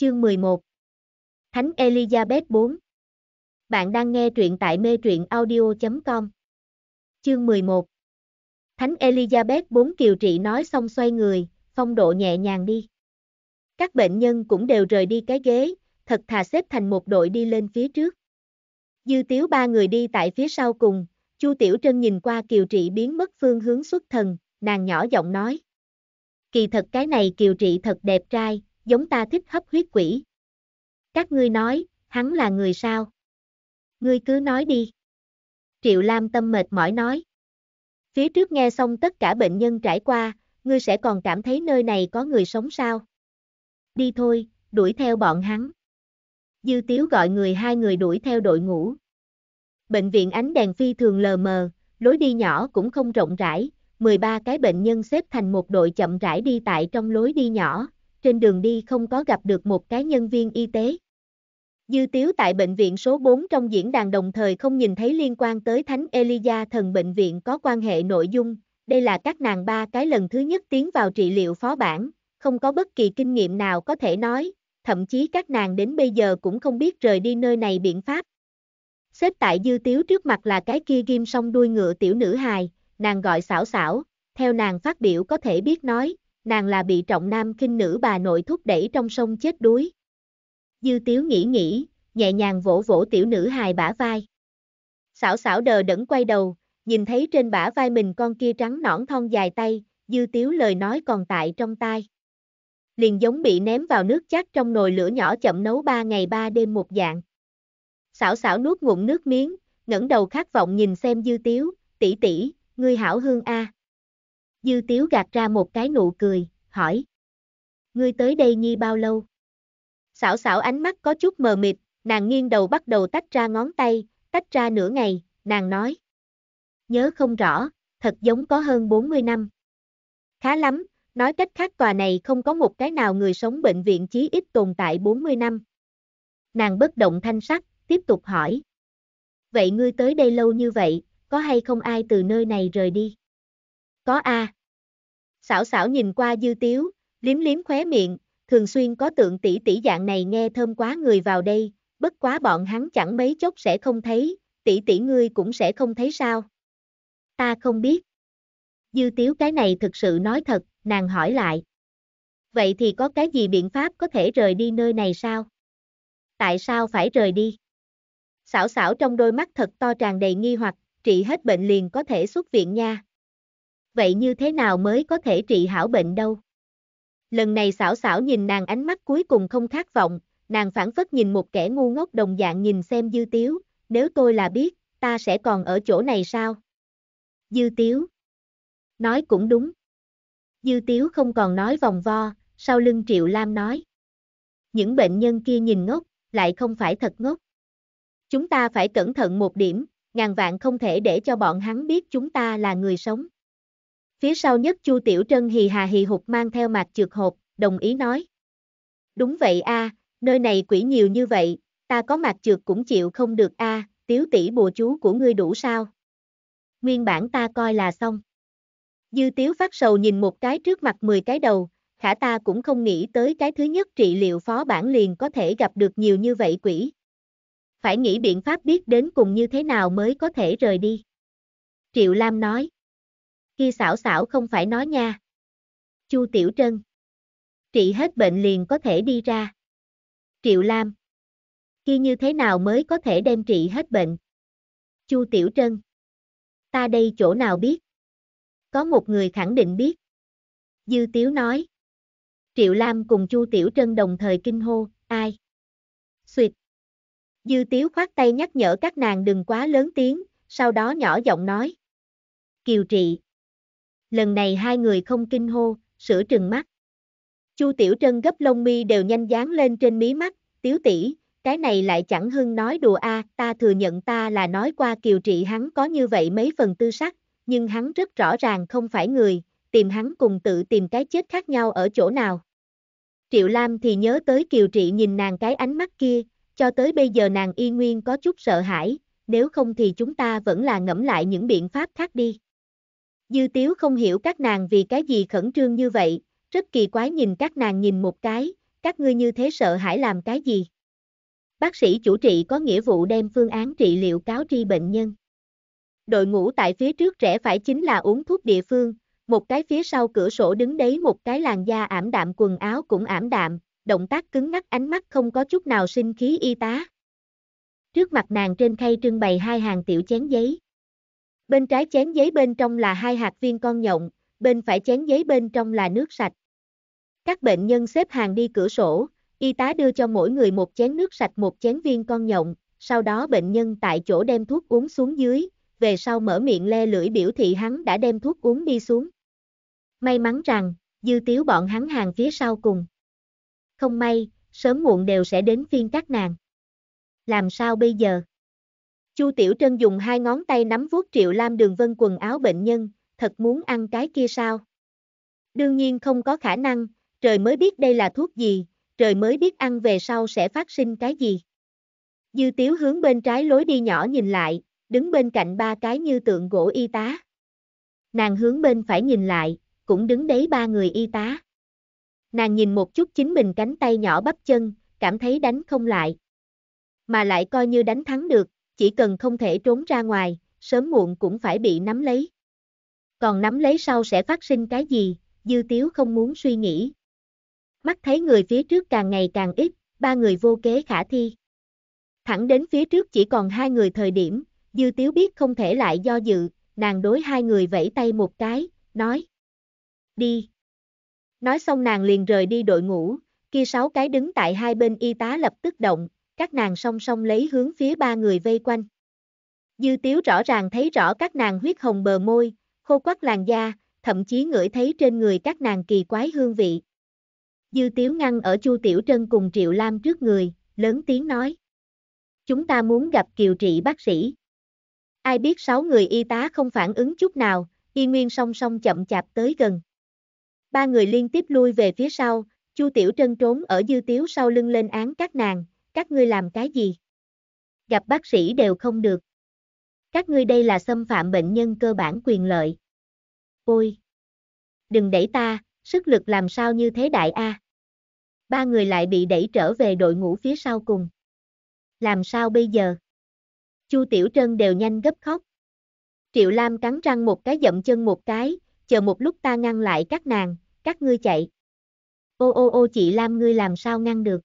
Chương 11 Thánh Elizabeth 4 Bạn đang nghe truyện tại mê truyện audio.com Chương 11 Thánh Elizabeth 4 kiều trị nói xong xoay người, phong độ nhẹ nhàng đi. Các bệnh nhân cũng đều rời đi cái ghế, thật thà xếp thành một đội đi lên phía trước. Dư tiếu ba người đi tại phía sau cùng, Chu Tiểu Trân nhìn qua kiều trị biến mất phương hướng xuất thần, nàng nhỏ giọng nói. Kỳ thật cái này kiều trị thật đẹp trai, giống ta thích hấp huyết quỷ. Các ngươi nói, hắn là người sao? Ngươi cứ nói đi. Triệu Lam tâm mệt mỏi nói. Phía trước nghe xong tất cả bệnh nhân trải qua, ngươi sẽ còn cảm thấy nơi này có người sống sao? Đi thôi, đuổi theo bọn hắn. Dư Tiếu gọi người hai người đuổi theo đội ngũ. Bệnh viện ánh đèn phi thường lờ mờ, lối đi nhỏ cũng không rộng rãi, 13 cái bệnh nhân xếp thành một đội chậm rãi đi tại trong lối đi nhỏ, trên đường đi không có gặp được một cái nhân viên y tế. Dư Tiếu tại bệnh viện số 4 trong diễn đàn đồng thời không nhìn thấy liên quan tới Thánh Elia thần bệnh viện có quan hệ nội dung, đây là các nàng ba cái lần thứ nhất tiến vào trị liệu phó bản, không có bất kỳ kinh nghiệm nào có thể nói, thậm chí các nàng đến bây giờ cũng không biết rời đi nơi này biện pháp. Xếp tại Dư Tiếu trước mặt là cái kia ghim song đuôi ngựa tiểu nữ hài, nàng gọi xảo xảo, theo nàng phát biểu có thể biết nói, nàng là bị trọng nam kinh nữ bà nội thúc đẩy trong sông chết đuối. Dư tiếu nghĩ nghĩ, nhẹ nhàng vỗ vỗ tiểu nữ hài bả vai. Xảo xảo đờ đẫn quay đầu, nhìn thấy trên bả vai mình con kia trắng nõn thon dài tay, dư tiếu lời nói còn tại trong tai. Liền giống bị ném vào nước chắc trong nồi lửa nhỏ chậm nấu ba ngày ba đêm một dạng. Xảo xảo nuốt ngụm nước miếng, ngẩng đầu khát vọng nhìn xem dư tiếu, tỷ tỷ, ngươi hảo hương a. À. Dư tiếu gạt ra một cái nụ cười, hỏi. Ngươi tới đây nhi bao lâu? Xảo xảo ánh mắt có chút mờ mịt, nàng nghiêng đầu bắt đầu tách ra ngón tay, tách ra nửa ngày, nàng nói. Nhớ không rõ, thật giống có hơn 40 năm. Khá lắm, nói cách khác tòa này không có một cái nào người sống bệnh viện chí ít tồn tại 40 năm. Nàng bất động thanh sắc, tiếp tục hỏi. Vậy ngươi tới đây lâu như vậy, có hay không ai từ nơi này rời đi? có a. À. Xảo xảo nhìn qua dư tiếu, liếm liếm khóe miệng, thường xuyên có tượng tỷ tỷ dạng này nghe thơm quá người vào đây, bất quá bọn hắn chẳng mấy chốc sẽ không thấy, tỷ tỷ ngươi cũng sẽ không thấy sao. Ta không biết. Dư tiếu cái này thực sự nói thật, nàng hỏi lại. Vậy thì có cái gì biện pháp có thể rời đi nơi này sao? Tại sao phải rời đi? Xảo xảo trong đôi mắt thật to tràn đầy nghi hoặc, trị hết bệnh liền có thể xuất viện nha vậy như thế nào mới có thể trị hảo bệnh đâu? Lần này xảo xảo nhìn nàng ánh mắt cuối cùng không khát vọng, nàng phản phất nhìn một kẻ ngu ngốc đồng dạng nhìn xem dư tiếu, nếu tôi là biết, ta sẽ còn ở chỗ này sao? Dư tiếu. Nói cũng đúng. Dư tiếu không còn nói vòng vo, sau lưng Triệu Lam nói. Những bệnh nhân kia nhìn ngốc, lại không phải thật ngốc. Chúng ta phải cẩn thận một điểm, ngàn vạn không thể để cho bọn hắn biết chúng ta là người sống. Phía sau nhất Chu Tiểu Trân hì hà hì hục mang theo mạc trượt hộp, đồng ý nói. Đúng vậy a, nơi này quỷ nhiều như vậy, ta có mạc trượt cũng chịu không được a, à, tiếu tỷ bùa chú của ngươi đủ sao? Nguyên bản ta coi là xong. Dư tiếu phát sầu nhìn một cái trước mặt 10 cái đầu, khả ta cũng không nghĩ tới cái thứ nhất trị liệu phó bản liền có thể gặp được nhiều như vậy quỷ. Phải nghĩ biện pháp biết đến cùng như thế nào mới có thể rời đi. Triệu Lam nói kia xảo xảo không phải nói nha. Chu Tiểu Trân. Trị hết bệnh liền có thể đi ra. Triệu Lam. khi như thế nào mới có thể đem trị hết bệnh? Chu Tiểu Trân. Ta đây chỗ nào biết? Có một người khẳng định biết. Dư Tiếu nói. Triệu Lam cùng Chu Tiểu Trân đồng thời kinh hô, ai? Xuyệt. Dư Tiếu khoát tay nhắc nhở các nàng đừng quá lớn tiếng, sau đó nhỏ giọng nói. Kiều Trị lần này hai người không kinh hô, sửa trừng mắt. Chu Tiểu Trân gấp lông mi đều nhanh dán lên trên mí mắt, "Tiểu tỷ, cái này lại chẳng hưng nói đùa a, ta thừa nhận ta là nói qua kiều trị hắn có như vậy mấy phần tư sắc, nhưng hắn rất rõ ràng không phải người, tìm hắn cùng tự tìm cái chết khác nhau ở chỗ nào." Triệu Lam thì nhớ tới kiều trị nhìn nàng cái ánh mắt kia, cho tới bây giờ nàng y nguyên có chút sợ hãi, nếu không thì chúng ta vẫn là ngẫm lại những biện pháp khác đi. Dư tiếu không hiểu các nàng vì cái gì khẩn trương như vậy, rất kỳ quái nhìn các nàng nhìn một cái, các ngươi như thế sợ hãi làm cái gì. Bác sĩ chủ trị có nghĩa vụ đem phương án trị liệu cáo tri bệnh nhân. Đội ngũ tại phía trước rẽ phải chính là uống thuốc địa phương, một cái phía sau cửa sổ đứng đấy một cái làn da ảm đạm quần áo cũng ảm đạm, động tác cứng ngắc ánh mắt không có chút nào sinh khí y tá. Trước mặt nàng trên khay trưng bày hai hàng tiểu chén giấy. Bên trái chén giấy bên trong là hai hạt viên con nhộng, bên phải chén giấy bên trong là nước sạch. Các bệnh nhân xếp hàng đi cửa sổ, y tá đưa cho mỗi người một chén nước sạch một chén viên con nhộng, sau đó bệnh nhân tại chỗ đem thuốc uống xuống dưới, về sau mở miệng le lưỡi biểu thị hắn đã đem thuốc uống đi xuống. May mắn rằng, dư tiếu bọn hắn hàng phía sau cùng. Không may, sớm muộn đều sẽ đến phiên các nàng. Làm sao bây giờ? Chu Tiểu Trân dùng hai ngón tay nắm vuốt Triệu Lam Đường Vân quần áo bệnh nhân, thật muốn ăn cái kia sao? Đương nhiên không có khả năng, trời mới biết đây là thuốc gì, trời mới biết ăn về sau sẽ phát sinh cái gì. Dư Tiếu hướng bên trái lối đi nhỏ nhìn lại, đứng bên cạnh ba cái như tượng gỗ y tá. Nàng hướng bên phải nhìn lại, cũng đứng đấy ba người y tá. Nàng nhìn một chút chính mình cánh tay nhỏ bắp chân, cảm thấy đánh không lại. Mà lại coi như đánh thắng được, chỉ cần không thể trốn ra ngoài, sớm muộn cũng phải bị nắm lấy. Còn nắm lấy sau sẽ phát sinh cái gì, dư tiếu không muốn suy nghĩ. Mắt thấy người phía trước càng ngày càng ít, ba người vô kế khả thi. Thẳng đến phía trước chỉ còn hai người thời điểm, dư tiếu biết không thể lại do dự, nàng đối hai người vẫy tay một cái, nói. Đi. Nói xong nàng liền rời đi đội ngũ, kia sáu cái đứng tại hai bên y tá lập tức động, các nàng song song lấy hướng phía ba người vây quanh. Dư tiếu rõ ràng thấy rõ các nàng huyết hồng bờ môi, khô quắc làn da, thậm chí ngửi thấy trên người các nàng kỳ quái hương vị. Dư tiếu ngăn ở Chu Tiểu Trân cùng Triệu Lam trước người, lớn tiếng nói. Chúng ta muốn gặp kiều trị bác sĩ. Ai biết sáu người y tá không phản ứng chút nào, y nguyên song song chậm chạp tới gần. Ba người liên tiếp lui về phía sau, Chu Tiểu Trân trốn ở dư tiếu sau lưng lên án các nàng, các ngươi làm cái gì? Gặp bác sĩ đều không được. Các ngươi đây là xâm phạm bệnh nhân cơ bản quyền lợi. Ôi! Đừng đẩy ta, sức lực làm sao như thế đại a? Ba người lại bị đẩy trở về đội ngũ phía sau cùng. Làm sao bây giờ? Chu Tiểu Trân đều nhanh gấp khóc. Triệu Lam cắn răng một cái dậm chân một cái, chờ một lúc ta ngăn lại các nàng, các ngươi chạy. Ô ô ô chị Lam ngươi làm sao ngăn được?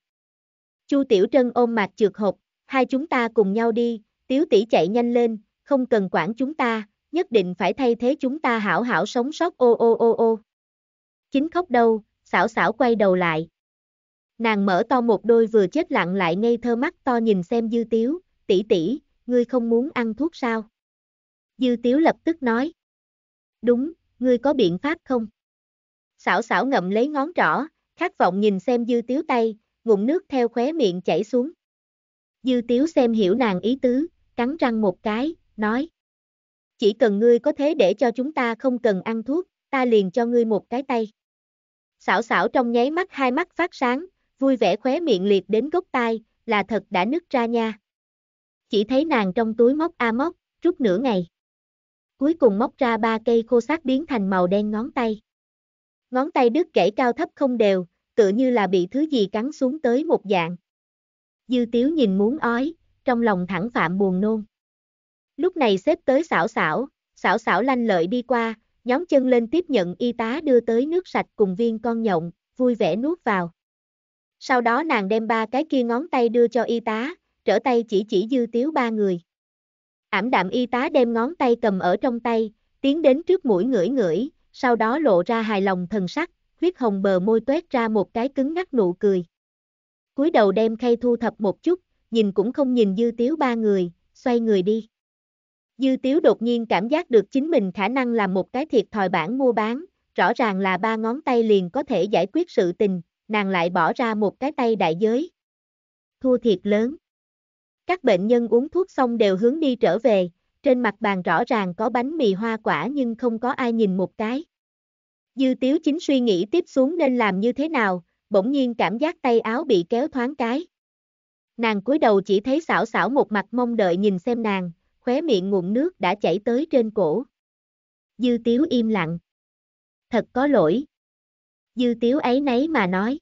Chu Tiểu Trân ôm mạc trượt hộp, hai chúng ta cùng nhau đi, Tiếu tỷ chạy nhanh lên, không cần quản chúng ta, nhất định phải thay thế chúng ta hảo hảo sống sót ô ô ô ô. Chính khóc đâu, xảo xảo quay đầu lại. Nàng mở to một đôi vừa chết lặng lại ngây thơ mắt to nhìn xem dư tiếu, tỷ tỷ, ngươi không muốn ăn thuốc sao? Dư tiếu lập tức nói. Đúng, ngươi có biện pháp không? Xảo xảo ngậm lấy ngón trỏ, khát vọng nhìn xem dư tiếu tay, ngụm nước theo khóe miệng chảy xuống. Dư tiếu xem hiểu nàng ý tứ, cắn răng một cái, nói. Chỉ cần ngươi có thế để cho chúng ta không cần ăn thuốc, ta liền cho ngươi một cái tay. Xảo xảo trong nháy mắt hai mắt phát sáng, vui vẻ khóe miệng liệt đến gốc tai, là thật đã nứt ra nha. Chỉ thấy nàng trong túi móc a móc, rút nửa ngày. Cuối cùng móc ra ba cây khô sát biến thành màu đen ngón tay. Ngón tay đứt gãy cao thấp không đều, tựa như là bị thứ gì cắn xuống tới một dạng. Dư tiếu nhìn muốn ói, trong lòng thẳng phạm buồn nôn. Lúc này xếp tới xảo xảo, xảo xảo lanh lợi đi qua, nhóm chân lên tiếp nhận y tá đưa tới nước sạch cùng viên con nhộng, vui vẻ nuốt vào. Sau đó nàng đem ba cái kia ngón tay đưa cho y tá, trở tay chỉ chỉ dư tiếu ba người. Ảm đạm y tá đem ngón tay cầm ở trong tay, tiến đến trước mũi ngửi ngửi, sau đó lộ ra hài lòng thần sắc, Tuyết hồng bờ môi tuét ra một cái cứng ngắc nụ cười. cúi đầu đem khay thu thập một chút, nhìn cũng không nhìn dư tiếu ba người, xoay người đi. Dư tiếu đột nhiên cảm giác được chính mình khả năng làm một cái thiệt thòi bản mua bán, rõ ràng là ba ngón tay liền có thể giải quyết sự tình, nàng lại bỏ ra một cái tay đại giới. Thua thiệt lớn. Các bệnh nhân uống thuốc xong đều hướng đi trở về, trên mặt bàn rõ ràng có bánh mì hoa quả nhưng không có ai nhìn một cái. Dư tiếu chính suy nghĩ tiếp xuống nên làm như thế nào, bỗng nhiên cảm giác tay áo bị kéo thoáng cái. Nàng cúi đầu chỉ thấy xảo xảo một mặt mong đợi nhìn xem nàng, khóe miệng ngụm nước đã chảy tới trên cổ. Dư tiếu im lặng. Thật có lỗi. Dư tiếu ấy nấy mà nói.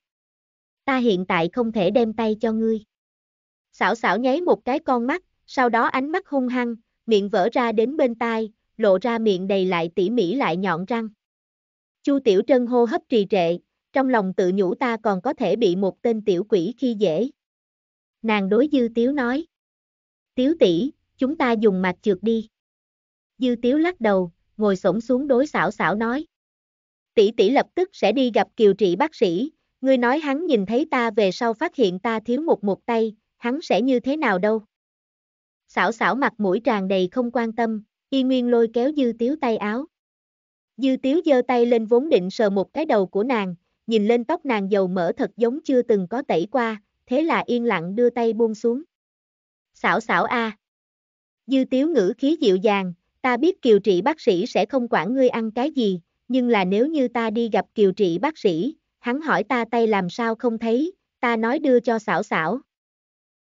Ta hiện tại không thể đem tay cho ngươi. Xảo xảo nháy một cái con mắt, sau đó ánh mắt hung hăng, miệng vỡ ra đến bên tai, lộ ra miệng đầy lại tỉ mỉ lại nhọn răng. Chu Tiểu Trân hô hấp trì trệ, trong lòng tự nhủ ta còn có thể bị một tên tiểu quỷ khi dễ. Nàng đối Dư Tiếu nói. Tiếu tỷ, chúng ta dùng mạch trượt đi. Dư Tiếu lắc đầu, ngồi xổm xuống đối xảo xảo nói. Tỷ tỷ lập tức sẽ đi gặp kiều trị bác sĩ, ngươi nói hắn nhìn thấy ta về sau phát hiện ta thiếu một một tay, hắn sẽ như thế nào đâu. Xảo xảo mặt mũi tràn đầy không quan tâm, y nguyên lôi kéo dư tiếu tay áo. Dư tiếu giơ tay lên vốn định sờ một cái đầu của nàng, nhìn lên tóc nàng dầu mỡ thật giống chưa từng có tẩy qua, thế là yên lặng đưa tay buông xuống. Xảo xảo a. Dư tiếu ngữ khí dịu dàng, ta biết kiều trị bác sĩ sẽ không quản ngươi ăn cái gì, nhưng là nếu như ta đi gặp kiều trị bác sĩ, hắn hỏi ta tay làm sao không thấy, ta nói đưa cho xảo xảo.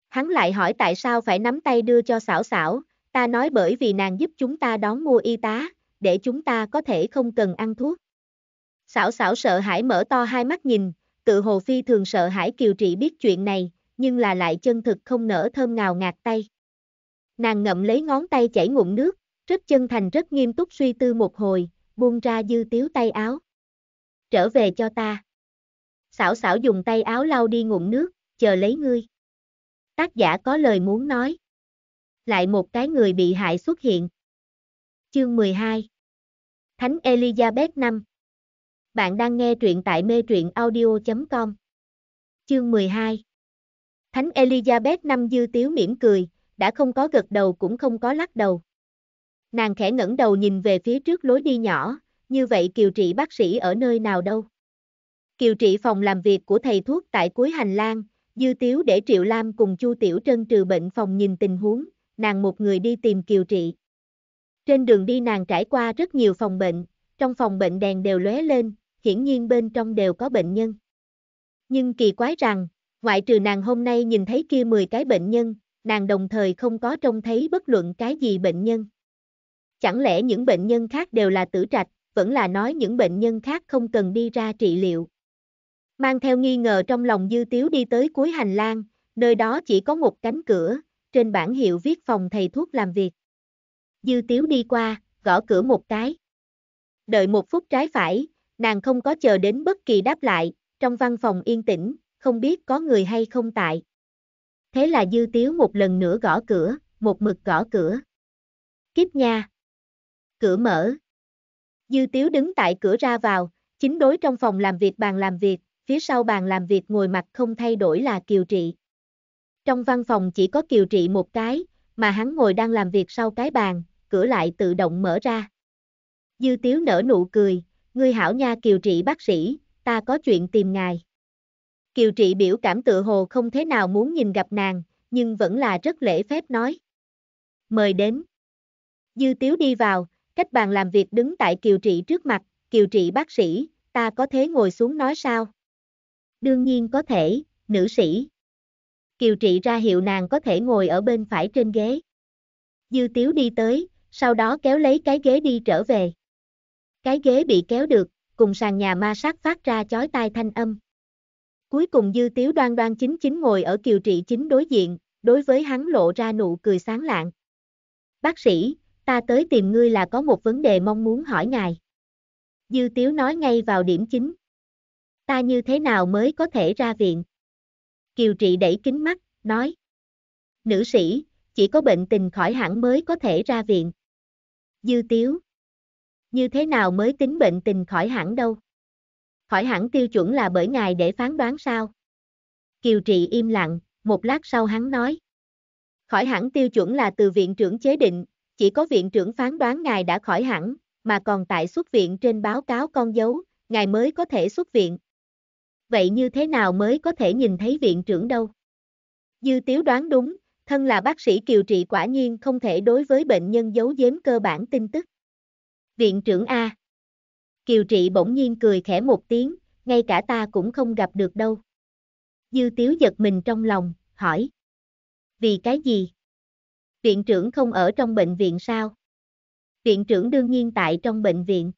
Hắn lại hỏi tại sao phải nắm tay đưa cho xảo xảo, ta nói bởi vì nàng giúp chúng ta đón mua y tá, để chúng ta có thể không cần ăn thuốc. Xảo xảo sợ hãi mở to hai mắt nhìn, tự hồ phi thường sợ hãi kiều trị biết chuyện này, nhưng là lại chân thực không nở thơm ngào ngạt tay. Nàng ngậm lấy ngón tay chảy ngụm nước, rất chân thành rất nghiêm túc suy tư một hồi, buông ra dư tiếu tay áo. Trở về cho ta. Xảo xảo dùng tay áo lau đi ngụm nước, chờ lấy ngươi. Tác giả có lời muốn nói. Lại một cái người bị hại xuất hiện. Chương 12 Thánh Elizabeth 5 Bạn đang nghe truyện tại mê truyện audio.com Chương 12 Thánh Elizabeth 5 dư tiếu mỉm cười, đã không có gật đầu cũng không có lắc đầu. Nàng khẽ ngẩng đầu nhìn về phía trước lối đi nhỏ, như vậy kiều trị bác sĩ ở nơi nào đâu. Kiều trị phòng làm việc của thầy thuốc tại cuối hành lang, dư tiếu để Triệu Lam cùng Chu Tiểu Trân trừ bệnh phòng nhìn tình huống, nàng một người đi tìm kiều trị. Trên đường đi nàng trải qua rất nhiều phòng bệnh, trong phòng bệnh đèn đều lóe lên, hiển nhiên bên trong đều có bệnh nhân. Nhưng kỳ quái rằng, ngoại trừ nàng hôm nay nhìn thấy kia 10 cái bệnh nhân, nàng đồng thời không có trông thấy bất luận cái gì bệnh nhân. Chẳng lẽ những bệnh nhân khác đều là tử trạch, vẫn là nói những bệnh nhân khác không cần đi ra trị liệu. Mang theo nghi ngờ trong lòng dư tiếu đi tới cuối hành lang, nơi đó chỉ có một cánh cửa, trên bảng hiệu viết phòng thầy thuốc làm việc dư tiếu đi qua, gõ cửa một cái. Đợi một phút trái phải, nàng không có chờ đến bất kỳ đáp lại, trong văn phòng yên tĩnh, không biết có người hay không tại. Thế là dư tiếu một lần nữa gõ cửa, một mực gõ cửa. Kiếp nha. Cửa mở. Dư tiếu đứng tại cửa ra vào, chính đối trong phòng làm việc bàn làm việc, phía sau bàn làm việc ngồi mặt không thay đổi là kiều trị. Trong văn phòng chỉ có kiều trị một cái, mà hắn ngồi đang làm việc sau cái bàn, cửa lại tự động mở ra. Dư tiếu nở nụ cười, ngươi hảo nha kiều trị bác sĩ, ta có chuyện tìm ngài. Kiều trị biểu cảm tự hồ không thế nào muốn nhìn gặp nàng, nhưng vẫn là rất lễ phép nói. Mời đến. Dư tiếu đi vào, cách bàn làm việc đứng tại kiều trị trước mặt, kiều trị bác sĩ, ta có thế ngồi xuống nói sao? Đương nhiên có thể, nữ sĩ. Kiều trị ra hiệu nàng có thể ngồi ở bên phải trên ghế. Dư tiếu đi tới, sau đó kéo lấy cái ghế đi trở về. Cái ghế bị kéo được, cùng sàn nhà ma sát phát ra chói tai thanh âm. Cuối cùng dư tiếu đoan đoan chính chính ngồi ở kiều trị chính đối diện, đối với hắn lộ ra nụ cười sáng lạng. Bác sĩ, ta tới tìm ngươi là có một vấn đề mong muốn hỏi ngài. Dư tiếu nói ngay vào điểm chính. Ta như thế nào mới có thể ra viện? Kiều trị đẩy kính mắt, nói. Nữ sĩ, chỉ có bệnh tình khỏi hẳn mới có thể ra viện. Dư tiếu. Như thế nào mới tính bệnh tình khỏi hẳn đâu? Khỏi hẳn tiêu chuẩn là bởi ngài để phán đoán sao? Kiều trị im lặng, một lát sau hắn nói. Khỏi hẳn tiêu chuẩn là từ viện trưởng chế định, chỉ có viện trưởng phán đoán ngài đã khỏi hẳn, mà còn tại xuất viện trên báo cáo con dấu, ngài mới có thể xuất viện. Vậy như thế nào mới có thể nhìn thấy viện trưởng đâu? Dư tiếu đoán đúng, thân là bác sĩ kiều trị quả nhiên không thể đối với bệnh nhân giấu giếm cơ bản tin tức. Viện trưởng A. Kiều trị bỗng nhiên cười khẽ một tiếng, ngay cả ta cũng không gặp được đâu. Dư tiếu giật mình trong lòng, hỏi. Vì cái gì? Viện trưởng không ở trong bệnh viện sao? Viện trưởng đương nhiên tại trong bệnh viện.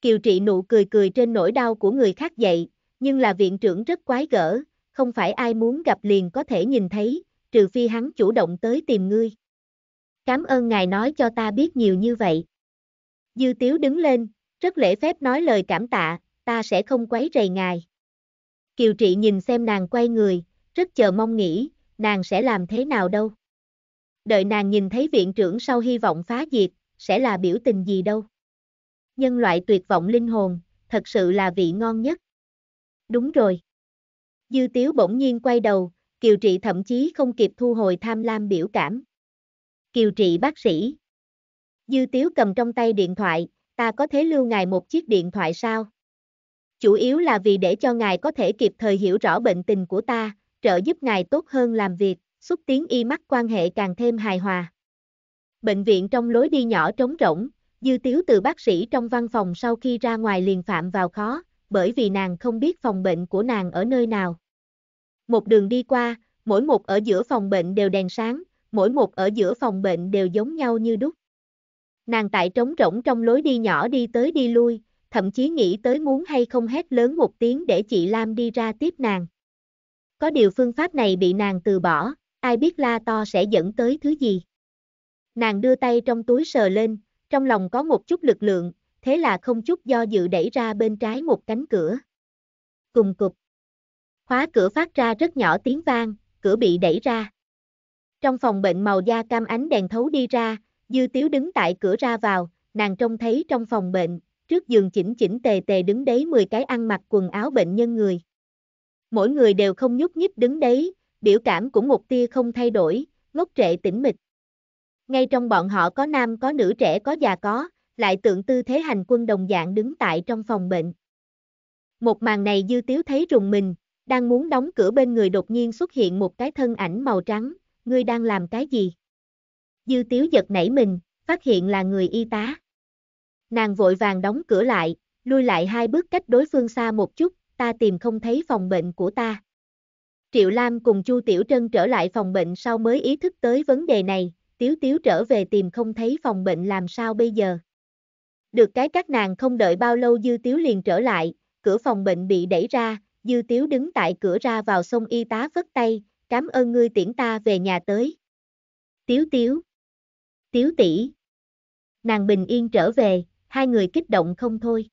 Kiều trị nụ cười cười trên nỗi đau của người khác dậy, nhưng là viện trưởng rất quái gở, không phải ai muốn gặp liền có thể nhìn thấy, trừ phi hắn chủ động tới tìm ngươi. Cảm ơn ngài nói cho ta biết nhiều như vậy. Dư tiếu đứng lên, rất lễ phép nói lời cảm tạ, ta sẽ không quấy rầy ngài. Kiều trị nhìn xem nàng quay người, rất chờ mong nghĩ, nàng sẽ làm thế nào đâu. Đợi nàng nhìn thấy viện trưởng sau hy vọng phá diệt, sẽ là biểu tình gì đâu. Nhân loại tuyệt vọng linh hồn, thật sự là vị ngon nhất. Đúng rồi. Dư tiếu bỗng nhiên quay đầu, Kiều Trị thậm chí không kịp thu hồi tham lam biểu cảm. Kiều Trị bác sĩ. Dư Tiếu cầm trong tay điện thoại, ta có thể lưu ngài một chiếc điện thoại sao? Chủ yếu là vì để cho ngài có thể kịp thời hiểu rõ bệnh tình của ta, trợ giúp ngài tốt hơn làm việc, xúc tiến y mắt quan hệ càng thêm hài hòa. Bệnh viện trong lối đi nhỏ trống rỗng, dư tiếu từ bác sĩ trong văn phòng sau khi ra ngoài liền phạm vào khó, bởi vì nàng không biết phòng bệnh của nàng ở nơi nào. Một đường đi qua, mỗi một ở giữa phòng bệnh đều đèn sáng, mỗi một ở giữa phòng bệnh đều giống nhau như đúc. Nàng tại trống rỗng trong lối đi nhỏ đi tới đi lui, thậm chí nghĩ tới muốn hay không hét lớn một tiếng để chị Lam đi ra tiếp nàng. Có điều phương pháp này bị nàng từ bỏ, ai biết la to sẽ dẫn tới thứ gì. Nàng đưa tay trong túi sờ lên, trong lòng có một chút lực lượng, thế là không chút do dự đẩy ra bên trái một cánh cửa. Cùng cục. Khóa cửa phát ra rất nhỏ tiếng vang, cửa bị đẩy ra. Trong phòng bệnh màu da cam ánh đèn thấu đi ra, Dư Tiếu đứng tại cửa ra vào, nàng trông thấy trong phòng bệnh, trước giường chỉnh chỉnh tề tề đứng đấy 10 cái ăn mặc quần áo bệnh nhân người. Mỗi người đều không nhúc nhích đứng đấy, biểu cảm cũng một tia không thay đổi, ngốc trệ tĩnh mịch. Ngay trong bọn họ có nam có nữ trẻ có già có, lại tượng tư thế hành quân đồng dạng đứng tại trong phòng bệnh. Một màn này dư tiếu thấy rùng mình, đang muốn đóng cửa bên người đột nhiên xuất hiện một cái thân ảnh màu trắng, ngươi đang làm cái gì? Dư tiếu giật nảy mình, phát hiện là người y tá. Nàng vội vàng đóng cửa lại, lui lại hai bước cách đối phương xa một chút, ta tìm không thấy phòng bệnh của ta. Triệu Lam cùng Chu Tiểu Trân trở lại phòng bệnh sau mới ý thức tới vấn đề này, Tiếu Tiếu trở về tìm không thấy phòng bệnh làm sao bây giờ. Được cái các nàng không đợi bao lâu Dư Tiếu liền trở lại, cửa phòng bệnh bị đẩy ra, Dư Tiếu đứng tại cửa ra vào sông y tá vất tay, cảm ơn ngươi tiễn ta về nhà tới. Tiếu Tiếu. Tiếu tỷ. Nàng bình yên trở về, hai người kích động không thôi.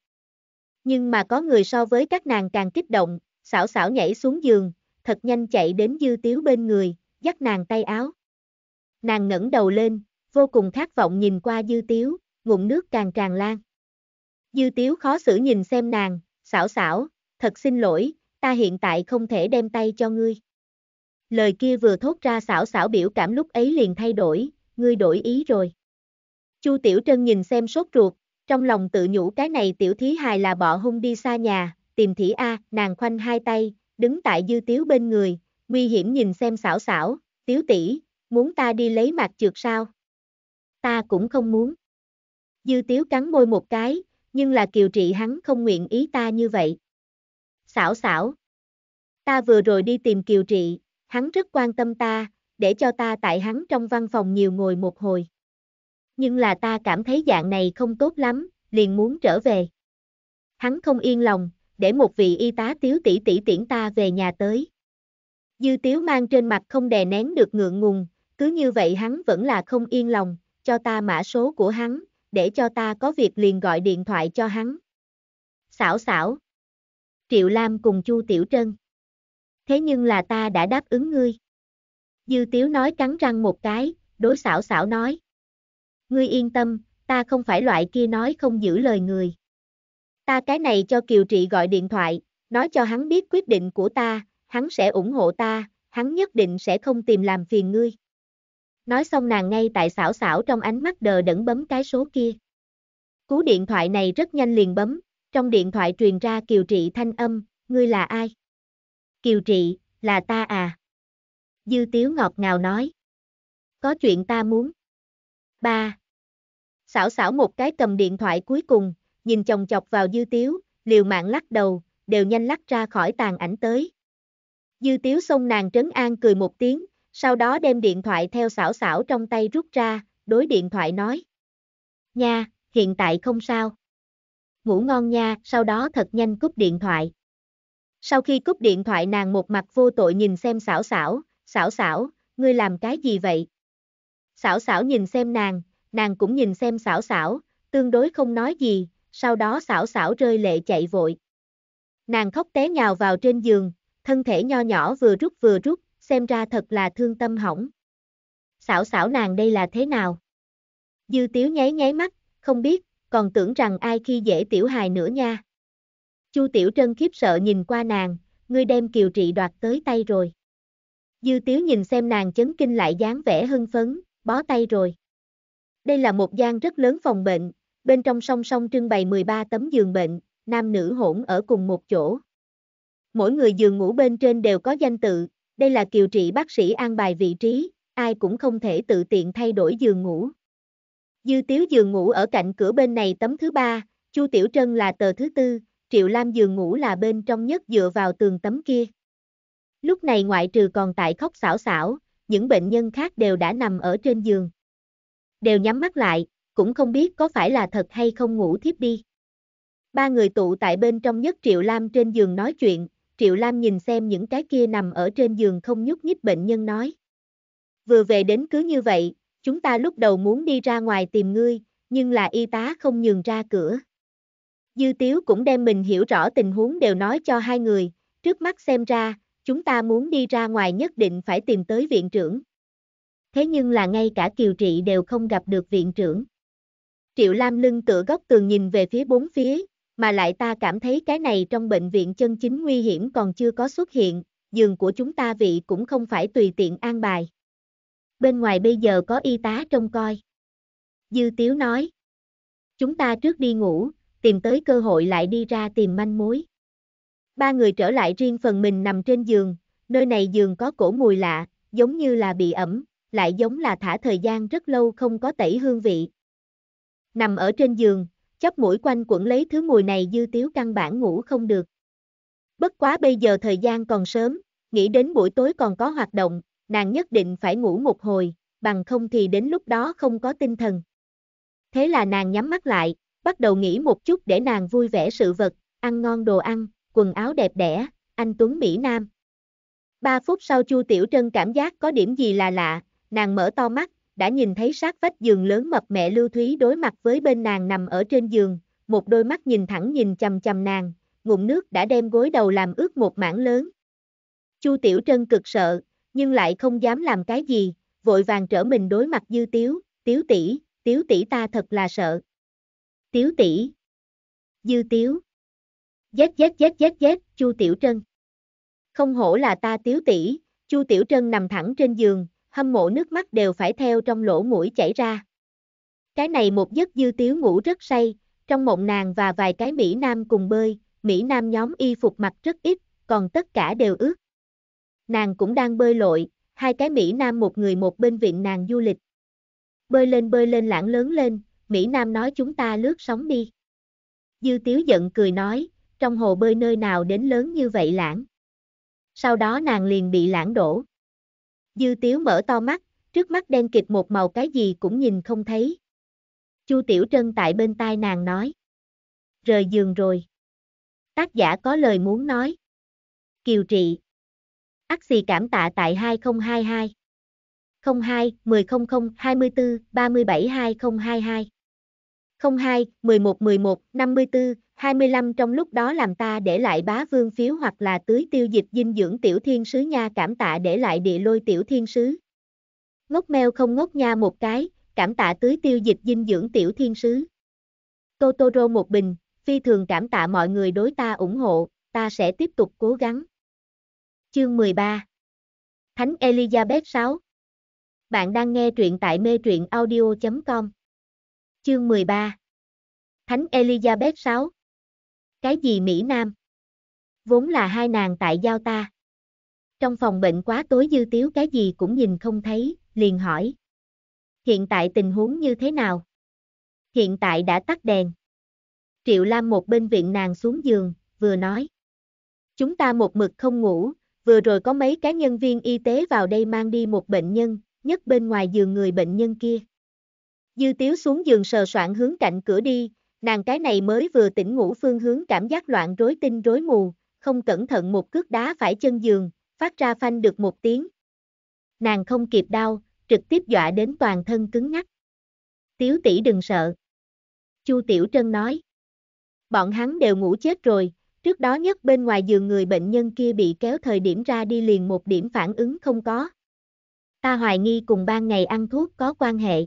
Nhưng mà có người so với các nàng càng kích động, xảo xảo nhảy xuống giường, thật nhanh chạy đến Dư Tiếu bên người, dắt nàng tay áo. Nàng ngẩng đầu lên, vô cùng khát vọng nhìn qua Dư Tiếu, ngụm nước càng tràn lan. Dư Tiếu khó xử nhìn xem nàng, xảo xảo, thật xin lỗi, ta hiện tại không thể đem tay cho ngươi. Lời kia vừa thốt ra xảo xảo biểu cảm lúc ấy liền thay đổi, ngươi đổi ý rồi. Chu Tiểu Trân nhìn xem sốt ruột, trong lòng tự nhủ cái này tiểu thí hài là bỏ hung đi xa nhà, tìm thỉ A, nàng khoanh hai tay, đứng tại dư tiếu bên người, nguy hiểm nhìn xem xảo xảo, Tiểu tỷ muốn ta đi lấy mặt trượt sao? Ta cũng không muốn. Dư tiếu cắn môi một cái, nhưng là kiều trị hắn không nguyện ý ta như vậy xảo xảo. Ta vừa rồi đi tìm Kiều Trị, hắn rất quan tâm ta, để cho ta tại hắn trong văn phòng nhiều ngồi một hồi. Nhưng là ta cảm thấy dạng này không tốt lắm, liền muốn trở về. Hắn không yên lòng, để một vị y tá tiếu tỷ tỷ tiễn ta về nhà tới. Dư tiếu mang trên mặt không đè nén được ngượng ngùng, cứ như vậy hắn vẫn là không yên lòng, cho ta mã số của hắn, để cho ta có việc liền gọi điện thoại cho hắn. Xảo xảo, Triệu Lam cùng Chu Tiểu Trân. Thế nhưng là ta đã đáp ứng ngươi. Dư Tiếu nói cắn răng một cái, đối xảo xảo nói. Ngươi yên tâm, ta không phải loại kia nói không giữ lời người. Ta cái này cho Kiều Trị gọi điện thoại, nói cho hắn biết quyết định của ta, hắn sẽ ủng hộ ta, hắn nhất định sẽ không tìm làm phiền ngươi. Nói xong nàng ngay tại xảo xảo trong ánh mắt đờ đẫn bấm cái số kia. Cú điện thoại này rất nhanh liền bấm, trong điện thoại truyền ra Kiều Trị thanh âm, ngươi là ai? Kiều Trị, là ta à? Dư Tiếu ngọt ngào nói. Có chuyện ta muốn. Ba. Xảo xảo một cái cầm điện thoại cuối cùng, nhìn chồng chọc vào Dư Tiếu, liều mạng lắc đầu, đều nhanh lắc ra khỏi tàn ảnh tới. Dư Tiếu xông nàng trấn an cười một tiếng, sau đó đem điện thoại theo xảo xảo trong tay rút ra, đối điện thoại nói. Nha, hiện tại không sao ngủ ngon nha, sau đó thật nhanh cúp điện thoại. Sau khi cúp điện thoại nàng một mặt vô tội nhìn xem xảo xảo, xảo xảo, ngươi làm cái gì vậy? Xảo xảo nhìn xem nàng, nàng cũng nhìn xem xảo xảo, tương đối không nói gì, sau đó xảo xảo rơi lệ chạy vội. Nàng khóc té nhào vào trên giường, thân thể nho nhỏ vừa rút vừa rút, xem ra thật là thương tâm hỏng. Xảo xảo nàng đây là thế nào? Dư tiếu nháy nháy mắt, không biết, còn tưởng rằng ai khi dễ tiểu hài nữa nha. Chu Tiểu Trân khiếp sợ nhìn qua nàng, ngươi đem kiều trị đoạt tới tay rồi. Dư Tiếu nhìn xem nàng chấn kinh lại dáng vẻ hưng phấn, bó tay rồi. Đây là một gian rất lớn phòng bệnh, bên trong song song trưng bày 13 tấm giường bệnh, nam nữ hỗn ở cùng một chỗ. Mỗi người giường ngủ bên trên đều có danh tự, đây là kiều trị bác sĩ an bài vị trí, ai cũng không thể tự tiện thay đổi giường ngủ. Dư Tiếu giường ngủ ở cạnh cửa bên này tấm thứ ba, Chu Tiểu Trân là tờ thứ tư, Triệu Lam giường ngủ là bên trong nhất dựa vào tường tấm kia. Lúc này ngoại trừ còn tại khóc xảo xảo, những bệnh nhân khác đều đã nằm ở trên giường. Đều nhắm mắt lại, cũng không biết có phải là thật hay không ngủ thiếp đi. Ba người tụ tại bên trong nhất Triệu Lam trên giường nói chuyện, Triệu Lam nhìn xem những cái kia nằm ở trên giường không nhúc nhích bệnh nhân nói. Vừa về đến cứ như vậy, Chúng ta lúc đầu muốn đi ra ngoài tìm ngươi, nhưng là y tá không nhường ra cửa. Dư Tiếu cũng đem mình hiểu rõ tình huống đều nói cho hai người, trước mắt xem ra, chúng ta muốn đi ra ngoài nhất định phải tìm tới viện trưởng. Thế nhưng là ngay cả Kiều Trị đều không gặp được viện trưởng. Triệu Lam lưng tựa góc tường nhìn về phía bốn phía, mà lại ta cảm thấy cái này trong bệnh viện chân chính nguy hiểm còn chưa có xuất hiện, giường của chúng ta vị cũng không phải tùy tiện an bài bên ngoài bây giờ có y tá trông coi. Dư Tiếu nói, chúng ta trước đi ngủ, tìm tới cơ hội lại đi ra tìm manh mối. Ba người trở lại riêng phần mình nằm trên giường, nơi này giường có cổ mùi lạ, giống như là bị ẩm, lại giống là thả thời gian rất lâu không có tẩy hương vị. Nằm ở trên giường, chóp mũi quanh quẩn lấy thứ mùi này dư tiếu căn bản ngủ không được. Bất quá bây giờ thời gian còn sớm, nghĩ đến buổi tối còn có hoạt động, nàng nhất định phải ngủ một hồi, bằng không thì đến lúc đó không có tinh thần. Thế là nàng nhắm mắt lại, bắt đầu nghĩ một chút để nàng vui vẻ sự vật, ăn ngon đồ ăn, quần áo đẹp đẽ, anh Tuấn Mỹ Nam. Ba phút sau Chu Tiểu Trân cảm giác có điểm gì là lạ, nàng mở to mắt, đã nhìn thấy sát vách giường lớn mập mẹ Lưu Thúy đối mặt với bên nàng nằm ở trên giường, một đôi mắt nhìn thẳng nhìn chầm chầm nàng, ngụm nước đã đem gối đầu làm ướt một mảng lớn. Chu Tiểu Trân cực sợ, nhưng lại không dám làm cái gì, vội vàng trở mình đối mặt dư tiếu, tiếu tỷ, tiếu tỷ ta thật là sợ. Tiếu tỷ. Dư tiếu. Dét dét dét dét dét, Chu Tiểu Trân. Không hổ là ta tiếu tỷ, Chu Tiểu Trân nằm thẳng trên giường, hâm mộ nước mắt đều phải theo trong lỗ mũi chảy ra. Cái này một giấc dư tiếu ngủ rất say, trong mộng nàng và vài cái Mỹ Nam cùng bơi, Mỹ Nam nhóm y phục mặc rất ít, còn tất cả đều ướt nàng cũng đang bơi lội, hai cái Mỹ Nam một người một bên viện nàng du lịch. Bơi lên bơi lên lãng lớn lên, Mỹ Nam nói chúng ta lướt sóng đi. Dư Tiếu giận cười nói, trong hồ bơi nơi nào đến lớn như vậy lãng. Sau đó nàng liền bị lãng đổ. Dư Tiếu mở to mắt, trước mắt đen kịt một màu cái gì cũng nhìn không thấy. Chu Tiểu Trân tại bên tai nàng nói. Rời giường rồi. Tác giả có lời muốn nói. Kiều Trị Ác Axi cảm tạ tại 2022. 02 1000 24 37 2022. 02 11 11 54 25 trong lúc đó làm ta để lại bá vương phiếu hoặc là tưới tiêu dịch dinh dưỡng tiểu thiên sứ nha cảm tạ để lại địa lôi tiểu thiên sứ. Ngốc mèo không ngốc nha một cái, cảm tạ tưới tiêu dịch dinh dưỡng tiểu thiên sứ. Totoro một bình, phi thường cảm tạ mọi người đối ta ủng hộ, ta sẽ tiếp tục cố gắng. Chương 13 Thánh Elizabeth 6 Bạn đang nghe truyện tại mê truyện audio.com Chương 13 Thánh Elizabeth 6 Cái gì Mỹ Nam? Vốn là hai nàng tại giao ta. Trong phòng bệnh quá tối dư tiếu cái gì cũng nhìn không thấy, liền hỏi. Hiện tại tình huống như thế nào? Hiện tại đã tắt đèn. Triệu Lam một bên viện nàng xuống giường, vừa nói. Chúng ta một mực không ngủ, vừa rồi có mấy cá nhân viên y tế vào đây mang đi một bệnh nhân, nhất bên ngoài giường người bệnh nhân kia. Dư tiếu xuống giường sờ soạn hướng cạnh cửa đi, nàng cái này mới vừa tỉnh ngủ phương hướng cảm giác loạn rối tinh rối mù, không cẩn thận một cước đá phải chân giường, phát ra phanh được một tiếng. Nàng không kịp đau, trực tiếp dọa đến toàn thân cứng ngắc. Tiếu tỷ đừng sợ. Chu Tiểu Trân nói. Bọn hắn đều ngủ chết rồi, Trước đó nhất bên ngoài giường người bệnh nhân kia bị kéo thời điểm ra đi liền một điểm phản ứng không có. Ta hoài nghi cùng ban ngày ăn thuốc có quan hệ.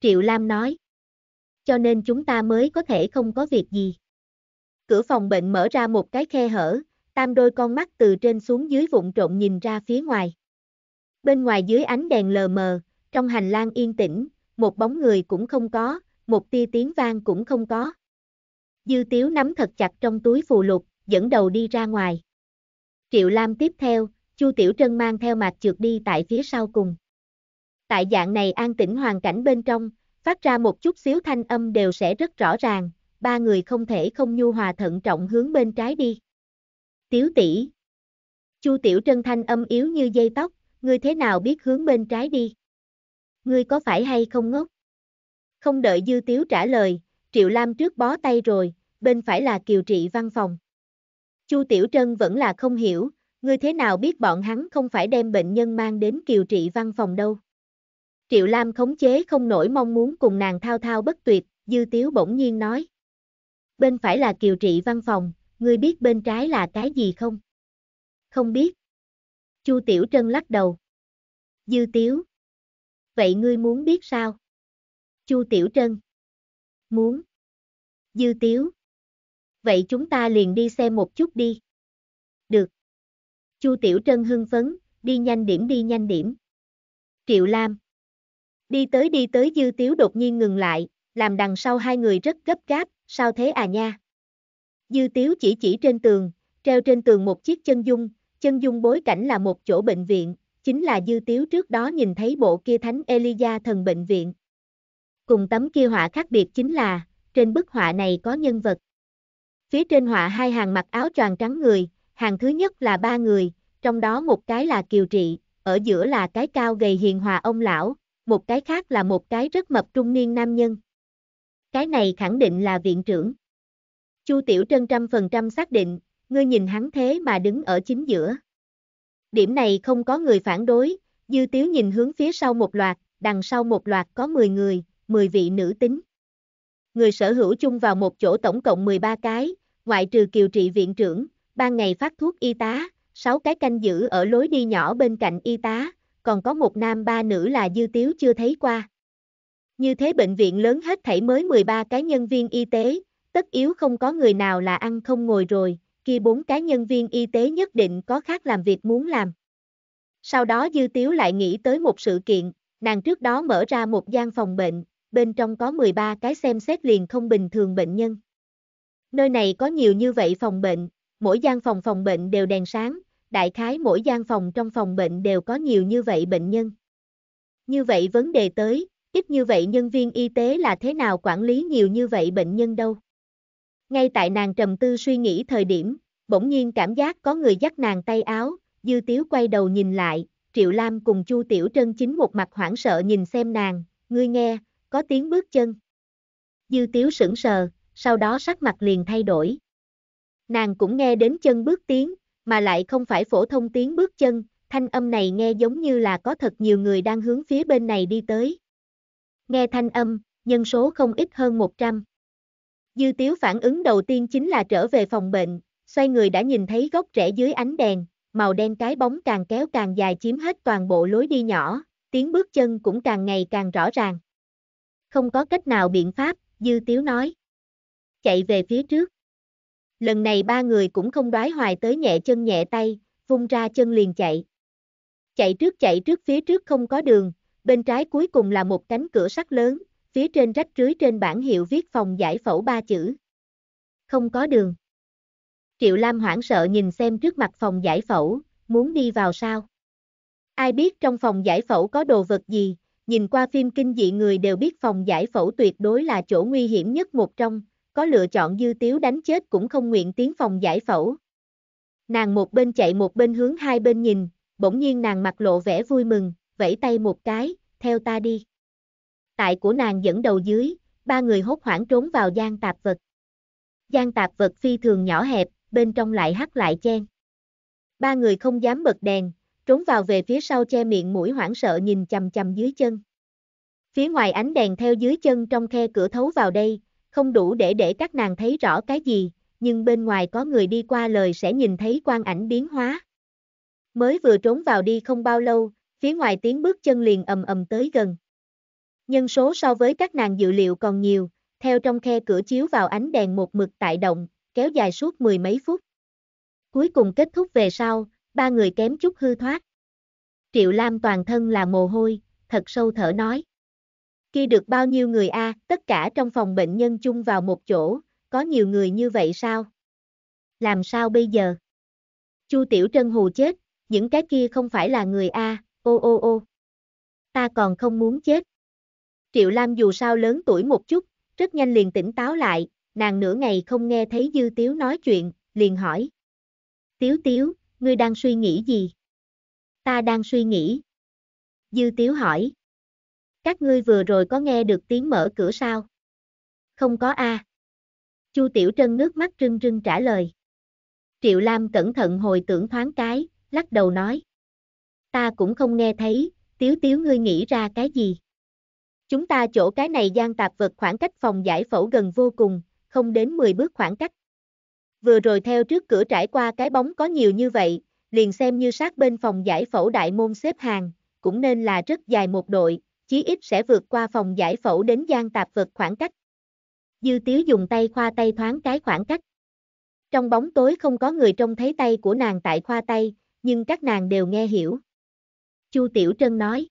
Triệu Lam nói. Cho nên chúng ta mới có thể không có việc gì. Cửa phòng bệnh mở ra một cái khe hở, tam đôi con mắt từ trên xuống dưới vụn trộn nhìn ra phía ngoài. Bên ngoài dưới ánh đèn lờ mờ, trong hành lang yên tĩnh, một bóng người cũng không có, một tia tiếng vang cũng không có. Dư Tiếu nắm thật chặt trong túi phù lục, dẫn đầu đi ra ngoài. Triệu Lam tiếp theo, Chu Tiểu Trân mang theo mạc trượt đi tại phía sau cùng. Tại dạng này an tĩnh hoàn cảnh bên trong, phát ra một chút xíu thanh âm đều sẽ rất rõ ràng, ba người không thể không nhu hòa thận trọng hướng bên trái đi. Tiếu tỷ Chu Tiểu Trân thanh âm yếu như dây tóc, ngươi thế nào biết hướng bên trái đi? Ngươi có phải hay không ngốc? Không đợi Dư Tiếu trả lời, Triệu Lam trước bó tay rồi, bên phải là Kiều Trị văn phòng. Chu Tiểu Trân vẫn là không hiểu, ngươi thế nào biết bọn hắn không phải đem bệnh nhân mang đến Kiều Trị văn phòng đâu. Triệu Lam khống chế không nổi mong muốn cùng nàng thao thao bất tuyệt, Dư Tiếu bỗng nhiên nói. Bên phải là Kiều Trị văn phòng, ngươi biết bên trái là cái gì không? Không biết. Chu Tiểu Trân lắc đầu. Dư Tiếu. Vậy ngươi muốn biết sao? Chu Tiểu Trân muốn. Dư tiếu. Vậy chúng ta liền đi xem một chút đi. Được. Chu Tiểu Trân hưng phấn, đi nhanh điểm đi nhanh điểm. Triệu Lam. Đi tới đi tới dư tiếu đột nhiên ngừng lại, làm đằng sau hai người rất gấp gáp, sao thế à nha. Dư tiếu chỉ chỉ trên tường, treo trên tường một chiếc chân dung, chân dung bối cảnh là một chỗ bệnh viện, chính là dư tiếu trước đó nhìn thấy bộ kia thánh Elia thần bệnh viện. Cùng tấm kia họa khác biệt chính là, trên bức họa này có nhân vật. Phía trên họa hai hàng mặc áo tròn trắng người, hàng thứ nhất là ba người, trong đó một cái là Kiều Trị, ở giữa là cái cao gầy hiền hòa ông lão, một cái khác là một cái rất mập trung niên nam nhân. Cái này khẳng định là viện trưởng. Chu Tiểu Trân trăm phần trăm xác định, ngươi nhìn hắn thế mà đứng ở chính giữa. Điểm này không có người phản đối, Dư Tiếu nhìn hướng phía sau một loạt, đằng sau một loạt có 10 người, 10 vị nữ tính. Người sở hữu chung vào một chỗ tổng cộng 13 cái, ngoại trừ kiều trị viện trưởng, ban ngày phát thuốc y tá, 6 cái canh giữ ở lối đi nhỏ bên cạnh y tá, còn có một nam ba nữ là dư tiếu chưa thấy qua. Như thế bệnh viện lớn hết thảy mới 13 cái nhân viên y tế, tất yếu không có người nào là ăn không ngồi rồi, kia bốn cái nhân viên y tế nhất định có khác làm việc muốn làm. Sau đó Dư Tiếu lại nghĩ tới một sự kiện, nàng trước đó mở ra một gian phòng bệnh, bên trong có 13 cái xem xét liền không bình thường bệnh nhân. Nơi này có nhiều như vậy phòng bệnh, mỗi gian phòng phòng bệnh đều đèn sáng, đại khái mỗi gian phòng trong phòng bệnh đều có nhiều như vậy bệnh nhân. Như vậy vấn đề tới, ít như vậy nhân viên y tế là thế nào quản lý nhiều như vậy bệnh nhân đâu. Ngay tại nàng trầm tư suy nghĩ thời điểm, bỗng nhiên cảm giác có người dắt nàng tay áo, dư tiếu quay đầu nhìn lại, Triệu Lam cùng Chu Tiểu Trân chính một mặt hoảng sợ nhìn xem nàng, ngươi nghe, có tiếng bước chân. Dư tiếu sững sờ, sau đó sắc mặt liền thay đổi. Nàng cũng nghe đến chân bước tiếng, mà lại không phải phổ thông tiếng bước chân, thanh âm này nghe giống như là có thật nhiều người đang hướng phía bên này đi tới. Nghe thanh âm, nhân số không ít hơn 100. Dư tiếu phản ứng đầu tiên chính là trở về phòng bệnh, xoay người đã nhìn thấy gốc rễ dưới ánh đèn, màu đen cái bóng càng kéo càng dài chiếm hết toàn bộ lối đi nhỏ, tiếng bước chân cũng càng ngày càng rõ ràng không có cách nào biện pháp, dư tiếu nói. Chạy về phía trước. Lần này ba người cũng không đoái hoài tới nhẹ chân nhẹ tay, vung ra chân liền chạy. Chạy trước chạy trước phía trước không có đường, bên trái cuối cùng là một cánh cửa sắt lớn, phía trên rách rưới trên bảng hiệu viết phòng giải phẫu ba chữ. Không có đường. Triệu Lam hoảng sợ nhìn xem trước mặt phòng giải phẫu, muốn đi vào sao. Ai biết trong phòng giải phẫu có đồ vật gì, Nhìn qua phim kinh dị người đều biết phòng giải phẫu tuyệt đối là chỗ nguy hiểm nhất một trong, có lựa chọn dư tiếu đánh chết cũng không nguyện tiến phòng giải phẫu. Nàng một bên chạy một bên hướng hai bên nhìn, bỗng nhiên nàng mặt lộ vẻ vui mừng, vẫy tay một cái, theo ta đi. Tại của nàng dẫn đầu dưới, ba người hốt hoảng trốn vào gian tạp vật. Gian tạp vật phi thường nhỏ hẹp, bên trong lại hắt lại chen. Ba người không dám bật đèn, trốn vào về phía sau che miệng mũi hoảng sợ nhìn chầm chầm dưới chân. Phía ngoài ánh đèn theo dưới chân trong khe cửa thấu vào đây, không đủ để để các nàng thấy rõ cái gì, nhưng bên ngoài có người đi qua lời sẽ nhìn thấy quang ảnh biến hóa. Mới vừa trốn vào đi không bao lâu, phía ngoài tiếng bước chân liền ầm ầm tới gần. Nhân số so với các nàng dự liệu còn nhiều, theo trong khe cửa chiếu vào ánh đèn một mực tại động, kéo dài suốt mười mấy phút. Cuối cùng kết thúc về sau, ba người kém chút hư thoát. Triệu Lam toàn thân là mồ hôi, thật sâu thở nói. Khi được bao nhiêu người a, tất cả trong phòng bệnh nhân chung vào một chỗ, có nhiều người như vậy sao? Làm sao bây giờ? Chu Tiểu Trân hù chết, những cái kia không phải là người a, à, ô ô ô. Ta còn không muốn chết. Triệu Lam dù sao lớn tuổi một chút, rất nhanh liền tỉnh táo lại, nàng nửa ngày không nghe thấy Dư Tiếu nói chuyện, liền hỏi. Tiếu Tiếu, ngươi đang suy nghĩ gì? Ta đang suy nghĩ. Dư Tiếu hỏi. Các ngươi vừa rồi có nghe được tiếng mở cửa sao? Không có a. Chu Tiểu Trân nước mắt rưng rưng trả lời. Triệu Lam cẩn thận hồi tưởng thoáng cái, lắc đầu nói. Ta cũng không nghe thấy, Tiếu Tiếu ngươi nghĩ ra cái gì? Chúng ta chỗ cái này gian tạp vật khoảng cách phòng giải phẫu gần vô cùng, không đến 10 bước khoảng cách vừa rồi theo trước cửa trải qua cái bóng có nhiều như vậy, liền xem như sát bên phòng giải phẫu đại môn xếp hàng, cũng nên là rất dài một đội, chí ít sẽ vượt qua phòng giải phẫu đến gian tạp vật khoảng cách. Dư Tiếu dùng tay khoa tay thoáng cái khoảng cách. Trong bóng tối không có người trông thấy tay của nàng tại khoa tay, nhưng các nàng đều nghe hiểu. Chu Tiểu Trân nói.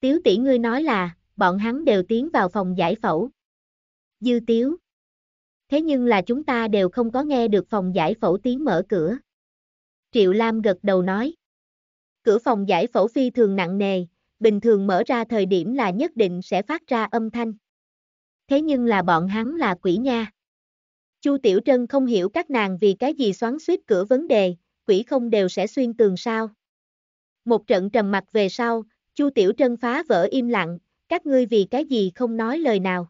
Tiếu tỷ ngươi nói là, bọn hắn đều tiến vào phòng giải phẫu. Dư Tiếu, thế nhưng là chúng ta đều không có nghe được phòng giải phẫu tiếng mở cửa. Triệu Lam gật đầu nói. Cửa phòng giải phẫu phi thường nặng nề, bình thường mở ra thời điểm là nhất định sẽ phát ra âm thanh. Thế nhưng là bọn hắn là quỷ nha. Chu Tiểu Trân không hiểu các nàng vì cái gì xoắn suýt cửa vấn đề, quỷ không đều sẽ xuyên tường sao. Một trận trầm mặt về sau, Chu Tiểu Trân phá vỡ im lặng, các ngươi vì cái gì không nói lời nào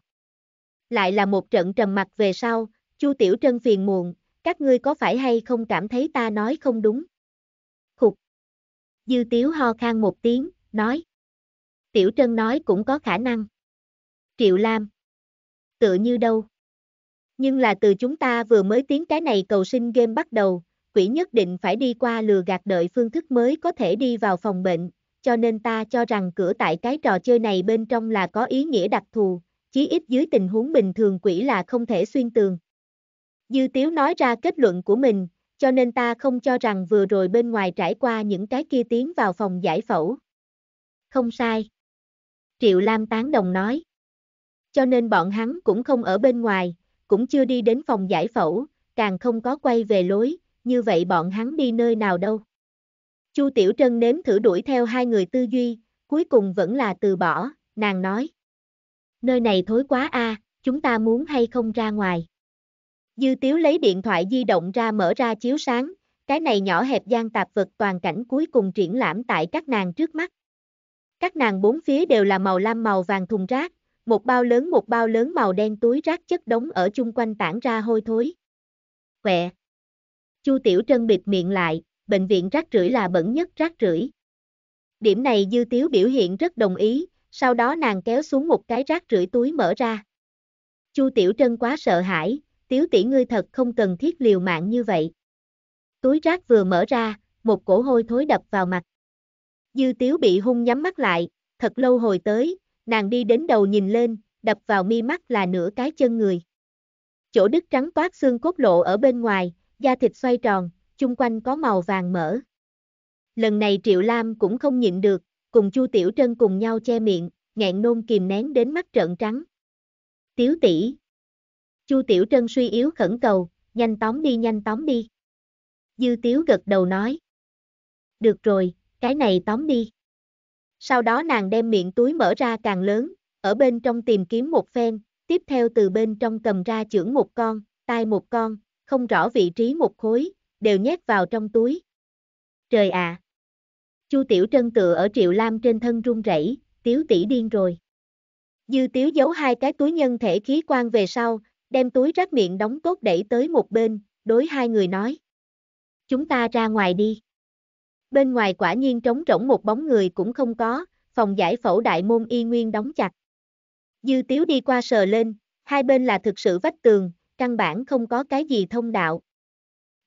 lại là một trận trầm mặt về sau, Chu Tiểu Trân phiền muộn, các ngươi có phải hay không cảm thấy ta nói không đúng? Khục! Dư Tiếu ho khan một tiếng, nói. Tiểu Trân nói cũng có khả năng. Triệu Lam! Tựa như đâu? Nhưng là từ chúng ta vừa mới tiến cái này cầu sinh game bắt đầu, quỷ nhất định phải đi qua lừa gạt đợi phương thức mới có thể đi vào phòng bệnh, cho nên ta cho rằng cửa tại cái trò chơi này bên trong là có ý nghĩa đặc thù, chí ít dưới tình huống bình thường quỷ là không thể xuyên tường. Dư Tiếu nói ra kết luận của mình, cho nên ta không cho rằng vừa rồi bên ngoài trải qua những cái kia tiến vào phòng giải phẫu. Không sai. Triệu Lam tán đồng nói. Cho nên bọn hắn cũng không ở bên ngoài, cũng chưa đi đến phòng giải phẫu, càng không có quay về lối, như vậy bọn hắn đi nơi nào đâu. Chu Tiểu Trân nếm thử đuổi theo hai người tư duy, cuối cùng vẫn là từ bỏ, nàng nói nơi này thối quá a, à, chúng ta muốn hay không ra ngoài. Dư tiếu lấy điện thoại di động ra mở ra chiếu sáng, cái này nhỏ hẹp gian tạp vật toàn cảnh cuối cùng triển lãm tại các nàng trước mắt. Các nàng bốn phía đều là màu lam màu vàng thùng rác, một bao lớn một bao lớn màu đen túi rác chất đống ở chung quanh tản ra hôi thối. Quẹ. Chu Tiểu Trân bịt miệng lại, bệnh viện rác rưởi là bẩn nhất rác rưởi. Điểm này Dư Tiếu biểu hiện rất đồng ý, sau đó nàng kéo xuống một cái rác rưởi túi mở ra. Chu Tiểu Trân quá sợ hãi, Tiếu tỷ ngươi thật không cần thiết liều mạng như vậy. Túi rác vừa mở ra, một cổ hôi thối đập vào mặt. Dư Tiếu bị hung nhắm mắt lại, thật lâu hồi tới, nàng đi đến đầu nhìn lên, đập vào mi mắt là nửa cái chân người. Chỗ đứt trắng toát xương cốt lộ ở bên ngoài, da thịt xoay tròn, chung quanh có màu vàng mỡ. Lần này Triệu Lam cũng không nhịn được, cùng Chu Tiểu Trân cùng nhau che miệng, nghẹn nôn kìm nén đến mắt trợn trắng. Tiếu tỷ. Chu Tiểu Trân suy yếu khẩn cầu, nhanh tóm đi nhanh tóm đi. Dư Tiếu gật đầu nói. Được rồi, cái này tóm đi. Sau đó nàng đem miệng túi mở ra càng lớn, ở bên trong tìm kiếm một phen, tiếp theo từ bên trong cầm ra chưởng một con, tai một con, không rõ vị trí một khối, đều nhét vào trong túi. Trời ạ! À, Chu Tiểu Trân tựa ở Triệu Lam trên thân run rẩy, Tiếu tỷ điên rồi. Dư Tiếu giấu hai cái túi nhân thể khí quan về sau, đem túi rác miệng đóng tốt đẩy tới một bên, đối hai người nói. Chúng ta ra ngoài đi. Bên ngoài quả nhiên trống rỗng một bóng người cũng không có, phòng giải phẫu đại môn y nguyên đóng chặt. Dư Tiếu đi qua sờ lên, hai bên là thực sự vách tường, căn bản không có cái gì thông đạo.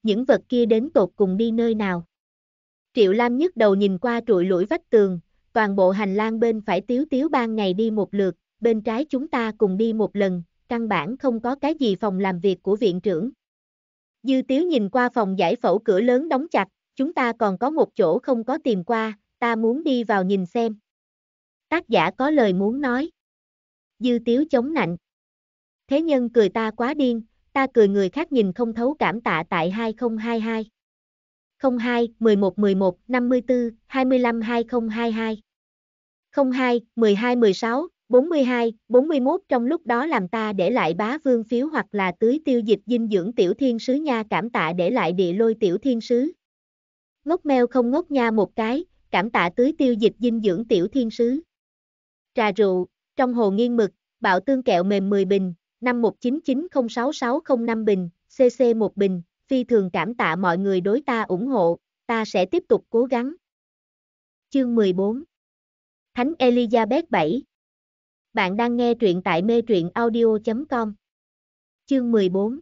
Những vật kia đến tột cùng đi nơi nào? Triệu Lam nhức đầu nhìn qua trụi lũi vách tường, toàn bộ hành lang bên phải tiếu tiếu ban ngày đi một lượt, bên trái chúng ta cùng đi một lần, căn bản không có cái gì phòng làm việc của viện trưởng. Dư tiếu nhìn qua phòng giải phẫu cửa lớn đóng chặt, chúng ta còn có một chỗ không có tìm qua, ta muốn đi vào nhìn xem. Tác giả có lời muốn nói. Dư tiếu chống nạnh. Thế nhân cười ta quá điên, ta cười người khác nhìn không thấu cảm tạ tại 2022. 02 11 11 54 25 2022. 02 12 16 42 41 trong lúc đó làm ta để lại bá vương phiếu hoặc là tưới tiêu dịch dinh dưỡng tiểu thiên sứ nha cảm tạ để lại địa lôi tiểu thiên sứ. Ngốc meo không ngốc nha một cái, cảm tạ tưới tiêu dịch dinh dưỡng tiểu thiên sứ. Trà rượu, trong hồ nghiên mực, bạo tương kẹo mềm 10 bình, 519906605 bình, CC 1 bình, phi thường cảm tạ mọi người đối ta ủng hộ, ta sẽ tiếp tục cố gắng. Chương 14 Thánh Elizabeth 7 Bạn đang nghe truyện tại mê truyện audio.com Chương 14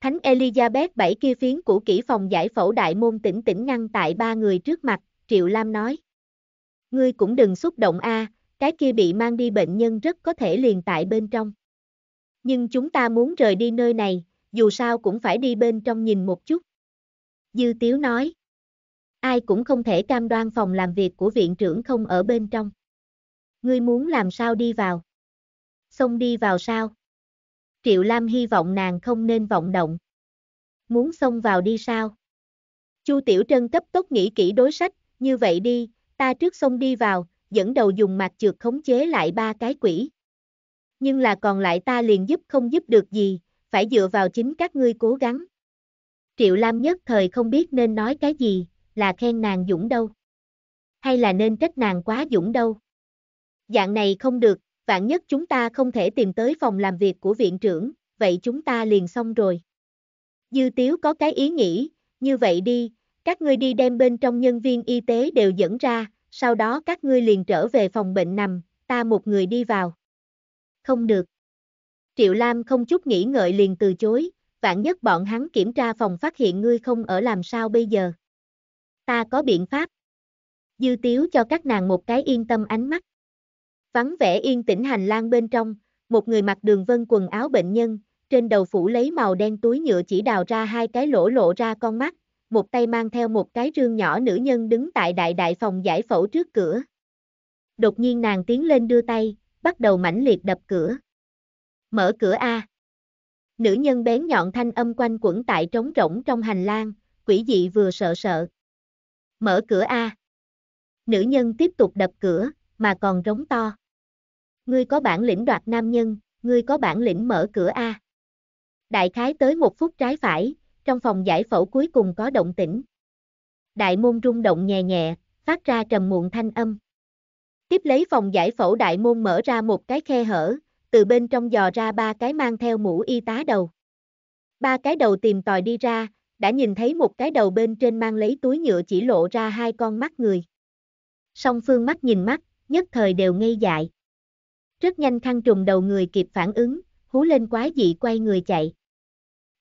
Thánh Elizabeth 7 kia phiến của kỹ phòng giải phẫu đại môn tỉnh tỉnh ngăn tại ba người trước mặt, Triệu Lam nói. Ngươi cũng đừng xúc động a, cái kia bị mang đi bệnh nhân rất có thể liền tại bên trong. Nhưng chúng ta muốn rời đi nơi này, dù sao cũng phải đi bên trong nhìn một chút. Dư Tiếu nói, ai cũng không thể cam đoan phòng làm việc của viện trưởng không ở bên trong. Ngươi muốn làm sao đi vào? Xông đi vào sao? Triệu Lam hy vọng nàng không nên vọng động. Muốn xông vào đi sao? Chu Tiểu Trân cấp tốc nghĩ kỹ đối sách, như vậy đi, ta trước xông đi vào, dẫn đầu dùng mặt trượt khống chế lại ba cái quỷ. Nhưng là còn lại ta liền giúp không giúp được gì, phải dựa vào chính các ngươi cố gắng. Triệu Lam nhất thời không biết nên nói cái gì, là khen nàng dũng đâu. Hay là nên trách nàng quá dũng đâu. Dạng này không được, vạn nhất chúng ta không thể tìm tới phòng làm việc của viện trưởng, vậy chúng ta liền xong rồi. Dư Tiếu có cái ý nghĩ, như vậy đi, các ngươi đi đem bên trong nhân viên y tế đều dẫn ra, sau đó các ngươi liền trở về phòng bệnh nằm, ta một người đi vào. Không được. Triệu Lam không chút nghĩ ngợi liền từ chối, vạn nhất bọn hắn kiểm tra phòng phát hiện ngươi không ở làm sao bây giờ. Ta có biện pháp. Dư tiếu cho các nàng một cái yên tâm ánh mắt. Vắng vẻ yên tĩnh hành lang bên trong, một người mặc đường vân quần áo bệnh nhân, trên đầu phủ lấy màu đen túi nhựa chỉ đào ra hai cái lỗ lộ ra con mắt, một tay mang theo một cái rương nhỏ nữ nhân đứng tại đại đại phòng giải phẫu trước cửa. Đột nhiên nàng tiến lên đưa tay, bắt đầu mãnh liệt đập cửa mở cửa A. Nữ nhân bén nhọn thanh âm quanh quẩn tại trống rỗng trong hành lang, quỷ dị vừa sợ sợ. Mở cửa A. Nữ nhân tiếp tục đập cửa, mà còn rống to. Ngươi có bản lĩnh đoạt nam nhân, ngươi có bản lĩnh mở cửa A. Đại khái tới một phút trái phải, trong phòng giải phẫu cuối cùng có động tĩnh. Đại môn rung động nhẹ nhẹ, phát ra trầm muộn thanh âm. Tiếp lấy phòng giải phẫu đại môn mở ra một cái khe hở, từ bên trong giò ra ba cái mang theo mũ y tá đầu. Ba cái đầu tìm tòi đi ra, đã nhìn thấy một cái đầu bên trên mang lấy túi nhựa chỉ lộ ra hai con mắt người. Song phương mắt nhìn mắt, nhất thời đều ngây dại. Rất nhanh khăn trùng đầu người kịp phản ứng, hú lên quái dị quay người chạy.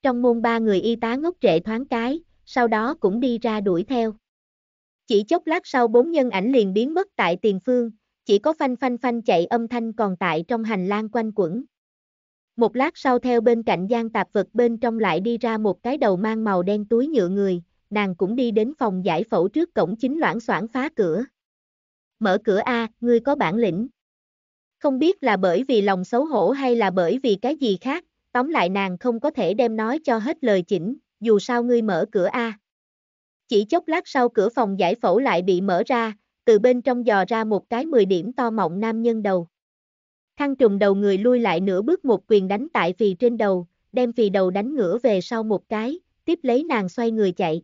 Trong môn ba người y tá ngốc trệ thoáng cái, sau đó cũng đi ra đuổi theo. Chỉ chốc lát sau bốn nhân ảnh liền biến mất tại tiền phương, chỉ có phanh phanh phanh chạy âm thanh còn tại trong hành lang quanh quẩn. Một lát sau theo bên cạnh gian tạp vật bên trong lại đi ra một cái đầu mang màu đen túi nhựa người, nàng cũng đi đến phòng giải phẫu trước cổng chính loãng soảng phá cửa. Mở cửa A, ngươi có bản lĩnh. Không biết là bởi vì lòng xấu hổ hay là bởi vì cái gì khác, tóm lại nàng không có thể đem nói cho hết lời chỉnh, dù sao ngươi mở cửa A. Chỉ chốc lát sau cửa phòng giải phẫu lại bị mở ra, từ bên trong dò ra một cái 10 điểm to mọng nam nhân đầu. Khăn trùng đầu người lui lại nửa bước một quyền đánh tại vì trên đầu, đem vì đầu đánh ngửa về sau một cái, tiếp lấy nàng xoay người chạy.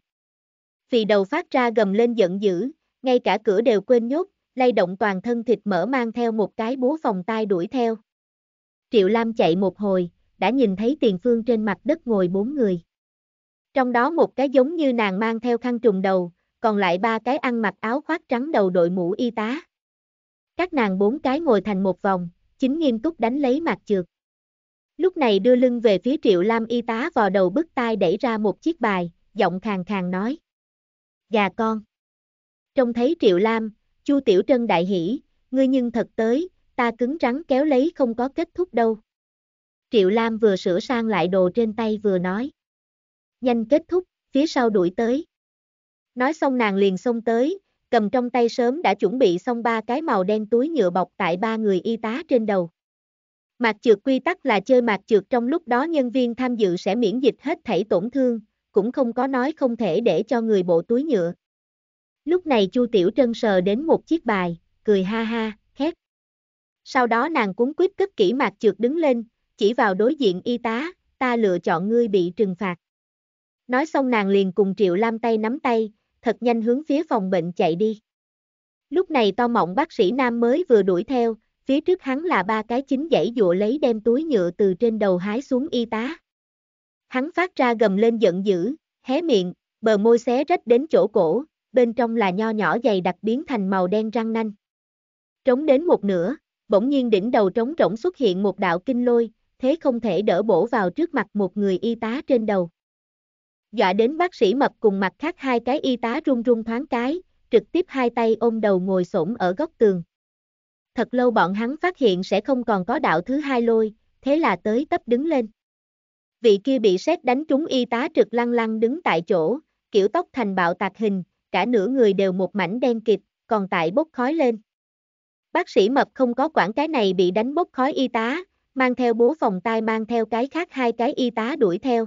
Vì đầu phát ra gầm lên giận dữ, ngay cả cửa đều quên nhốt, lay động toàn thân thịt mỡ mang theo một cái búa phòng tai đuổi theo. Triệu Lam chạy một hồi, đã nhìn thấy tiền phương trên mặt đất ngồi bốn người. Trong đó một cái giống như nàng mang theo khăn trùng đầu, còn lại ba cái ăn mặc áo khoác trắng đầu đội mũ y tá. Các nàng bốn cái ngồi thành một vòng, chính nghiêm túc đánh lấy mặt trượt. Lúc này đưa lưng về phía Triệu Lam y tá vò đầu bức tai đẩy ra một chiếc bài, giọng khàn khàn nói. Gà dạ con. Trông thấy Triệu Lam, Chu Tiểu Trân đại hỉ, ngươi nhưng thật tới, ta cứng rắn kéo lấy không có kết thúc đâu. Triệu Lam vừa sửa sang lại đồ trên tay vừa nói. Nhanh kết thúc, phía sau đuổi tới. Nói xong nàng liền xông tới, cầm trong tay sớm đã chuẩn bị xong ba cái màu đen túi nhựa bọc tại ba người y tá trên đầu. Mạc trượt quy tắc là chơi mạc trượt trong lúc đó nhân viên tham dự sẽ miễn dịch hết thảy tổn thương, cũng không có nói không thể để cho người bộ túi nhựa. Lúc này Chu Tiểu Trân sờ đến một chiếc bài, cười ha ha, khét. Sau đó nàng cuốn quyết cất kỹ mạc trượt đứng lên, chỉ vào đối diện y tá, ta lựa chọn ngươi bị trừng phạt. Nói xong nàng liền cùng Triệu Lam tay nắm tay, thật nhanh hướng phía phòng bệnh chạy đi. Lúc này to mọng bác sĩ nam mới vừa đuổi theo, phía trước hắn là ba cái chính dãy dụa lấy đem túi nhựa từ trên đầu hái xuống y tá. Hắn phát ra gầm lên giận dữ, hé miệng, bờ môi xé rách đến chỗ cổ, bên trong là nho nhỏ dày đặc biến thành màu đen răng nanh. Trống đến một nửa, bỗng nhiên đỉnh đầu trống rỗng xuất hiện một đạo kinh lôi, thế không thể đỡ bổ vào trước mặt một người y tá trên đầu. Dọa đến bác sĩ mập cùng mặt khác hai cái y tá run run thoáng cái, trực tiếp hai tay ôm đầu ngồi xổm ở góc tường. Thật lâu bọn hắn phát hiện sẽ không còn có đạo thứ hai lôi, thế là tới tấp đứng lên. Vị kia bị sét đánh trúng y tá trực lăng lăng đứng tại chỗ, kiểu tóc thành bạo tạc hình, cả nửa người đều một mảnh đen kịt, còn tại bốc khói lên. Bác sĩ mập không có quản cái này bị đánh bốc khói y tá, mang theo bố phòng tai mang theo cái khác hai cái y tá đuổi theo.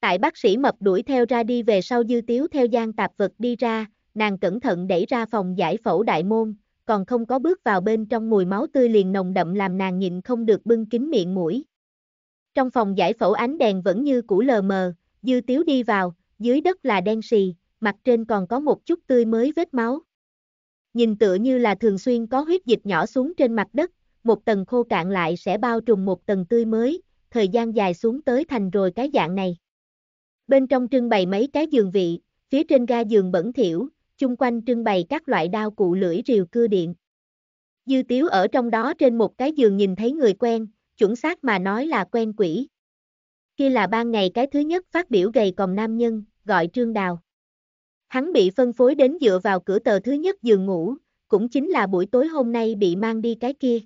Tại bác sĩ mập đuổi theo ra đi về sau dư tiếu theo gian tạp vật đi ra, nàng cẩn thận đẩy ra phòng giải phẫu đại môn, còn không có bước vào bên trong mùi máu tươi liền nồng đậm làm nàng nhịn không được bưng kín miệng mũi. Trong phòng giải phẫu ánh đèn vẫn như cũ lờ mờ, dư tiếu đi vào, dưới đất là đen xì, mặt trên còn có một chút tươi mới vết máu. Nhìn tựa như là thường xuyên có huyết dịch nhỏ xuống trên mặt đất, một tầng khô cạn lại sẽ bao trùm một tầng tươi mới, thời gian dài xuống tới thành rồi cái dạng này. Bên trong trưng bày mấy cái giường vị, phía trên ga giường bẩn thiểu, chung quanh trưng bày các loại đao cụ lưỡi rìu cưa điện. Dư Tiếu ở trong đó trên một cái giường nhìn thấy người quen, chuẩn xác mà nói là quen quỷ. Kia là ban ngày cái thứ nhất phát biểu gầy còm nam nhân, gọi Trương Đào. Hắn bị phân phối đến dựa vào cửa tờ thứ nhất giường ngủ, cũng chính là buổi tối hôm nay bị mang đi cái kia.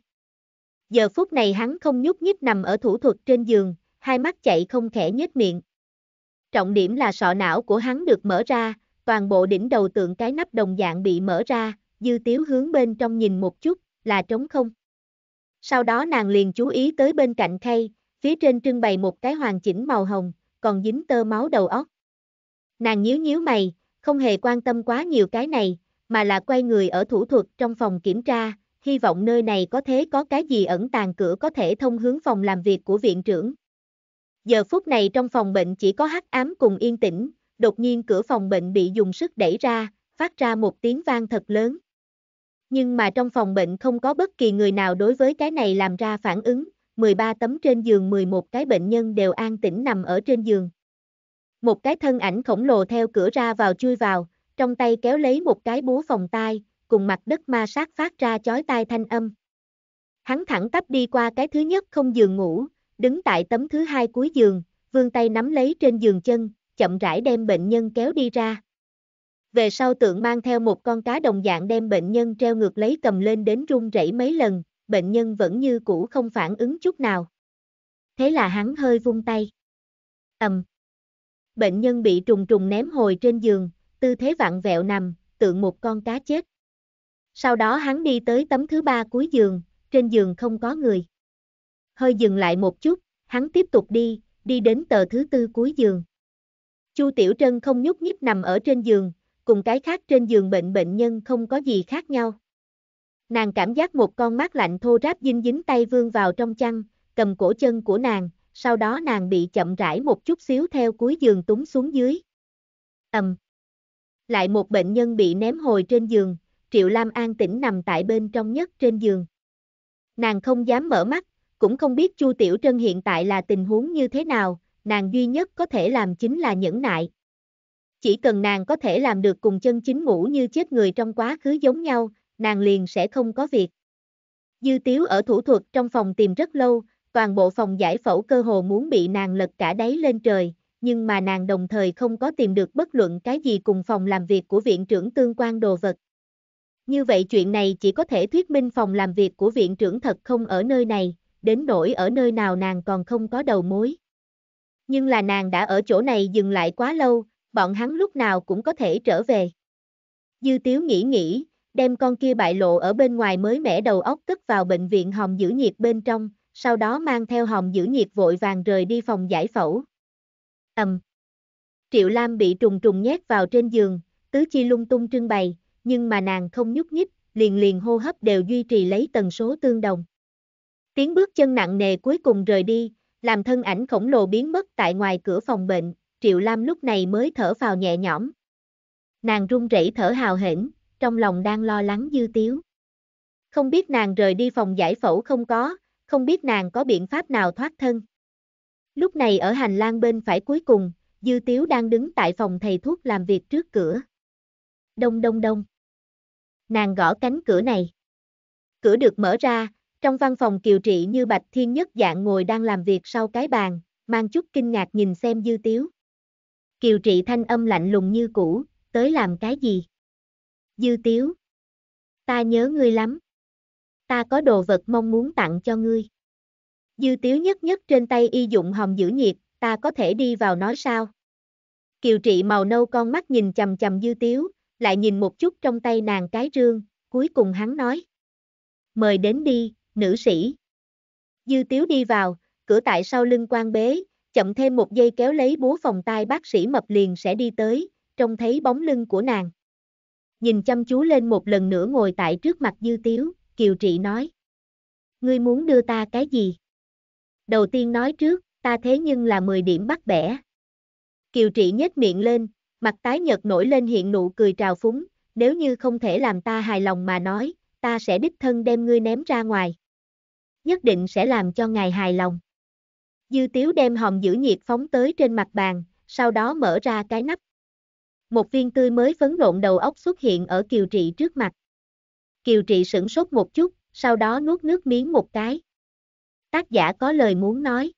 Giờ phút này hắn không nhúc nhích nằm ở thủ thuật trên giường, hai mắt chạy không khẽ nhếch miệng. Trọng điểm là sọ não của hắn được mở ra, toàn bộ đỉnh đầu tượng cái nắp đồng dạng bị mở ra, dư tiếu hướng bên trong nhìn một chút, là trống không. Sau đó nàng liền chú ý tới bên cạnh khay, phía trên trưng bày một cái hoàn chỉnh màu hồng, còn dính tơ máu đầu óc. Nàng nhíu nhíu mày, không hề quan tâm quá nhiều cái này, mà là quay người ở thủ thuật trong phòng kiểm tra, hy vọng nơi này có thế có cái gì ẩn tàng cửa có thể thông hướng phòng làm việc của viện trưởng. Giờ phút này trong phòng bệnh chỉ có hắc ám cùng yên tĩnh, đột nhiên cửa phòng bệnh bị dùng sức đẩy ra, phát ra một tiếng vang thật lớn. Nhưng mà trong phòng bệnh không có bất kỳ người nào đối với cái này làm ra phản ứng, 13 tấm trên giường 11 cái bệnh nhân đều an tĩnh nằm ở trên giường. Một cái thân ảnh khổng lồ theo cửa ra vào chui vào, trong tay kéo lấy một cái búa phòng tai, cùng mặt đất ma sát phát ra chói tai thanh âm. Hắn thẳng tắp đi qua cái thứ nhất không giường ngủ, đứng tại tấm thứ hai cuối giường, vươn tay nắm lấy trên giường chân, chậm rãi đem bệnh nhân kéo đi ra. Về sau tượng mang theo một con cá đồng dạng đem bệnh nhân treo ngược lấy cầm lên đến rung rẩy mấy lần, bệnh nhân vẫn như cũ không phản ứng chút nào. Thế là hắn hơi vung tay. Ầm. Bệnh nhân bị trùng trùng ném hồi trên giường, tư thế vặn vẹo nằm, tượng một con cá chết. Sau đó hắn đi tới tấm thứ ba cuối giường, trên giường không có người hơi dừng lại một chút, hắn tiếp tục đi, đi đến tờ thứ tư cuối giường. Chu Tiểu Trân không nhúc nhích nằm ở trên giường, cùng cái khác trên giường bệnh bệnh nhân không có gì khác nhau. Nàng cảm giác một con mắt lạnh thô ráp dinh dính tay vương vào trong chăn, cầm cổ chân của nàng, sau đó nàng bị chậm rãi một chút xíu theo cuối giường túng xuống dưới. Ầm. Lại một bệnh nhân bị ném hồi trên giường, Triệu Lam an tĩnh nằm tại bên trong nhất trên giường. Nàng không dám mở mắt, cũng không biết Chu Tiểu Trân hiện tại là tình huống như thế nào, nàng duy nhất có thể làm chính là nhẫn nại. Chỉ cần nàng có thể làm được cùng chân chính ngủ như chết người trong quá khứ giống nhau, nàng liền sẽ không có việc. Dư Tiếu ở thủ thuật trong phòng tìm rất lâu, toàn bộ phòng giải phẫu cơ hồ muốn bị nàng lật cả đáy lên trời, nhưng mà nàng đồng thời không có tìm được bất luận cái gì cùng phòng làm việc của viện trưởng tương quan đồ vật. Như vậy chuyện này chỉ có thể thuyết minh phòng làm việc của viện trưởng thật không ở nơi này, đến nỗi ở nơi nào nàng còn không có đầu mối. Nhưng là nàng đã ở chỗ này dừng lại quá lâu, bọn hắn lúc nào cũng có thể trở về. Dư Tiếu nghĩ nghĩ, đem con kia bại lộ ở bên ngoài mới mẻ đầu óc tức vào bệnh viện hòm giữ nhiệt bên trong, sau đó mang theo hòm giữ nhiệt vội vàng rời đi phòng giải phẫu. Ầm. Um. Triệu Lam bị trùng trùng nhét vào trên giường, tứ chi lung tung trưng bày, nhưng mà nàng không nhúc nhích, liền liền hô hấp đều duy trì lấy tần số tương đồng. Tiếng bước chân nặng nề cuối cùng rời đi, làm thân ảnh khổng lồ biến mất tại ngoài cửa phòng bệnh, Triệu Lam lúc này mới thở vào nhẹ nhõm. Nàng run rẩy thở hào hển, trong lòng đang lo lắng dư tiếu. Không biết nàng rời đi phòng giải phẫu không có, không biết nàng có biện pháp nào thoát thân. Lúc này ở hành lang bên phải cuối cùng, dư tiếu đang đứng tại phòng thầy thuốc làm việc trước cửa. Đông đông đông. Nàng gõ cánh cửa này. Cửa được mở ra, trong văn phòng kiều trị như bạch thiên nhất dạng ngồi đang làm việc sau cái bàn, mang chút kinh ngạc nhìn xem dư tiếu. Kiều trị thanh âm lạnh lùng như cũ, tới làm cái gì? Dư tiếu. Ta nhớ ngươi lắm. Ta có đồ vật mong muốn tặng cho ngươi. Dư tiếu nhất nhất trên tay y dụng hồng giữ nhiệt, ta có thể đi vào nói sao? Kiều trị màu nâu con mắt nhìn chầm chầm dư tiếu, lại nhìn một chút trong tay nàng cái rương, cuối cùng hắn nói. Mời đến đi, nữ sĩ. Dư tiếu đi vào, cửa tại sau lưng quan bế, chậm thêm một giây kéo lấy búa phòng tai bác sĩ mập liền sẽ đi tới, trông thấy bóng lưng của nàng. Nhìn chăm chú lên một lần nữa ngồi tại trước mặt dư tiếu, kiều trị nói. Ngươi muốn đưa ta cái gì? Đầu tiên nói trước, ta thế nhưng là 10 điểm bắt bẻ. Kiều trị nhếch miệng lên, mặt tái nhật nổi lên hiện nụ cười trào phúng, nếu như không thể làm ta hài lòng mà nói, ta sẽ đích thân đem ngươi ném ra ngoài nhất định sẽ làm cho ngài hài lòng. Dư tiếu đem hòm giữ nhiệt phóng tới trên mặt bàn, sau đó mở ra cái nắp. Một viên tươi mới phấn nộn đầu óc xuất hiện ở Kiều Trị trước mặt. Kiều Trị sửng sốt một chút, sau đó nuốt nước miếng một cái. Tác giả có lời muốn nói.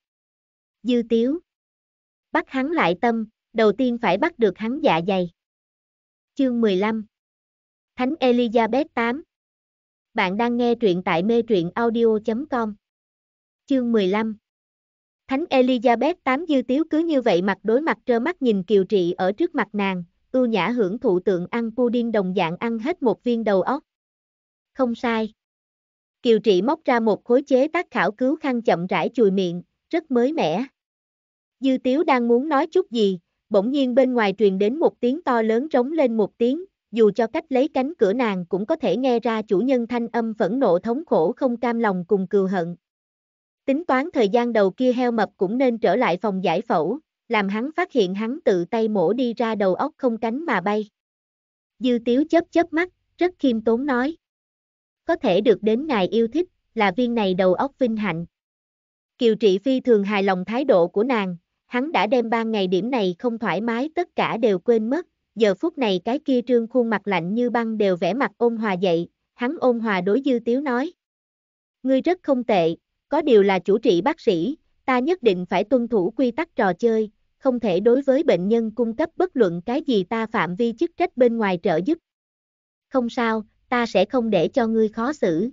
Dư tiếu. Bắt hắn lại tâm, đầu tiên phải bắt được hắn dạ dày. Chương 15 Thánh Elizabeth 8 bạn đang nghe truyện tại mê truyện audio.com. Chương 15 Thánh Elizabeth tám dư tiếu cứ như vậy mặt đối mặt trơ mắt nhìn kiều trị ở trước mặt nàng, ưu nhã hưởng thụ tượng ăn pudding đồng dạng ăn hết một viên đầu óc. Không sai. Kiều trị móc ra một khối chế tác khảo cứu khăn chậm rãi chùi miệng, rất mới mẻ. Dư tiếu đang muốn nói chút gì, bỗng nhiên bên ngoài truyền đến một tiếng to lớn trống lên một tiếng, dù cho cách lấy cánh cửa nàng cũng có thể nghe ra chủ nhân thanh âm vẫn nộ thống khổ không cam lòng cùng cừu hận. Tính toán thời gian đầu kia heo mập cũng nên trở lại phòng giải phẫu, làm hắn phát hiện hắn tự tay mổ đi ra đầu óc không cánh mà bay. Dư tiếu chớp chớp mắt, rất khiêm tốn nói. Có thể được đến ngài yêu thích, là viên này đầu óc vinh hạnh. Kiều trị phi thường hài lòng thái độ của nàng, hắn đã đem ba ngày điểm này không thoải mái tất cả đều quên mất, giờ phút này cái kia trương khuôn mặt lạnh như băng đều vẽ mặt ôn hòa dậy, hắn ôn hòa đối dư tiếu nói. Ngươi rất không tệ, có điều là chủ trị bác sĩ, ta nhất định phải tuân thủ quy tắc trò chơi, không thể đối với bệnh nhân cung cấp bất luận cái gì ta phạm vi chức trách bên ngoài trợ giúp. Không sao, ta sẽ không để cho ngươi khó xử.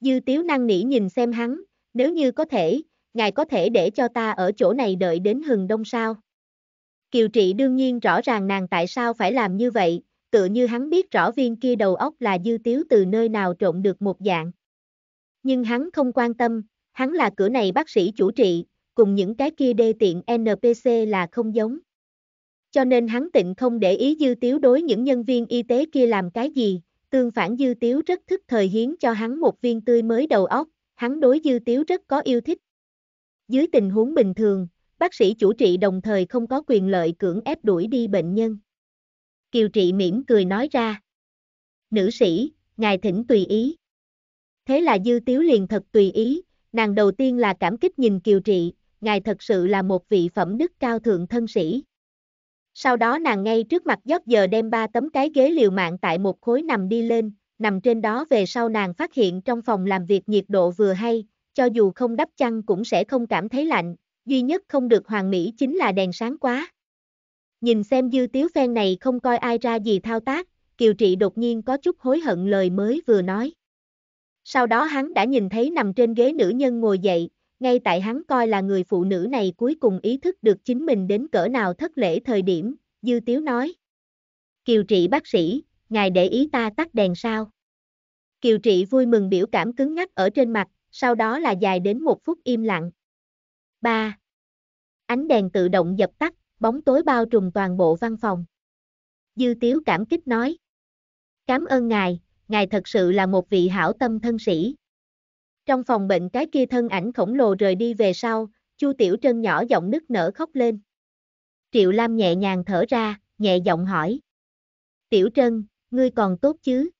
Dư tiếu năng nỉ nhìn xem hắn, nếu như có thể, ngài có thể để cho ta ở chỗ này đợi đến hừng đông sao. Kiều Trị đương nhiên rõ ràng nàng tại sao phải làm như vậy, tựa như hắn biết rõ viên kia đầu óc là dư tiếu từ nơi nào trộn được một dạng. Nhưng hắn không quan tâm, hắn là cửa này bác sĩ chủ trị, cùng những cái kia đê tiện NPC là không giống. Cho nên hắn tịnh không để ý dư tiếu đối những nhân viên y tế kia làm cái gì, tương phản dư tiếu rất thức thời hiến cho hắn một viên tươi mới đầu óc, hắn đối dư tiếu rất có yêu thích. Dưới tình huống bình thường, Bác sĩ chủ trị đồng thời không có quyền lợi cưỡng ép đuổi đi bệnh nhân. Kiều trị mỉm cười nói ra. Nữ sĩ, ngài thỉnh tùy ý. Thế là dư tiếu liền thật tùy ý, nàng đầu tiên là cảm kích nhìn kiều trị, ngài thật sự là một vị phẩm đức cao thượng thân sĩ. Sau đó nàng ngay trước mặt giấc giờ đem ba tấm cái ghế liều mạng tại một khối nằm đi lên, nằm trên đó về sau nàng phát hiện trong phòng làm việc nhiệt độ vừa hay, cho dù không đắp chăn cũng sẽ không cảm thấy lạnh, duy nhất không được hoàn mỹ chính là đèn sáng quá. Nhìn xem dư tiếu phen này không coi ai ra gì thao tác, Kiều Trị đột nhiên có chút hối hận lời mới vừa nói. Sau đó hắn đã nhìn thấy nằm trên ghế nữ nhân ngồi dậy, ngay tại hắn coi là người phụ nữ này cuối cùng ý thức được chính mình đến cỡ nào thất lễ thời điểm, dư tiếu nói. Kiều Trị bác sĩ, ngài để ý ta tắt đèn sao? Kiều Trị vui mừng biểu cảm cứng ngắc ở trên mặt, sau đó là dài đến một phút im lặng. 3. Ánh đèn tự động dập tắt, bóng tối bao trùm toàn bộ văn phòng. Dư Tiếu cảm kích nói. Cảm ơn ngài, ngài thật sự là một vị hảo tâm thân sĩ. Trong phòng bệnh cái kia thân ảnh khổng lồ rời đi về sau, Chu Tiểu Trân nhỏ giọng nức nở khóc lên. Triệu Lam nhẹ nhàng thở ra, nhẹ giọng hỏi. Tiểu Trân, ngươi còn tốt chứ?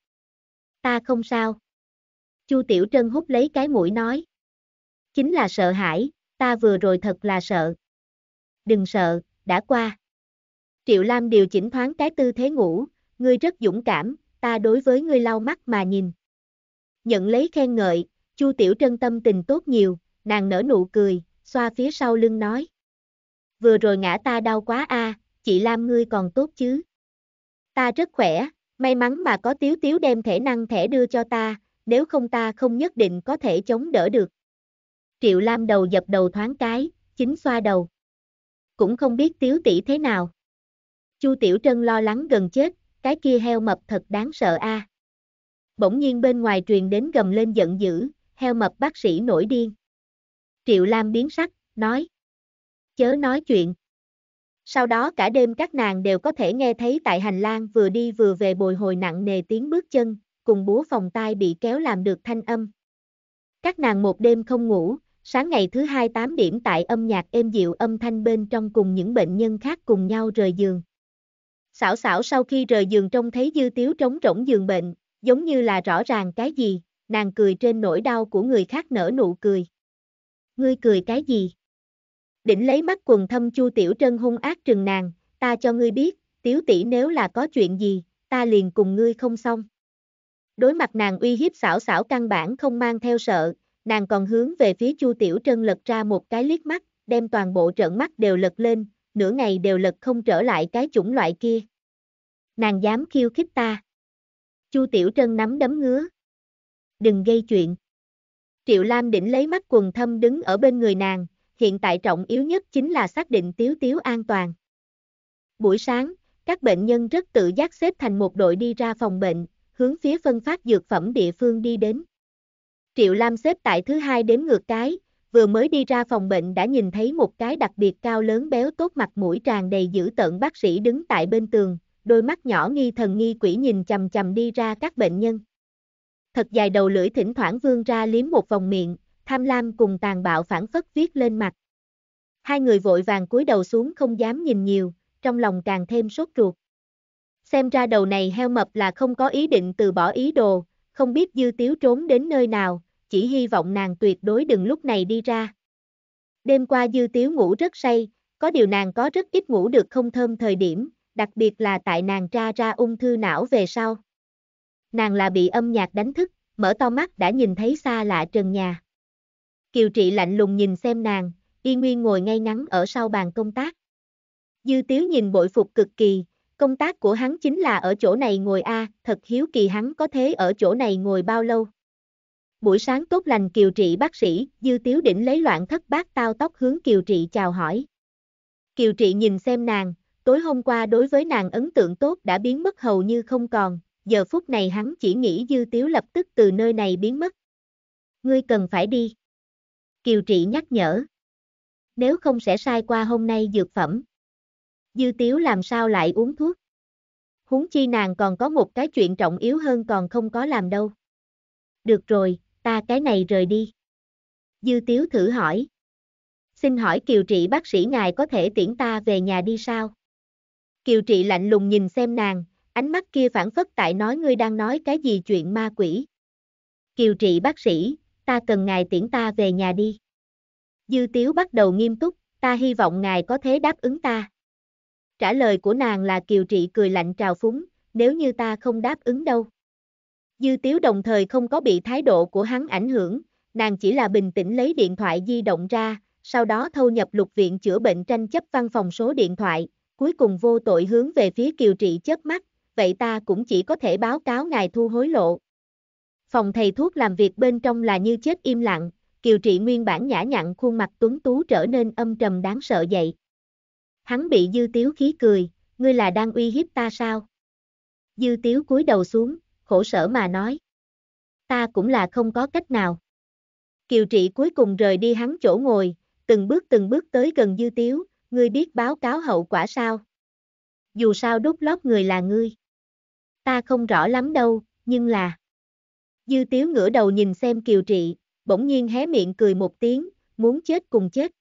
Ta không sao. Chu Tiểu Trân hút lấy cái mũi nói. Chính là sợ hãi, ta vừa rồi thật là sợ. Đừng sợ, đã qua. Triệu Lam điều chỉnh thoáng cái tư thế ngủ, ngươi rất dũng cảm, ta đối với ngươi lau mắt mà nhìn. Nhận lấy khen ngợi, Chu Tiểu Trân tâm tình tốt nhiều, nàng nở nụ cười, xoa phía sau lưng nói. Vừa rồi ngã ta đau quá a, chị Lam ngươi còn tốt chứ. Ta rất khỏe, may mắn mà có Tiếu Tiếu đem thể năng thẻ đưa cho ta, nếu không ta không nhất định có thể chống đỡ được. Triệu Lam đầu dập đầu thoáng cái, chính xoa đầu. Cũng không biết tiếu tỷ thế nào. Chu Tiểu Trân lo lắng gần chết, cái kia heo mập thật đáng sợ a. À. Bỗng nhiên bên ngoài truyền đến gầm lên giận dữ, heo mập bác sĩ nổi điên. Triệu Lam biến sắc, nói. Chớ nói chuyện. Sau đó cả đêm các nàng đều có thể nghe thấy tại hành lang vừa đi vừa về bồi hồi nặng nề tiếng bước chân, cùng búa phòng tai bị kéo làm được thanh âm. Các nàng một đêm không ngủ, sáng ngày thứ hai 8 điểm tại âm nhạc êm dịu âm thanh bên trong cùng những bệnh nhân khác cùng nhau rời giường. Xảo xảo sau khi rời giường trông thấy dư tiếu trống rỗng giường bệnh, giống như là rõ ràng cái gì, nàng cười trên nỗi đau của người khác nở nụ cười. Ngươi cười cái gì? Đỉnh lấy mắt quần thâm chu tiểu trân hung ác trừng nàng, ta cho ngươi biết, tiếu tỷ nếu là có chuyện gì, ta liền cùng ngươi không xong. Đối mặt nàng uy hiếp xảo xảo căn bản không mang theo sợ, Nàng còn hướng về phía Chu Tiểu Trân lật ra một cái liếc mắt, đem toàn bộ trận mắt đều lật lên, nửa ngày đều lật không trở lại cái chủng loại kia. Nàng dám khiêu khích ta. Chu Tiểu Trân nắm đấm ngứa. Đừng gây chuyện. Triệu Lam đỉnh lấy mắt quần thâm đứng ở bên người nàng, hiện tại trọng yếu nhất chính là xác định Tiếu Tiếu an toàn. Buổi sáng, các bệnh nhân rất tự giác xếp thành một đội đi ra phòng bệnh, hướng phía phân phát dược phẩm địa phương đi đến. Triệu Lam xếp tại thứ hai đếm ngược cái, vừa mới đi ra phòng bệnh đã nhìn thấy một cái đặc biệt cao lớn béo tốt mặt mũi tràn đầy dữ tợn bác sĩ đứng tại bên tường, đôi mắt nhỏ nghi thần nghi quỷ nhìn chầm chầm đi ra các bệnh nhân. Thật dài đầu lưỡi thỉnh thoảng vươn ra liếm một vòng miệng, tham lam cùng tàn bạo phản phất viết lên mặt. Hai người vội vàng cúi đầu xuống không dám nhìn nhiều, trong lòng càng thêm sốt ruột. Xem ra đầu này heo mập là không có ý định từ bỏ ý đồ, không biết dư tiếu trốn đến nơi nào, chỉ hy vọng nàng tuyệt đối đừng lúc này đi ra. Đêm qua dư tiếu ngủ rất say, có điều nàng có rất ít ngủ được không thơm thời điểm, đặc biệt là tại nàng tra ra ung thư não về sau. Nàng là bị âm nhạc đánh thức, mở to mắt đã nhìn thấy xa lạ trần nhà. Kiều trị lạnh lùng nhìn xem nàng, y nguyên ngồi ngay ngắn ở sau bàn công tác. Dư tiếu nhìn bội phục cực kỳ, công tác của hắn chính là ở chỗ này ngồi a, à, thật hiếu kỳ hắn có thế ở chỗ này ngồi bao lâu. Buổi sáng tốt lành Kiều Trị bác sĩ, Dư Tiếu Đỉnh lấy loạn thất bát tao tóc hướng Kiều Trị chào hỏi. Kiều Trị nhìn xem nàng, tối hôm qua đối với nàng ấn tượng tốt đã biến mất hầu như không còn, giờ phút này hắn chỉ nghĩ Dư Tiếu lập tức từ nơi này biến mất. Ngươi cần phải đi. Kiều Trị nhắc nhở. Nếu không sẽ sai qua hôm nay dược phẩm. Dư Tiếu làm sao lại uống thuốc? Huống chi nàng còn có một cái chuyện trọng yếu hơn còn không có làm đâu. Được rồi, ta cái này rời đi. Dư Tiếu thử hỏi. Xin hỏi Kiều Trị bác sĩ ngài có thể tiễn ta về nhà đi sao? Kiều Trị lạnh lùng nhìn xem nàng, ánh mắt kia phản phất tại nói ngươi đang nói cái gì chuyện ma quỷ. Kiều Trị bác sĩ, ta cần ngài tiễn ta về nhà đi. Dư Tiếu bắt đầu nghiêm túc, ta hy vọng ngài có thể đáp ứng ta. Trả lời của nàng là Kiều Trị cười lạnh trào phúng, nếu như ta không đáp ứng đâu. Dư Tiếu đồng thời không có bị thái độ của hắn ảnh hưởng, nàng chỉ là bình tĩnh lấy điện thoại di động ra, sau đó thâu nhập lục viện chữa bệnh tranh chấp văn phòng số điện thoại, cuối cùng vô tội hướng về phía Kiều Trị chớp mắt, vậy ta cũng chỉ có thể báo cáo ngài thu hối lộ. Phòng thầy thuốc làm việc bên trong là như chết im lặng, Kiều Trị nguyên bản nhã nhặn khuôn mặt tuấn tú trở nên âm trầm đáng sợ dậy. Hắn bị dư tiếu khí cười, ngươi là đang uy hiếp ta sao? Dư tiếu cúi đầu xuống, khổ sở mà nói. Ta cũng là không có cách nào. Kiều trị cuối cùng rời đi hắn chỗ ngồi, từng bước từng bước tới gần dư tiếu, ngươi biết báo cáo hậu quả sao? Dù sao đốt lót người là ngươi. Ta không rõ lắm đâu, nhưng là... Dư tiếu ngửa đầu nhìn xem kiều trị, bỗng nhiên hé miệng cười một tiếng, muốn chết cùng chết.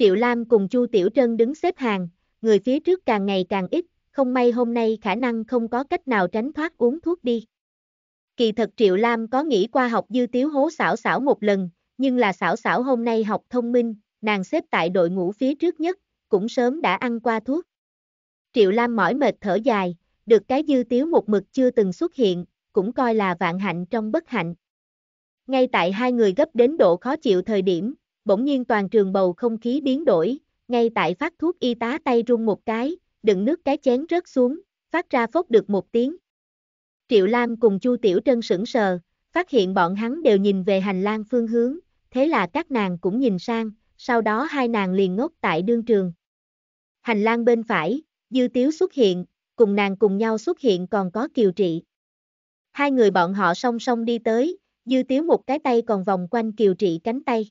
Triệu Lam cùng Chu Tiểu Trân đứng xếp hàng, người phía trước càng ngày càng ít, không may hôm nay khả năng không có cách nào tránh thoát uống thuốc đi. Kỳ thật Triệu Lam có nghĩ qua học dư tiếu hố xảo xảo một lần, nhưng là xảo xảo hôm nay học thông minh, nàng xếp tại đội ngũ phía trước nhất, cũng sớm đã ăn qua thuốc. Triệu Lam mỏi mệt thở dài, được cái dư tiếu một mực chưa từng xuất hiện, cũng coi là vạn hạnh trong bất hạnh. Ngay tại hai người gấp đến độ khó chịu thời điểm, bỗng nhiên toàn trường bầu không khí biến đổi, ngay tại phát thuốc y tá tay rung một cái, đựng nước cái chén rớt xuống, phát ra phốc được một tiếng. Triệu Lam cùng Chu Tiểu Trân sững sờ, phát hiện bọn hắn đều nhìn về hành lang phương hướng, thế là các nàng cũng nhìn sang, sau đó hai nàng liền ngốc tại đương trường. Hành lang bên phải, Dư Tiếu xuất hiện, cùng nàng cùng nhau xuất hiện còn có Kiều Trị. Hai người bọn họ song song đi tới, Dư Tiếu một cái tay còn vòng quanh Kiều Trị cánh tay.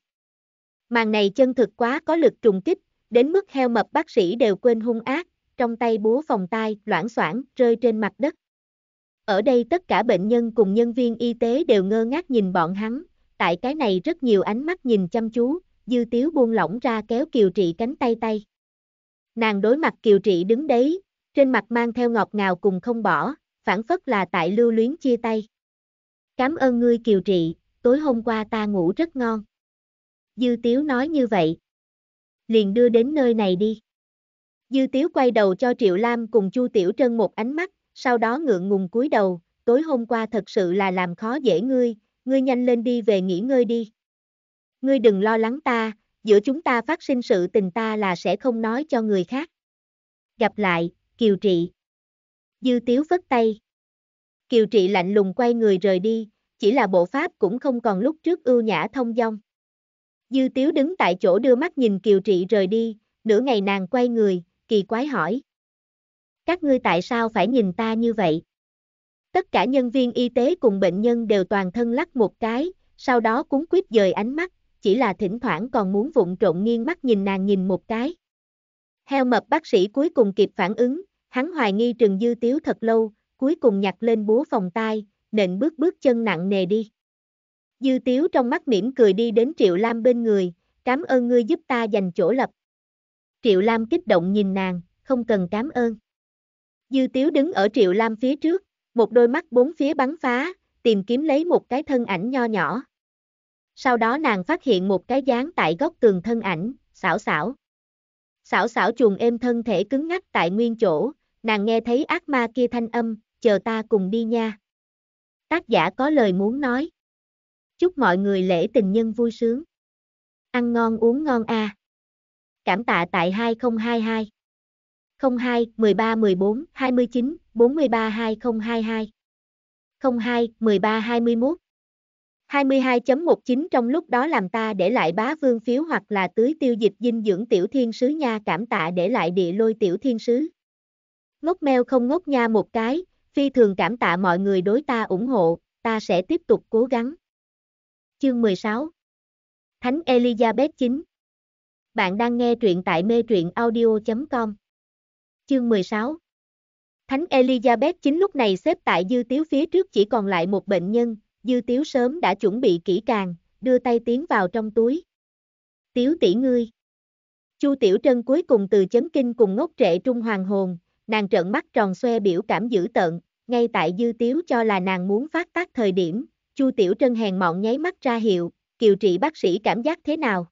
Màn này chân thực quá có lực trùng kích, đến mức heo mập bác sĩ đều quên hung ác, trong tay búa phòng tai loãng xoảng rơi trên mặt đất. Ở đây tất cả bệnh nhân cùng nhân viên y tế đều ngơ ngác nhìn bọn hắn, tại cái này rất nhiều ánh mắt nhìn chăm chú, dư tiếu buông lỏng ra kéo Kiều Trị cánh tay tay. Nàng đối mặt Kiều Trị đứng đấy, trên mặt mang theo ngọt ngào cùng không bỏ, phản phất là tại lưu luyến chia tay. Cảm ơn ngươi Kiều Trị, tối hôm qua ta ngủ rất ngon. Dư Tiếu nói như vậy. Liền đưa đến nơi này đi. Dư Tiếu quay đầu cho Triệu Lam cùng Chu Tiểu Trân một ánh mắt, sau đó ngượng ngùng cúi đầu, tối hôm qua thật sự là làm khó dễ ngươi, ngươi nhanh lên đi về nghỉ ngơi đi. Ngươi đừng lo lắng ta, giữa chúng ta phát sinh sự tình ta là sẽ không nói cho người khác. Gặp lại, Kiều Trị. Dư Tiếu vất tay. Kiều Trị lạnh lùng quay người rời đi, chỉ là bộ pháp cũng không còn lúc trước ưu nhã thông dong. Dư tiếu đứng tại chỗ đưa mắt nhìn Kiều Trị rời đi, nửa ngày nàng quay người, kỳ quái hỏi. Các ngươi tại sao phải nhìn ta như vậy? Tất cả nhân viên y tế cùng bệnh nhân đều toàn thân lắc một cái, sau đó cúng quyết dời ánh mắt, chỉ là thỉnh thoảng còn muốn vụng trộn nghiêng mắt nhìn nàng nhìn một cái. Heo mập bác sĩ cuối cùng kịp phản ứng, hắn hoài nghi Trừng Dư Tiếu thật lâu, cuối cùng nhặt lên búa phòng tai, nện bước bước chân nặng nề đi. Dư Tiếu trong mắt mỉm cười đi đến Triệu Lam bên người, cảm ơn ngươi giúp ta dành chỗ lập. Triệu Lam kích động nhìn nàng, không cần cảm ơn. Dư Tiếu đứng ở Triệu Lam phía trước, một đôi mắt bốn phía bắn phá, tìm kiếm lấy một cái thân ảnh nho nhỏ. Sau đó nàng phát hiện một cái dáng tại góc tường thân ảnh, xảo xảo. Xảo xảo chuồng êm thân thể cứng ngắc tại nguyên chỗ, nàng nghe thấy ác ma kia thanh âm, chờ ta cùng đi nha. Tác giả có lời muốn nói. Chúc mọi người lễ tình nhân vui sướng. Ăn ngon uống ngon a. À. Cảm tạ tại 2022. 02 13 14 29 43 2022. 02 13 21. 22.19 trong lúc đó làm ta để lại bá vương phiếu hoặc là tưới tiêu dịch dinh dưỡng tiểu thiên sứ nha cảm tạ để lại địa lôi tiểu thiên sứ. Ngốc meo không ngốc nha một cái, phi thường cảm tạ mọi người đối ta ủng hộ, ta sẽ tiếp tục cố gắng chương 16 Thánh Elizabeth 9 Bạn đang nghe truyện tại mê truyện audio.com Chương 16 Thánh Elizabeth 9 lúc này xếp tại dư tiếu phía trước chỉ còn lại một bệnh nhân, dư tiếu sớm đã chuẩn bị kỹ càng, đưa tay tiến vào trong túi. Tiếu tỷ ngươi Chu Tiểu Trân cuối cùng từ chấn kinh cùng ngốc trệ trung hoàng hồn, nàng trợn mắt tròn xoe biểu cảm dữ tợn, ngay tại dư tiếu cho là nàng muốn phát tác thời điểm, Chu Tiểu Trân hèn mọn nháy mắt ra hiệu, kiều trị bác sĩ cảm giác thế nào?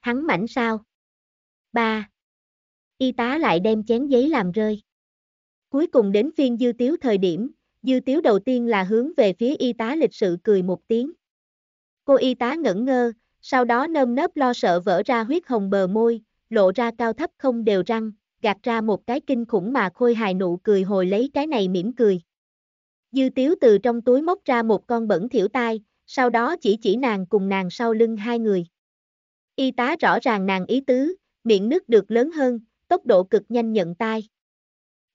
Hắn mảnh sao? Ba. Y tá lại đem chén giấy làm rơi. Cuối cùng đến phiên dư tiếu thời điểm, dư tiếu đầu tiên là hướng về phía y tá lịch sự cười một tiếng. Cô y tá ngẩn ngơ, sau đó nơm nớp lo sợ vỡ ra huyết hồng bờ môi, lộ ra cao thấp không đều răng, gạt ra một cái kinh khủng mà khôi hài nụ cười hồi lấy cái này mỉm cười. Dư tiếu từ trong túi móc ra một con bẩn thiểu tai, sau đó chỉ chỉ nàng cùng nàng sau lưng hai người. Y tá rõ ràng nàng ý tứ, miệng nước được lớn hơn, tốc độ cực nhanh nhận tai.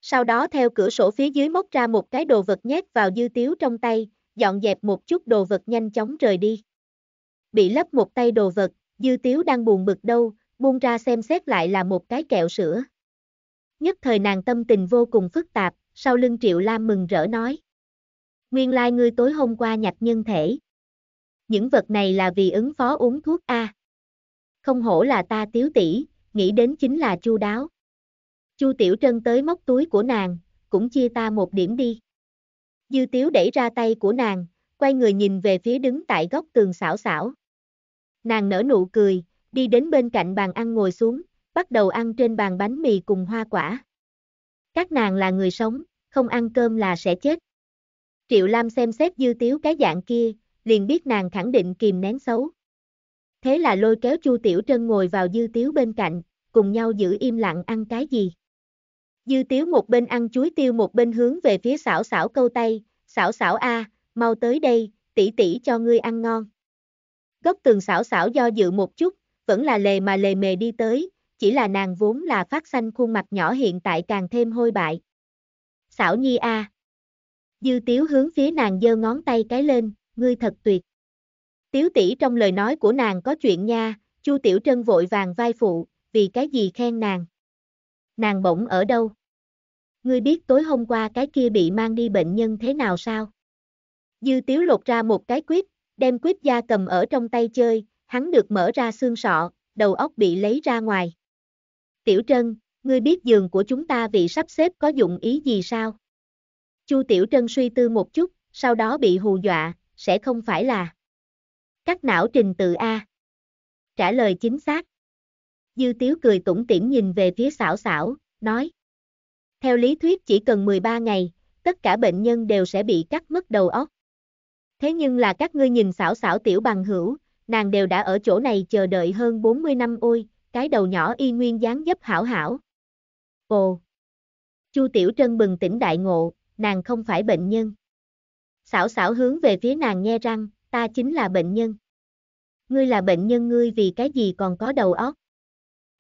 Sau đó theo cửa sổ phía dưới móc ra một cái đồ vật nhét vào dư tiếu trong tay, dọn dẹp một chút đồ vật nhanh chóng rời đi. Bị lấp một tay đồ vật, dư tiếu đang buồn bực đâu, buông ra xem xét lại là một cái kẹo sữa. Nhất thời nàng tâm tình vô cùng phức tạp, sau lưng Triệu Lam mừng rỡ nói. Nguyên lai like ngươi tối hôm qua nhặt nhân thể. Những vật này là vì ứng phó uống thuốc A. Không hổ là ta tiếu tỷ, nghĩ đến chính là chu đáo. Chu Tiểu Trân tới móc túi của nàng, cũng chia ta một điểm đi. Dư Tiếu đẩy ra tay của nàng, quay người nhìn về phía đứng tại góc tường xảo xảo. Nàng nở nụ cười, đi đến bên cạnh bàn ăn ngồi xuống, bắt đầu ăn trên bàn bánh mì cùng hoa quả. Các nàng là người sống, không ăn cơm là sẽ chết. Triệu Lam xem xét dư tiếu cái dạng kia, liền biết nàng khẳng định kìm nén xấu. Thế là lôi kéo Chu Tiểu Trân ngồi vào dư tiếu bên cạnh, cùng nhau giữ im lặng ăn cái gì. Dư tiếu một bên ăn chuối tiêu một bên hướng về phía xảo xảo câu tay, xảo xảo a, mau tới đây, tỷ tỷ cho ngươi ăn ngon. Góc tường xảo xảo do dự một chút, vẫn là lề mà lề mề đi tới, chỉ là nàng vốn là phát xanh khuôn mặt nhỏ hiện tại càng thêm hôi bại. Xảo nhi a, Dư tiếu hướng phía nàng giơ ngón tay cái lên, ngươi thật tuyệt. Tiếu tỷ trong lời nói của nàng có chuyện nha, Chu Tiểu Trân vội vàng vai phụ, vì cái gì khen nàng. Nàng bỗng ở đâu? Ngươi biết tối hôm qua cái kia bị mang đi bệnh nhân thế nào sao? Dư tiếu lột ra một cái quyết, đem quyết da cầm ở trong tay chơi, hắn được mở ra xương sọ, đầu óc bị lấy ra ngoài. Tiểu Trân, ngươi biết giường của chúng ta vị sắp xếp có dụng ý gì sao? Chu Tiểu Trân suy tư một chút, sau đó bị hù dọa, sẽ không phải là cắt não trình tự A. Trả lời chính xác. Dư Tiếu cười tủm tỉm nhìn về phía xảo xảo, nói. Theo lý thuyết chỉ cần 13 ngày, tất cả bệnh nhân đều sẽ bị cắt mất đầu óc. Thế nhưng là các ngươi nhìn xảo xảo tiểu bằng hữu, nàng đều đã ở chỗ này chờ đợi hơn 40 năm ôi, cái đầu nhỏ y nguyên dáng dấp hảo hảo. Ồ! Chu Tiểu Trân bừng tỉnh đại ngộ, nàng không phải bệnh nhân. Xảo xảo hướng về phía nàng nghe răng, ta chính là bệnh nhân. Ngươi là bệnh nhân ngươi vì cái gì còn có đầu óc.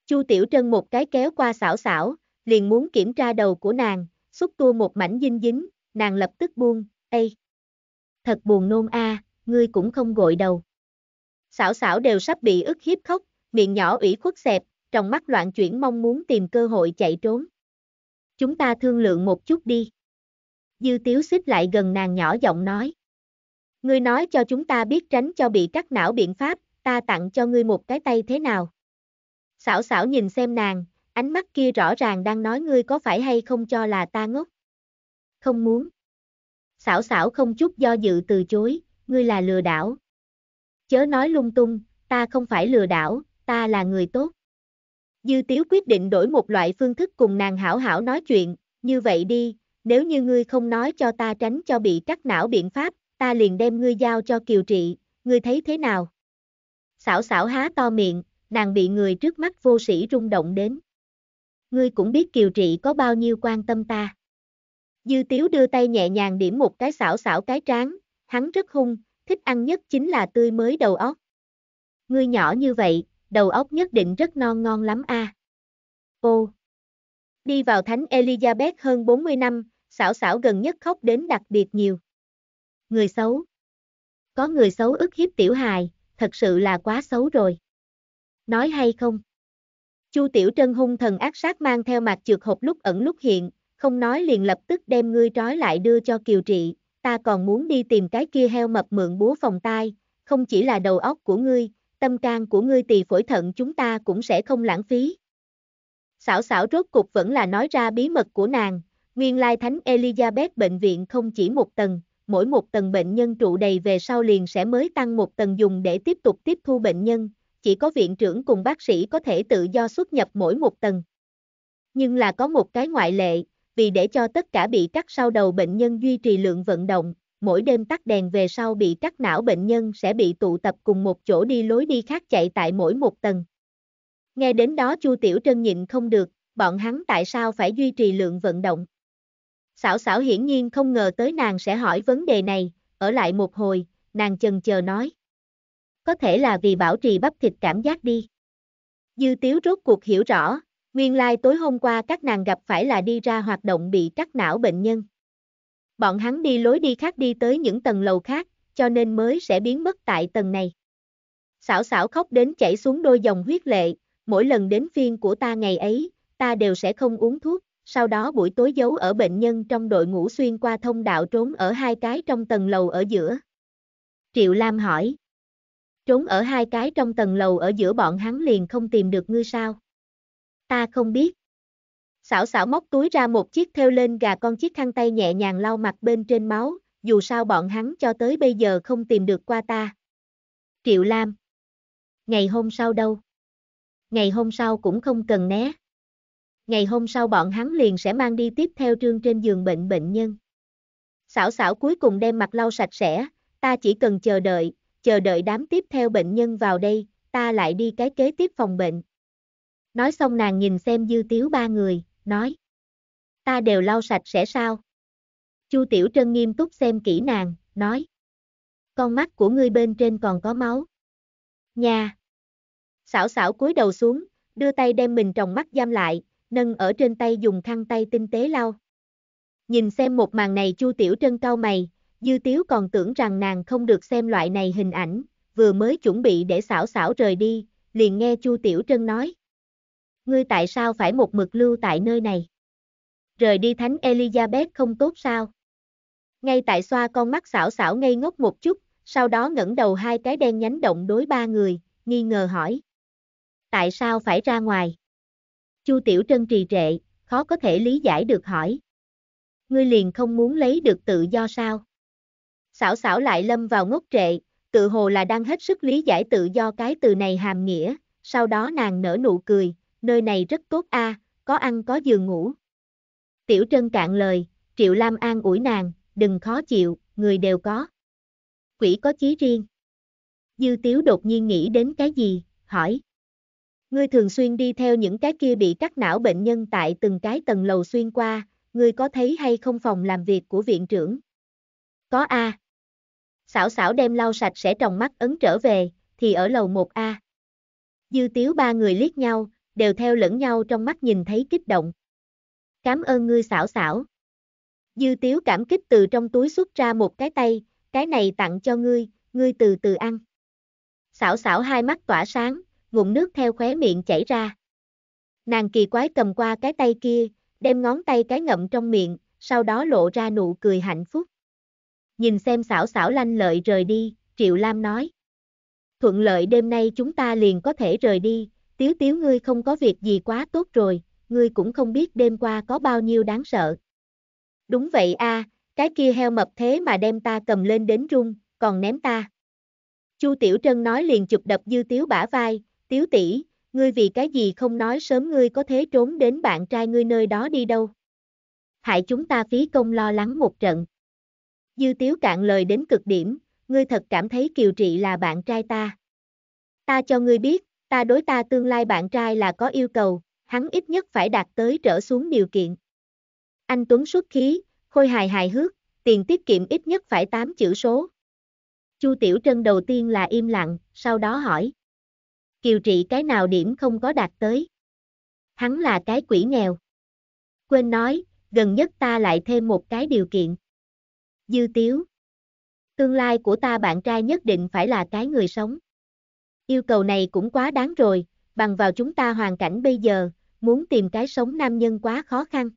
Chu Tiểu Trân một cái kéo qua xảo xảo, liền muốn kiểm tra đầu của nàng, xúc tua một mảnh dinh dính, nàng lập tức buông, Ê! Thật buồn nôn a, ngươi cũng không gội đầu. Xảo xảo đều sắp bị ức hiếp khóc, miệng nhỏ ủy khuất xẹp, trong mắt loạn chuyển mong muốn tìm cơ hội chạy trốn. Chúng ta thương lượng một chút đi. Dư tiếu xích lại gần nàng nhỏ giọng nói. Ngươi nói cho chúng ta biết tránh cho bị cắt não biện pháp, ta tặng cho ngươi một cái tay thế nào. Xảo xảo nhìn xem nàng, ánh mắt kia rõ ràng đang nói ngươi có phải hay không cho là ta ngốc. Không muốn. Xảo xảo không chút do dự từ chối, ngươi là lừa đảo. Chớ nói lung tung, ta không phải lừa đảo, ta là người tốt. Dư Tiếu quyết định đổi một loại phương thức cùng nàng hảo hảo nói chuyện, như vậy đi, nếu như ngươi không nói cho ta tránh cho bị cắt não biện pháp, ta liền đem ngươi giao cho kiều trị, ngươi thấy thế nào? Xảo xảo há to miệng, nàng bị người trước mắt vô sĩ rung động đến. Ngươi cũng biết kiều trị có bao nhiêu quan tâm ta. Dư tiếu đưa tay nhẹ nhàng điểm một cái xảo xảo cái tráng, hắn rất hung, thích ăn nhất chính là tươi mới đầu óc. Ngươi nhỏ như vậy, đầu óc nhất định rất non ngon lắm a. À. Ô, đi vào thánh Elizabeth hơn 40 năm, xảo xảo gần nhất khóc đến đặc biệt nhiều. Người xấu. Có người xấu ức hiếp tiểu hài, thật sự là quá xấu rồi. Nói hay không? Chu Tiểu Trân hung thần ác sát mang theo mặt trượt hộp lúc ẩn lúc hiện, không nói liền lập tức đem ngươi trói lại đưa cho Kiều Trị, ta còn muốn đi tìm cái kia heo mập mượn búa phòng tai, không chỉ là đầu óc của ngươi, tâm can của ngươi tỳ phổi thận chúng ta cũng sẽ không lãng phí xảo xảo rốt cục vẫn là nói ra bí mật của nàng, nguyên lai thánh Elizabeth bệnh viện không chỉ một tầng, mỗi một tầng bệnh nhân trụ đầy về sau liền sẽ mới tăng một tầng dùng để tiếp tục tiếp thu bệnh nhân, chỉ có viện trưởng cùng bác sĩ có thể tự do xuất nhập mỗi một tầng. Nhưng là có một cái ngoại lệ, vì để cho tất cả bị cắt sau đầu bệnh nhân duy trì lượng vận động, mỗi đêm tắt đèn về sau bị cắt não bệnh nhân sẽ bị tụ tập cùng một chỗ đi lối đi khác chạy tại mỗi một tầng. Nghe đến đó Chu Tiểu Trân nhịn không được, bọn hắn tại sao phải duy trì lượng vận động. Xảo xảo hiển nhiên không ngờ tới nàng sẽ hỏi vấn đề này, ở lại một hồi, nàng chần chờ nói. Có thể là vì bảo trì bắp thịt cảm giác đi. Dư Tiếu rốt cuộc hiểu rõ, nguyên lai tối hôm qua các nàng gặp phải là đi ra hoạt động bị cắt não bệnh nhân. Bọn hắn đi lối đi khác đi tới những tầng lầu khác, cho nên mới sẽ biến mất tại tầng này. Xảo xảo khóc đến chảy xuống đôi dòng huyết lệ, mỗi lần đến phiên của ta ngày ấy, ta đều sẽ không uống thuốc, sau đó buổi tối giấu ở bệnh nhân trong đội ngũ xuyên qua thông đạo trốn ở hai cái trong tầng lầu ở giữa. Triệu Lam hỏi. Trốn ở hai cái trong tầng lầu ở giữa bọn hắn liền không tìm được ngươi sao? Ta không biết. Xảo xảo móc túi ra một chiếc theo lên gà con chiếc khăn tay nhẹ nhàng lau mặt bên trên máu, dù sao bọn hắn cho tới bây giờ không tìm được qua ta. Triệu Lam. Ngày hôm sau đâu? ngày hôm sau cũng không cần né. Ngày hôm sau bọn hắn liền sẽ mang đi tiếp theo trương trên giường bệnh bệnh nhân. Xảo xảo cuối cùng đem mặt lau sạch sẽ, ta chỉ cần chờ đợi, chờ đợi đám tiếp theo bệnh nhân vào đây, ta lại đi cái kế tiếp phòng bệnh. Nói xong nàng nhìn xem dư tiếu ba người, nói. Ta đều lau sạch sẽ sao? Chu Tiểu Trân nghiêm túc xem kỹ nàng, nói. Con mắt của ngươi bên trên còn có máu. Nha! xảo xảo cúi đầu xuống, đưa tay đem mình trong mắt giam lại, nâng ở trên tay dùng khăn tay tinh tế lau. Nhìn xem một màn này Chu Tiểu Trân cau mày, Dư Tiếu còn tưởng rằng nàng không được xem loại này hình ảnh, vừa mới chuẩn bị để xảo xảo rời đi, liền nghe Chu Tiểu Trân nói. Ngươi tại sao phải một mực lưu tại nơi này? Rời đi Thánh Elizabeth không tốt sao? Ngay tại xoa con mắt xảo xảo ngây ngốc một chút, sau đó ngẩng đầu hai cái đen nhánh động đối ba người, nghi ngờ hỏi tại sao phải ra ngoài? Chu Tiểu Trân trì trệ, khó có thể lý giải được hỏi. Ngươi liền không muốn lấy được tự do sao? Xảo xảo lại lâm vào ngốc trệ, tự hồ là đang hết sức lý giải tự do cái từ này hàm nghĩa, sau đó nàng nở nụ cười, nơi này rất tốt a, à, có ăn có giường ngủ. Tiểu Trân cạn lời, Triệu Lam an ủi nàng, đừng khó chịu, người đều có. Quỷ có chí riêng. Dư Tiếu đột nhiên nghĩ đến cái gì, hỏi. Ngươi thường xuyên đi theo những cái kia bị cắt não bệnh nhân tại từng cái tầng lầu xuyên qua, ngươi có thấy hay không phòng làm việc của viện trưởng? Có A. Xảo xảo đem lau sạch sẽ trong mắt ấn trở về, thì ở lầu 1A. Dư tiếu ba người liếc nhau, đều theo lẫn nhau trong mắt nhìn thấy kích động. Cảm ơn ngươi xảo xảo. Dư tiếu cảm kích từ trong túi xuất ra một cái tay, cái này tặng cho ngươi, ngươi từ từ ăn. Xảo xảo hai mắt tỏa sáng, ngụm nước theo khóe miệng chảy ra. Nàng kỳ quái cầm qua cái tay kia, đem ngón tay cái ngậm trong miệng, sau đó lộ ra nụ cười hạnh phúc. Nhìn xem xảo xảo lanh lợi rời đi, Triệu Lam nói. Thuận lợi đêm nay chúng ta liền có thể rời đi, tiếu tiếu ngươi không có việc gì quá tốt rồi, ngươi cũng không biết đêm qua có bao nhiêu đáng sợ. Đúng vậy a, cái kia heo mập thế mà đem ta cầm lên đến rung, còn ném ta. Chu Tiểu Trân nói liền chụp đập Dư Tiếu bả vai, tiếu tỷ, ngươi vì cái gì không nói sớm ngươi có thế trốn đến bạn trai ngươi nơi đó đi đâu. Hại chúng ta phí công lo lắng một trận. Dư tiếu cạn lời đến cực điểm, ngươi thật cảm thấy kiều trị là bạn trai ta. Ta cho ngươi biết, ta đối ta tương lai bạn trai là có yêu cầu, hắn ít nhất phải đạt tới trở xuống điều kiện. Anh Tuấn xuất khí, khôi hài hài hước, tiền tiết kiệm ít nhất phải 8 chữ số. Chu Tiểu Trân đầu tiên là im lặng, sau đó hỏi. Kiều trị cái nào điểm không có đạt tới. Hắn là cái quỷ nghèo. Quên nói, gần nhất ta lại thêm một cái điều kiện. Dư tiếu. Tương lai của ta bạn trai nhất định phải là cái người sống. Yêu cầu này cũng quá đáng rồi, bằng vào chúng ta hoàn cảnh bây giờ, muốn tìm cái sống nam nhân quá khó khăn.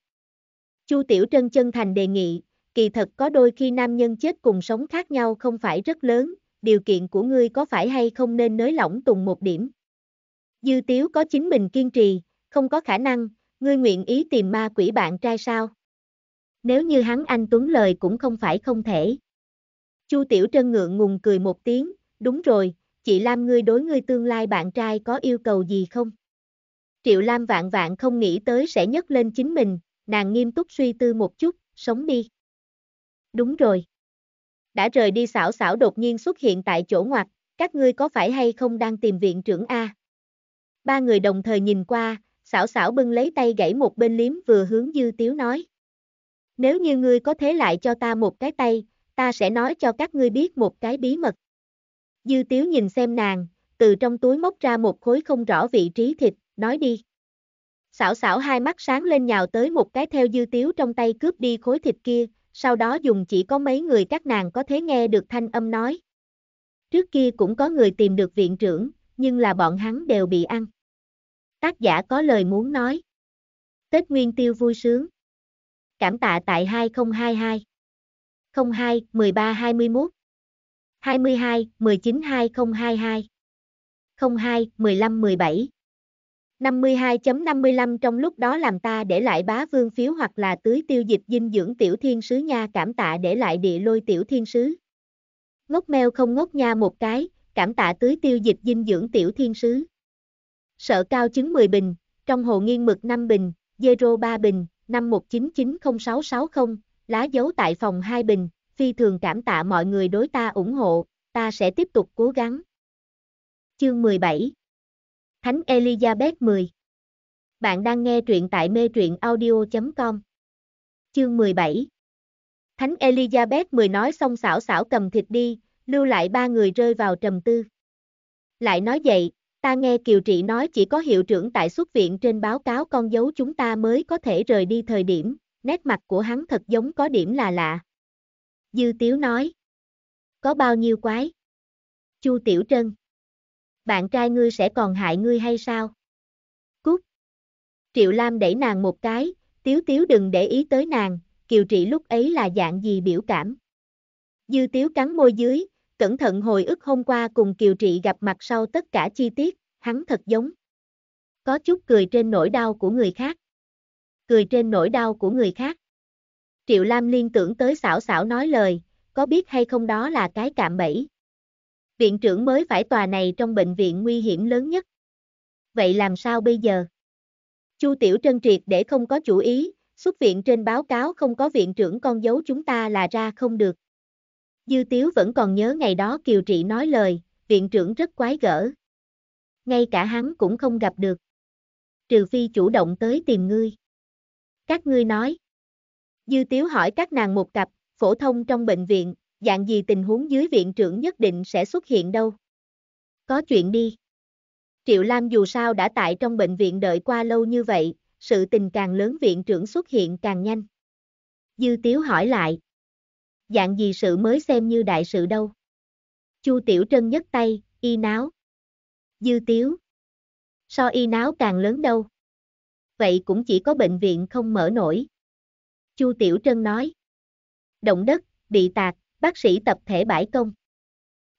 Chu Tiểu Trân chân thành đề nghị, kỳ thật có đôi khi nam nhân chết cùng sống khác nhau không phải rất lớn, điều kiện của ngươi có phải hay không nên nới lỏng tùng một điểm. Dư tiếu có chính mình kiên trì, không có khả năng, ngươi nguyện ý tìm ma quỷ bạn trai sao? Nếu như hắn anh Tuấn lời cũng không phải không thể. Chu Tiểu Trân ngượng ngùng cười một tiếng, đúng rồi, chị Lam ngươi đối ngươi tương lai bạn trai có yêu cầu gì không? Triệu Lam vạn vạn không nghĩ tới sẽ nhấc lên chính mình, nàng nghiêm túc suy tư một chút, sống đi. Đúng rồi đã rời đi xảo xảo đột nhiên xuất hiện tại chỗ ngoặt, các ngươi có phải hay không đang tìm viện trưởng A? Ba người đồng thời nhìn qua, xảo xảo bưng lấy tay gãy một bên liếm vừa hướng dư tiếu nói. Nếu như ngươi có thế lại cho ta một cái tay, ta sẽ nói cho các ngươi biết một cái bí mật. Dư tiếu nhìn xem nàng, từ trong túi móc ra một khối không rõ vị trí thịt, nói đi. Xảo xảo hai mắt sáng lên nhào tới một cái theo dư tiếu trong tay cướp đi khối thịt kia, sau đó dùng chỉ có mấy người các nàng có thể nghe được thanh âm nói. Trước kia cũng có người tìm được viện trưởng, nhưng là bọn hắn đều bị ăn. Tác giả có lời muốn nói. Tết Nguyên Tiêu vui sướng. Cảm tạ tại 2022. 02 13 21 22 19 2022 02 15 17 52.55 trong lúc đó làm ta để lại bá vương phiếu hoặc là tưới tiêu dịch dinh dưỡng tiểu thiên sứ nha cảm tạ để lại địa lôi tiểu thiên sứ. Ngốc mèo không ngốc nha một cái, cảm tạ tưới tiêu dịch dinh dưỡng tiểu thiên sứ. Sợ cao chứng 10 bình, trong hồ nghiên mực 5 bình, 03 bình, 51990660, lá dấu tại phòng 2 bình, phi thường cảm tạ mọi người đối ta ủng hộ, ta sẽ tiếp tục cố gắng. Chương 17 Thánh Elizabeth 10 Bạn đang nghe truyện tại mê truyện audio.com Chương 17 Thánh Elizabeth 10 nói xong xảo xảo cầm thịt đi, lưu lại ba người rơi vào trầm tư. Lại nói vậy, ta nghe Kiều Trị nói chỉ có hiệu trưởng tại xuất viện trên báo cáo con dấu chúng ta mới có thể rời đi thời điểm, nét mặt của hắn thật giống có điểm là lạ. Dư Tiếu nói Có bao nhiêu quái? Chu Tiểu Trân bạn trai ngươi sẽ còn hại ngươi hay sao? Cút! Triệu Lam đẩy nàng một cái, tiếu tiếu đừng để ý tới nàng, kiều trị lúc ấy là dạng gì biểu cảm. Dư tiếu cắn môi dưới, cẩn thận hồi ức hôm qua cùng kiều trị gặp mặt sau tất cả chi tiết, hắn thật giống. Có chút cười trên nỗi đau của người khác. Cười trên nỗi đau của người khác. Triệu Lam liên tưởng tới xảo xảo nói lời, có biết hay không đó là cái cạm bẫy, Viện trưởng mới phải tòa này trong bệnh viện nguy hiểm lớn nhất. Vậy làm sao bây giờ? Chu Tiểu Trân triệt để không có chủ ý, xuất viện trên báo cáo không có viện trưởng con dấu chúng ta là ra không được. Dư Tiếu vẫn còn nhớ ngày đó Kiều Trị nói lời, viện trưởng rất quái gở. Ngay cả hắn cũng không gặp được. Trừ phi chủ động tới tìm ngươi. Các ngươi nói. Dư Tiếu hỏi các nàng một cặp, phổ thông trong bệnh viện, dạng gì tình huống dưới viện trưởng nhất định sẽ xuất hiện đâu. Có chuyện đi. Triệu Lam dù sao đã tại trong bệnh viện đợi qua lâu như vậy, sự tình càng lớn viện trưởng xuất hiện càng nhanh. Dư Tiếu hỏi lại. Dạng gì sự mới xem như đại sự đâu. Chu Tiểu Trân nhấc tay, y náo. Dư Tiếu. So y náo càng lớn đâu. Vậy cũng chỉ có bệnh viện không mở nổi. Chu Tiểu Trân nói. Động đất, bị tạc, bác sĩ tập thể bãi công.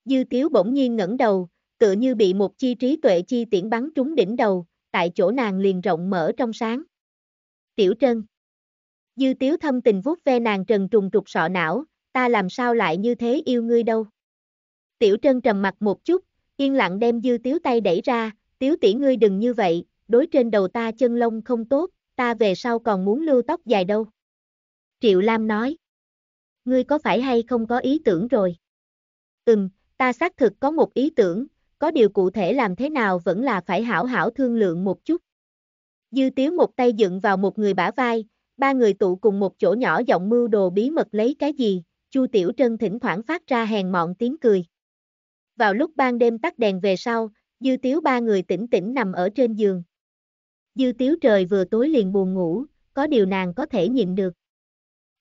Dư Tiếu bỗng nhiên ngẩng đầu, tựa như bị một chi trí tuệ chi tiễn bắn trúng đỉnh đầu, tại chỗ nàng liền rộng mở trong sáng. Tiểu Trân Dư Tiếu thâm tình vuốt ve nàng trần trùng trục sọ não, ta làm sao lại như thế yêu ngươi đâu. Tiểu Trân trầm mặt một chút, yên lặng đem Dư Tiếu tay đẩy ra, Tiếu tỷ ngươi đừng như vậy, đối trên đầu ta chân lông không tốt, ta về sau còn muốn lưu tóc dài đâu. Triệu Lam nói ngươi có phải hay không có ý tưởng rồi? Ừm, ta xác thực có một ý tưởng, có điều cụ thể làm thế nào vẫn là phải hảo hảo thương lượng một chút. Dư tiếu một tay dựng vào một người bả vai, ba người tụ cùng một chỗ nhỏ giọng mưu đồ bí mật lấy cái gì, Chu Tiểu Trân thỉnh thoảng phát ra hèn mọn tiếng cười. Vào lúc ban đêm tắt đèn về sau, dư tiếu ba người tỉnh tỉnh nằm ở trên giường. Dư tiếu trời vừa tối liền buồn ngủ, có điều nàng có thể nhịn được.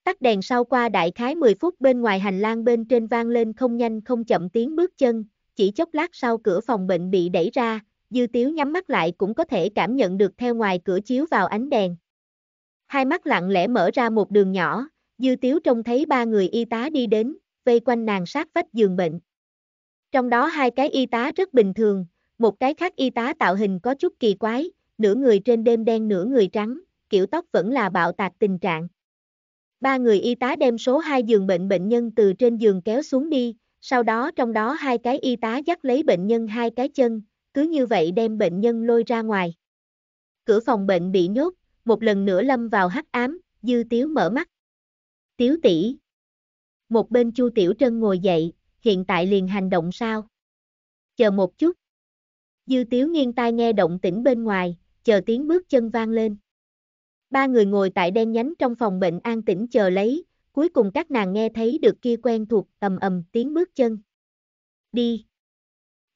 Tắt đèn sau qua đại khái 10 phút bên ngoài hành lang bên trên vang lên không nhanh không chậm tiếng bước chân, chỉ chốc lát sau cửa phòng bệnh bị đẩy ra, dư tiếu nhắm mắt lại cũng có thể cảm nhận được theo ngoài cửa chiếu vào ánh đèn. Hai mắt lặng lẽ mở ra một đường nhỏ, dư tiếu trông thấy ba người y tá đi đến, vây quanh nàng sát vách giường bệnh. Trong đó hai cái y tá rất bình thường, một cái khác y tá tạo hình có chút kỳ quái, nửa người trên đêm đen nửa người trắng, kiểu tóc vẫn là bạo tạc tình trạng. Ba người y tá đem số 2 giường bệnh bệnh nhân từ trên giường kéo xuống đi, sau đó trong đó hai cái y tá dắt lấy bệnh nhân hai cái chân, cứ như vậy đem bệnh nhân lôi ra ngoài. Cửa phòng bệnh bị nhốt, một lần nữa lâm vào hắc ám, dư tiếu mở mắt. Tiếu tỷ. Một bên Chu Tiểu Trân ngồi dậy, hiện tại liền hành động sao? Chờ một chút. Dư tiếu nghiêng tai nghe động tĩnh bên ngoài, chờ tiếng bước chân vang lên. Ba người ngồi tại đen nhánh trong phòng bệnh an tĩnh chờ lấy, cuối cùng các nàng nghe thấy được kia quen thuộc ầm ầm tiếng bước chân. Đi.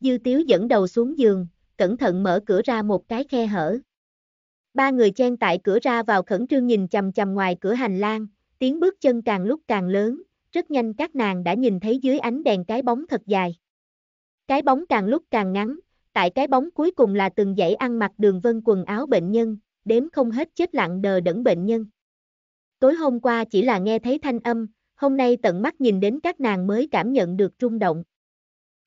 Dư Tiếu dẫn đầu xuống giường, cẩn thận mở cửa ra một cái khe hở. Ba người chen tại cửa ra vào khẩn trương nhìn chầm chầm ngoài cửa hành lang, tiếng bước chân càng lúc càng lớn, rất nhanh các nàng đã nhìn thấy dưới ánh đèn cái bóng thật dài. Cái bóng càng lúc càng ngắn, tại cái bóng cuối cùng là từng dãy ăn mặc đường vân quần áo bệnh nhân, đếm không hết chết lặng đờ đẫn bệnh nhân. Tối hôm qua chỉ là nghe thấy thanh âm, hôm nay tận mắt nhìn đến các nàng mới cảm nhận được rung động.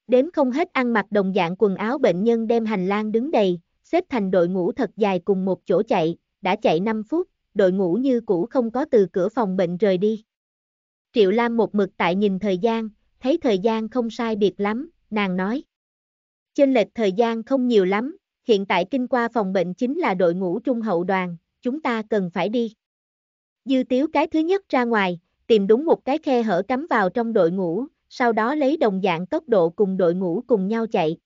Đếm không hết ăn mặc đồng dạng quần áo bệnh nhân đem hành lang đứng đầy, xếp thành đội ngũ thật dài cùng một chỗ chạy, đã chạy 5 phút, đội ngũ như cũ không có từ cửa phòng bệnh rời đi. Triệu Lam một mực tại nhìn thời gian, thấy thời gian không sai biệt lắm, nàng nói. Trên lệch thời gian không nhiều lắm, hiện tại kinh qua phòng bệnh chính là đội ngũ trung hậu đoàn, chúng ta cần phải đi. Dư tiếu cái thứ nhất ra ngoài, tìm đúng một cái khe hở cắm vào trong đội ngũ, sau đó lấy đồng dạng tốc độ cùng đội ngũ cùng nhau chạy.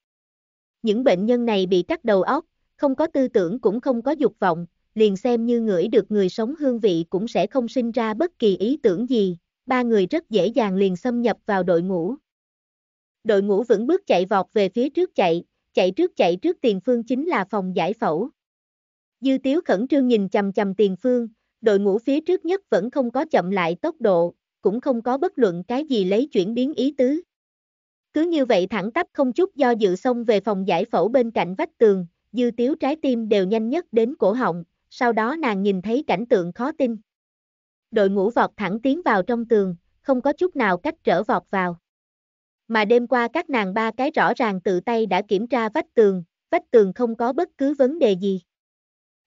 Những bệnh nhân này bị cắt đầu óc, không có tư tưởng cũng không có dục vọng, liền xem như ngửi được người sống hương vị cũng sẽ không sinh ra bất kỳ ý tưởng gì, ba người rất dễ dàng liền xâm nhập vào đội ngũ. Đội ngũ vững bước chạy vọt về phía trước chạy, chạy trước chạy trước tiền phương chính là phòng giải phẫu. Dư tiếu khẩn trương nhìn chầm chầm tiền phương, đội ngũ phía trước nhất vẫn không có chậm lại tốc độ, cũng không có bất luận cái gì lấy chuyển biến ý tứ. Cứ như vậy thẳng tắp không chút do dự xông về phòng giải phẫu bên cạnh vách tường, dư tiếu trái tim đều nhanh nhất đến cổ họng, sau đó nàng nhìn thấy cảnh tượng khó tin. Đội ngũ vọt thẳng tiến vào trong tường, không có chút nào cách trở vọt vào mà đêm qua các nàng ba cái rõ ràng tự tay đã kiểm tra vách tường, vách tường không có bất cứ vấn đề gì.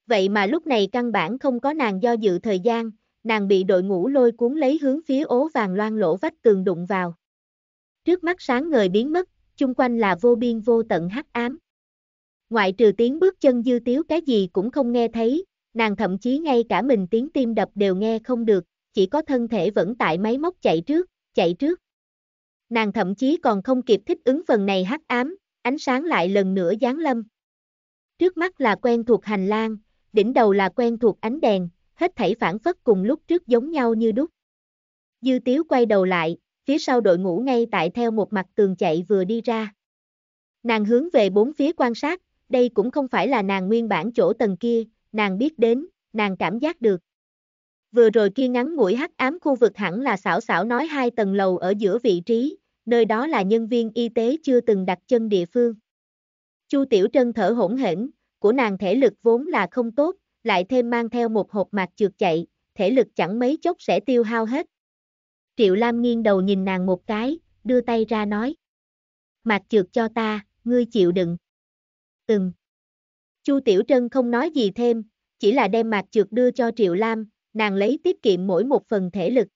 Vậy mà lúc này căn bản không có nàng do dự thời gian, nàng bị đội ngũ lôi cuốn lấy hướng phía ố vàng loan lỗ vách tường đụng vào. Trước mắt sáng ngời biến mất, chung quanh là vô biên vô tận hắc ám. Ngoại trừ tiếng bước chân dư tiếu cái gì cũng không nghe thấy, nàng thậm chí ngay cả mình tiếng tim đập đều nghe không được, chỉ có thân thể vẫn tại máy móc chạy trước, chạy trước nàng thậm chí còn không kịp thích ứng phần này hắc ám, ánh sáng lại lần nữa giáng lâm. Trước mắt là quen thuộc hành lang, đỉnh đầu là quen thuộc ánh đèn, hết thảy phản phất cùng lúc trước giống nhau như đúc. Dư Tiếu quay đầu lại, phía sau đội ngũ ngay tại theo một mặt tường chạy vừa đi ra. Nàng hướng về bốn phía quan sát, đây cũng không phải là nàng nguyên bản chỗ tầng kia, nàng biết đến, nàng cảm giác được. Vừa rồi kia ngắn ngủi hắc ám khu vực hẳn là xảo xảo nói hai tầng lầu ở giữa vị trí, nơi đó là nhân viên y tế chưa từng đặt chân địa phương. Chu Tiểu Trân thở hỗn hển, của nàng thể lực vốn là không tốt, lại thêm mang theo một hộp mạc trượt chạy, thể lực chẳng mấy chốc sẽ tiêu hao hết. Triệu Lam nghiêng đầu nhìn nàng một cái, đưa tay ra nói. Mạc trượt cho ta, ngươi chịu đựng. Từng. Chu Tiểu Trân không nói gì thêm, chỉ là đem mạc trượt đưa cho Triệu Lam, nàng lấy tiết kiệm mỗi một phần thể lực.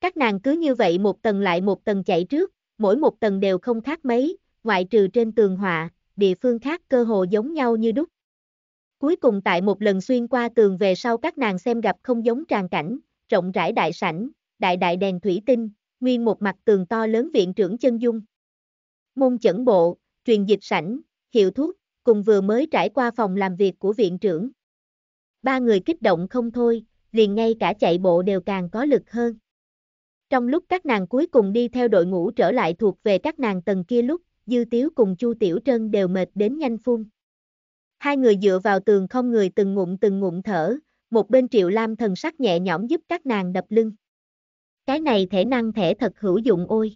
Các nàng cứ như vậy một tầng lại một tầng chạy trước, mỗi một tầng đều không khác mấy, ngoại trừ trên tường họa, địa phương khác cơ hồ giống nhau như đúc. Cuối cùng tại một lần xuyên qua tường về sau các nàng xem gặp không giống tràn cảnh, rộng rãi đại sảnh, đại đại đèn thủy tinh, nguyên một mặt tường to lớn viện trưởng chân dung. Môn chẩn bộ, truyền dịch sảnh, hiệu thuốc, cùng vừa mới trải qua phòng làm việc của viện trưởng. Ba người kích động không thôi, liền ngay cả chạy bộ đều càng có lực hơn. Trong lúc các nàng cuối cùng đi theo đội ngũ trở lại thuộc về các nàng tầng kia lúc, Dư Tiếu cùng Chu Tiểu Trân đều mệt đến nhanh phun. Hai người dựa vào tường không người từng ngụm từng ngụm thở, một bên Triệu Lam thần sắc nhẹ nhõm giúp các nàng đập lưng. Cái này thể năng thể thật hữu dụng ôi.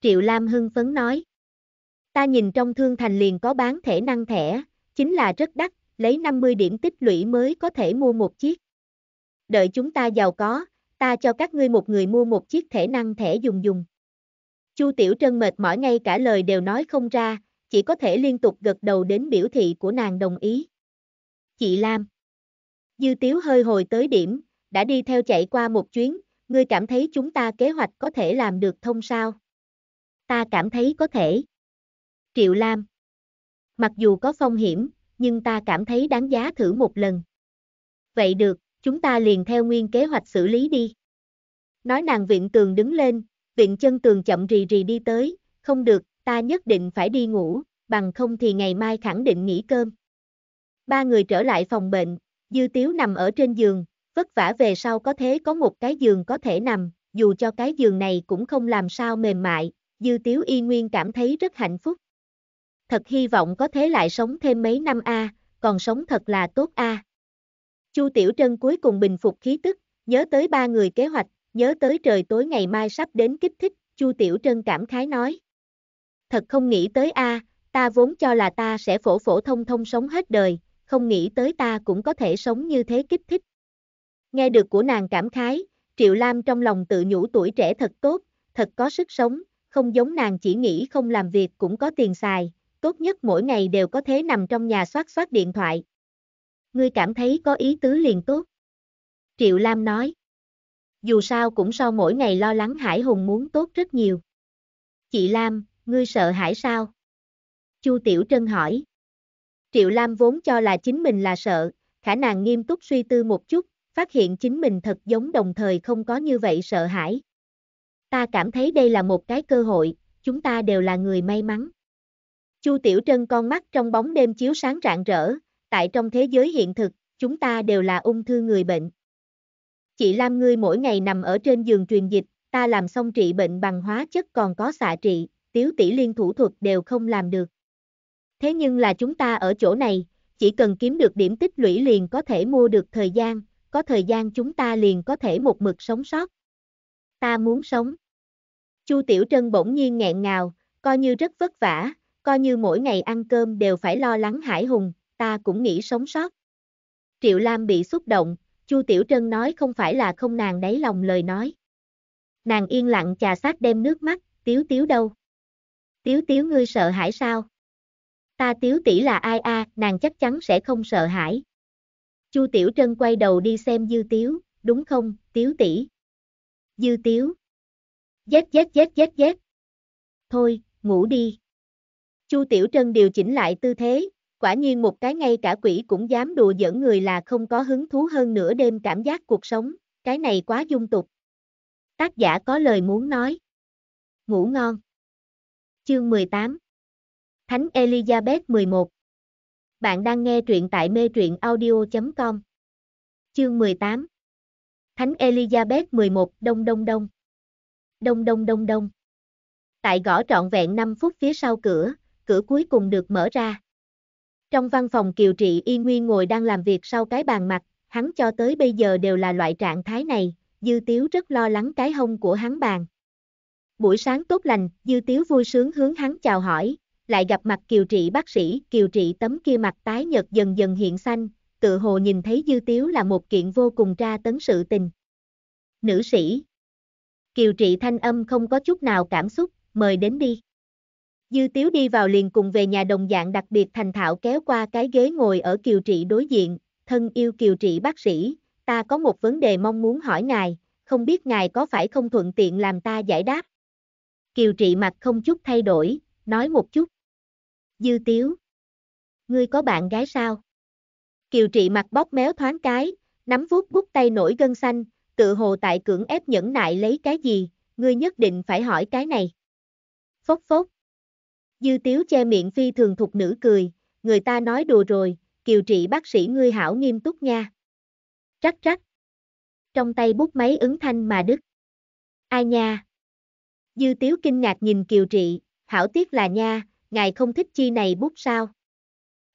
Triệu Lam hưng phấn nói. Ta nhìn trong thương thành liền có bán thể năng thẻ, chính là rất đắt, lấy 50 điểm tích lũy mới có thể mua một chiếc đợi chúng ta giàu có, ta cho các ngươi một người mua một chiếc thể năng thẻ dùng dùng. Chu Tiểu Trân mệt mỏi ngay cả lời đều nói không ra, chỉ có thể liên tục gật đầu đến biểu thị của nàng đồng ý. Chị Lam. Dư Tiếu hơi hồi tới điểm, đã đi theo chạy qua một chuyến, ngươi cảm thấy chúng ta kế hoạch có thể làm được thông sao? Ta cảm thấy có thể. Triệu Lam. Mặc dù có phong hiểm, nhưng ta cảm thấy đáng giá thử một lần. Vậy được chúng ta liền theo nguyên kế hoạch xử lý đi. Nói nàng viện tường đứng lên, viện chân tường chậm rì rì đi tới, không được, ta nhất định phải đi ngủ, bằng không thì ngày mai khẳng định nghỉ cơm. Ba người trở lại phòng bệnh, dư tiếu nằm ở trên giường, vất vả về sau có thế có một cái giường có thể nằm, dù cho cái giường này cũng không làm sao mềm mại, dư tiếu y nguyên cảm thấy rất hạnh phúc. Thật hy vọng có thế lại sống thêm mấy năm a, còn sống thật là tốt a. Chu Tiểu Trân cuối cùng bình phục khí tức, nhớ tới ba người kế hoạch, nhớ tới trời tối ngày mai sắp đến kích thích, Chu Tiểu Trân cảm khái nói. Thật không nghĩ tới a, ta vốn cho là ta sẽ phổ phổ thông thông sống hết đời, không nghĩ tới ta cũng có thể sống như thế kích thích. Nghe được của nàng cảm khái, Triệu Lam trong lòng tự nhủ tuổi trẻ thật tốt, thật có sức sống, không giống nàng chỉ nghĩ không làm việc cũng có tiền xài, tốt nhất mỗi ngày đều có thế nằm trong nhà soát soát điện thoại, ngươi cảm thấy có ý tứ liền tốt. Triệu Lam nói. Dù sao cũng sau mỗi ngày lo lắng Hải Hùng muốn tốt rất nhiều. Chị Lam, ngươi sợ Hải sao? Chu Tiểu Trân hỏi. Triệu Lam vốn cho là chính mình là sợ, khả nàng nghiêm túc suy tư một chút, phát hiện chính mình thật giống đồng thời không có như vậy sợ hãi. Ta cảm thấy đây là một cái cơ hội, chúng ta đều là người may mắn. Chu Tiểu Trân con mắt trong bóng đêm chiếu sáng rạng rỡ, tại trong thế giới hiện thực, chúng ta đều là ung thư người bệnh. Chị Lam ngươi mỗi ngày nằm ở trên giường truyền dịch, ta làm xong trị bệnh bằng hóa chất còn có xạ trị, tiếu tỷ liên thủ thuật đều không làm được. Thế nhưng là chúng ta ở chỗ này, chỉ cần kiếm được điểm tích lũy liền có thể mua được thời gian, có thời gian chúng ta liền có thể một mực sống sót. Ta muốn sống. Chu Tiểu Trân bỗng nhiên nghẹn ngào, coi như rất vất vả, coi như mỗi ngày ăn cơm đều phải lo lắng hải hùng, ta cũng nghĩ sống sót. Triệu Lam bị xúc động, Chu Tiểu Trân nói không phải là không nàng đáy lòng lời nói. Nàng yên lặng trà sát đem nước mắt, Tiếu Tiếu đâu? Tiếu Tiếu ngươi sợ hãi sao? Ta Tiếu tỷ là ai a, à, nàng chắc chắn sẽ không sợ hãi. Chu Tiểu Trân quay đầu đi xem Dư Tiếu, đúng không, Tiếu tỷ? Dư Tiếu. Dét dét dét dét dét. Thôi, ngủ đi. Chu Tiểu Trân điều chỉnh lại tư thế, quả nhiên một cái ngay cả quỷ cũng dám đùa giỡn người là không có hứng thú hơn nửa đêm cảm giác cuộc sống, cái này quá dung tục. Tác giả có lời muốn nói. Ngủ ngon. Chương 18 Thánh Elizabeth 11 Bạn đang nghe truyện tại mê truyện audio.com Chương 18 Thánh Elizabeth 11 Đông Đông Đông Đông Đông Đông Đông Tại gõ trọn vẹn 5 phút phía sau cửa, cửa cuối cùng được mở ra. Trong văn phòng Kiều Trị y nguyên ngồi đang làm việc sau cái bàn mặt, hắn cho tới bây giờ đều là loại trạng thái này, Dư Tiếu rất lo lắng cái hông của hắn bàn. Buổi sáng tốt lành, Dư Tiếu vui sướng hướng hắn chào hỏi, lại gặp mặt Kiều Trị bác sĩ, Kiều Trị tấm kia mặt tái nhợt dần dần hiện xanh, tự hồ nhìn thấy Dư Tiếu là một kiện vô cùng tra tấn sự tình. Nữ sĩ Kiều Trị thanh âm không có chút nào cảm xúc, mời đến đi. Dư Tiếu đi vào liền cùng về nhà đồng dạng đặc biệt thành thạo kéo qua cái ghế ngồi ở kiều trị đối diện, thân yêu kiều trị bác sĩ, ta có một vấn đề mong muốn hỏi ngài, không biết ngài có phải không thuận tiện làm ta giải đáp. Kiều trị mặt không chút thay đổi, nói một chút. Dư Tiếu. Ngươi có bạn gái sao? Kiều trị mặt bóp méo thoáng cái, nắm vuốt bút tay nổi gân xanh, tự hồ tại cưỡng ép nhẫn nại lấy cái gì, ngươi nhất định phải hỏi cái này. Phốc phốc, Dư tiếu che miệng phi thường thục nữ cười, người ta nói đùa rồi, kiều trị bác sĩ ngươi hảo nghiêm túc nha. Rắc rắc. Trong tay bút máy ứng thanh mà đứt. Ai nha? Dư tiếu kinh ngạc nhìn kiều trị, hảo tiếc là nha, ngài không thích chi này bút sao?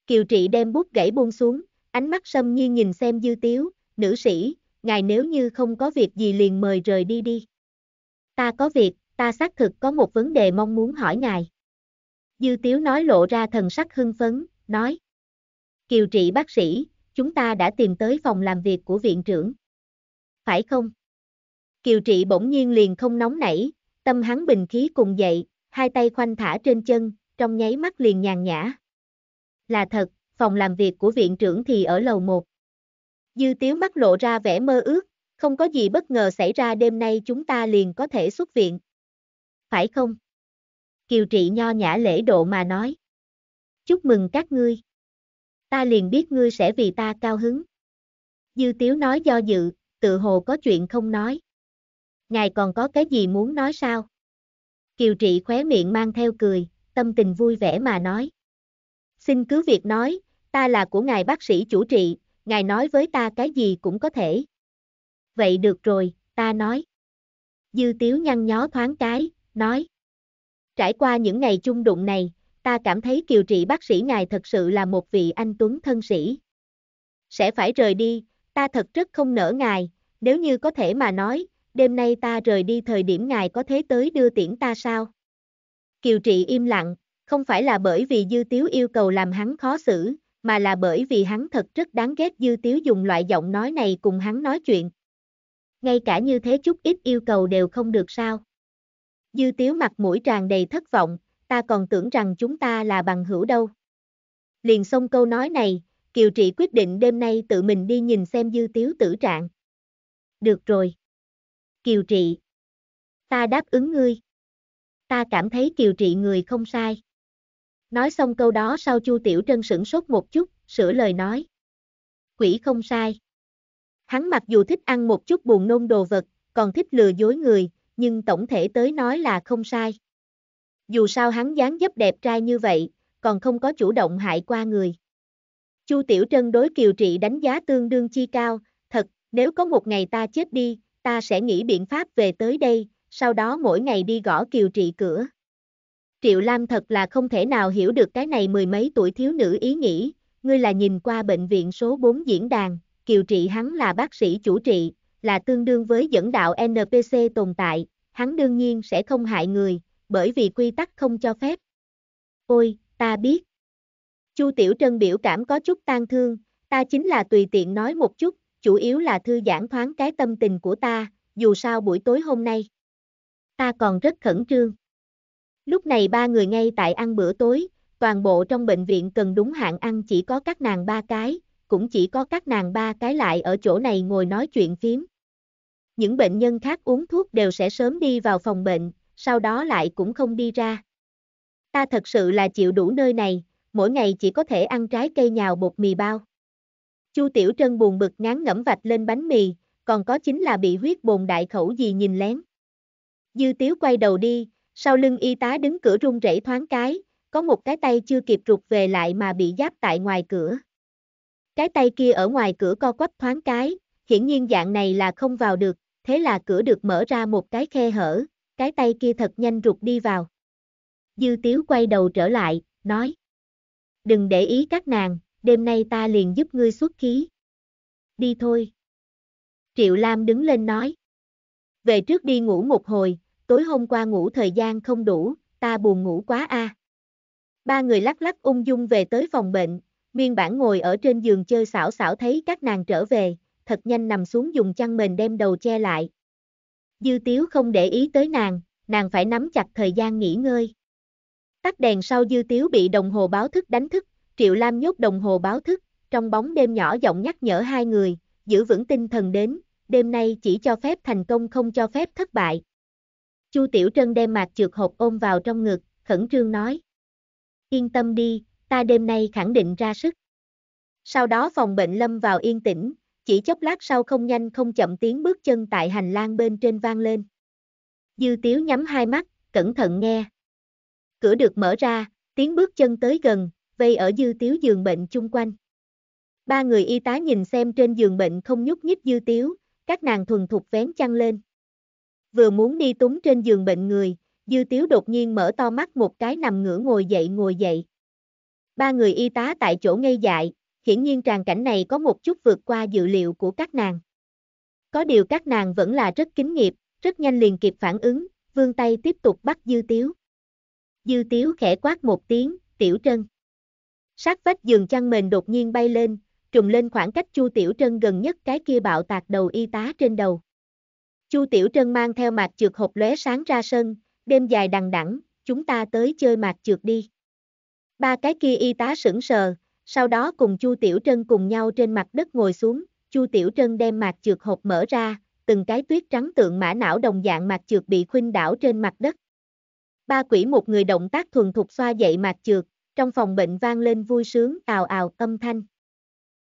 Kiều trị đem bút gãy buông xuống, ánh mắt sâm nhiên nhìn xem dư tiếu, nữ sĩ, ngài nếu như không có việc gì liền mời rời đi đi. Ta có việc, ta xác thực có một vấn đề mong muốn hỏi ngài. Dư Tiếu nói lộ ra thần sắc hưng phấn, nói. Kiều trị bác sĩ, chúng ta đã tìm tới phòng làm việc của viện trưởng. Phải không? Kiều trị bỗng nhiên liền không nóng nảy, tâm hắn bình khí cùng dậy, hai tay khoanh thả trên chân, trong nháy mắt liền nhàn nhã. Là thật, phòng làm việc của viện trưởng thì ở lầu 1. Dư tiếu mắt lộ ra vẻ mơ ước, không có gì bất ngờ xảy ra đêm nay chúng ta liền có thể xuất viện. Phải không? Kiều Trị nho nhã lễ độ mà nói. Chúc mừng các ngươi. Ta liền biết ngươi sẽ vì ta cao hứng. Dư Tiếu nói do dự, tự hồ có chuyện không nói. Ngài còn có cái gì muốn nói sao? Kiều Trị khóe miệng mang theo cười, tâm tình vui vẻ mà nói. Xin cứ việc nói, ta là của ngài bác sĩ chủ trị, ngài nói với ta cái gì cũng có thể. Vậy được rồi, ta nói. Dư Tiếu nhăn nhó thoáng cái, nói. Trải qua những ngày chung đụng này, ta cảm thấy kiều trị bác sĩ ngài thật sự là một vị anh tuấn thân sĩ. Sẽ phải rời đi, ta thật rất không nỡ ngài, nếu như có thể mà nói, đêm nay ta rời đi thời điểm ngài có thế tới đưa tiễn ta sao? Kiều trị im lặng, không phải là bởi vì dư tiếu yêu cầu làm hắn khó xử, mà là bởi vì hắn thật rất đáng ghét dư tiếu dùng loại giọng nói này cùng hắn nói chuyện. Ngay cả như thế chút ít yêu cầu đều không được sao. Dư tiếu mặt mũi tràn đầy thất vọng, ta còn tưởng rằng chúng ta là bằng hữu đâu. Liền xong câu nói này, Kiều Trị quyết định đêm nay tự mình đi nhìn xem dư tiếu tử trạng. Được rồi. Kiều Trị. Ta đáp ứng ngươi. Ta cảm thấy Kiều Trị người không sai. Nói xong câu đó sau Chu Tiểu Trân sửng sốt một chút, sửa lời nói. Quỷ không sai. Hắn mặc dù thích ăn một chút buồn nôn đồ vật, còn thích lừa dối người, nhưng tổng thể tới nói là không sai. Dù sao hắn dáng dấp đẹp trai như vậy, còn không có chủ động hại qua người. Chu Tiểu Trân đối Kiều Trị đánh giá tương đương chi cao, thật, nếu có một ngày ta chết đi, ta sẽ nghĩ biện pháp về tới đây, sau đó mỗi ngày đi gõ Kiều Trị cửa. Triệu Lam thật là không thể nào hiểu được cái này mười mấy tuổi thiếu nữ ý nghĩ, ngươi là nhìn qua bệnh viện số 4 diễn đàn, Kiều Trị hắn là bác sĩ chủ trị, là tương đương với dẫn đạo NPC tồn tại, hắn đương nhiên sẽ không hại người, bởi vì quy tắc không cho phép. Ôi, ta biết. Chu Tiểu Trân biểu cảm có chút tan thương, ta chính là tùy tiện nói một chút, chủ yếu là thư giãn thoáng cái tâm tình của ta, dù sao buổi tối hôm nay. Ta còn rất khẩn trương. Lúc này ba người ngay tại ăn bữa tối, toàn bộ trong bệnh viện cần đúng hạn ăn chỉ có các nàng ba cái, cũng chỉ có các nàng ba cái lại ở chỗ này ngồi nói chuyện phiếm. Những bệnh nhân khác uống thuốc đều sẽ sớm đi vào phòng bệnh, sau đó lại cũng không đi ra. Ta thật sự là chịu đủ nơi này, mỗi ngày chỉ có thể ăn trái cây nhào bột mì bao. Chu Tiểu Trân buồn bực ngán ngẫm vạch lên bánh mì, còn có chính là bị huyết bồn đại khẩu gì nhìn lén. Dư Tiếu quay đầu đi, sau lưng y tá đứng cửa run rẩy thoáng cái, có một cái tay chưa kịp rụt về lại mà bị giáp tại ngoài cửa. Cái tay kia ở ngoài cửa co quắp thoáng cái, hiển nhiên dạng này là không vào được, thế là cửa được mở ra một cái khe hở, cái tay kia thật nhanh rụt đi vào. Dư Tiếu quay đầu trở lại, nói. Đừng để ý các nàng, đêm nay ta liền giúp ngươi xuất khí. Đi thôi. Triệu Lam đứng lên nói. Về trước đi ngủ một hồi, tối hôm qua ngủ thời gian không đủ, ta buồn ngủ quá a. À. Ba người lắc lắc ung dung về tới phòng bệnh, Miên bản ngồi ở trên giường chơi xảo xảo thấy các nàng trở về, thật nhanh nằm xuống dùng chăn mền đem đầu che lại. Dư tiếu không để ý tới nàng, nàng phải nắm chặt thời gian nghỉ ngơi. Tắt đèn sau dư tiếu bị đồng hồ báo thức đánh thức, Triệu Lam nhốt đồng hồ báo thức, trong bóng đêm nhỏ giọng nhắc nhở hai người, giữ vững tinh thần đến, đêm nay chỉ cho phép thành công không cho phép thất bại. Chu Tiểu Trân đem mạc trượt hộp ôm vào trong ngực, khẩn trương nói. Yên tâm đi, ta đêm nay khẳng định ra sức. Sau đó phòng bệnh lâm vào yên tĩnh, chỉ chốc lát sau không nhanh không chậm tiếng bước chân tại hành lang bên trên vang lên. Dư tiếu nhắm hai mắt, cẩn thận nghe. Cửa được mở ra, tiếng bước chân tới gần, vây ở dư tiếu giường bệnh chung quanh. Ba người y tá nhìn xem trên giường bệnh không nhúc nhích dư tiếu, các nàng thuần thục vén chăn lên. Vừa muốn đi túng trên giường bệnh người, dư tiếu đột nhiên mở to mắt một cái nằm ngửa ngồi dậy ngồi dậy. Ba người y tá tại chỗ ngây dại, hiển nhiên tràn cảnh này có một chút vượt qua dự liệu của các nàng. Có điều các nàng vẫn là rất kính nghiệp, rất nhanh liền kịp phản ứng, vương tay tiếp tục bắt dư tiếu. Dư tiếu khẽ quát một tiếng, tiểu trân. Sát vách giường chăn mền đột nhiên bay lên, trùng lên khoảng cách Chu Tiểu Trân gần nhất cái kia bạo tạc đầu y tá trên đầu. Chu Tiểu Trân mang theo mạc trượt hộp lóe sáng ra sân, đêm dài đằng đẵng, chúng ta tới chơi mạc trượt đi. Ba cái kia y tá sững sờ, sau đó cùng Chu Tiểu Trân cùng nhau trên mặt đất ngồi xuống, Chu Tiểu Trân đem mạc trượt hộp mở ra, từng cái tuyết trắng tượng mã não đồng dạng mạc trượt bị khuynh đảo trên mặt đất. Ba quỷ một người động tác thuần thục xoa dậy mạc trượt, trong phòng bệnh vang lên vui sướng ào ào âm thanh.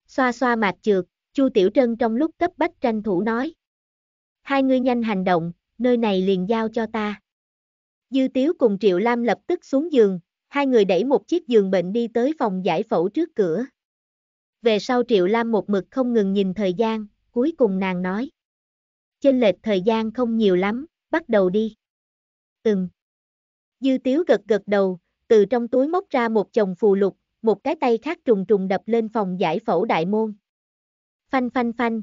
Xoa xoa mạc trượt, Chu Tiểu Trân trong lúc cấp bách tranh thủ nói. Hai người nhanh hành động, nơi này liền giao cho ta. Dư Tiếu cùng Triệu Lam lập tức xuống giường, hai người đẩy một chiếc giường bệnh đi tới phòng giải phẫu trước cửa. Về sau Triệu Lam một mực không ngừng nhìn thời gian, cuối cùng nàng nói. trên lệch thời gian không nhiều lắm, bắt đầu đi. từng Dư Tiếu gật gật đầu, từ trong túi móc ra một chồng phù lục, một cái tay khác trùng trùng đập lên phòng giải phẫu đại môn. Phanh phanh phanh.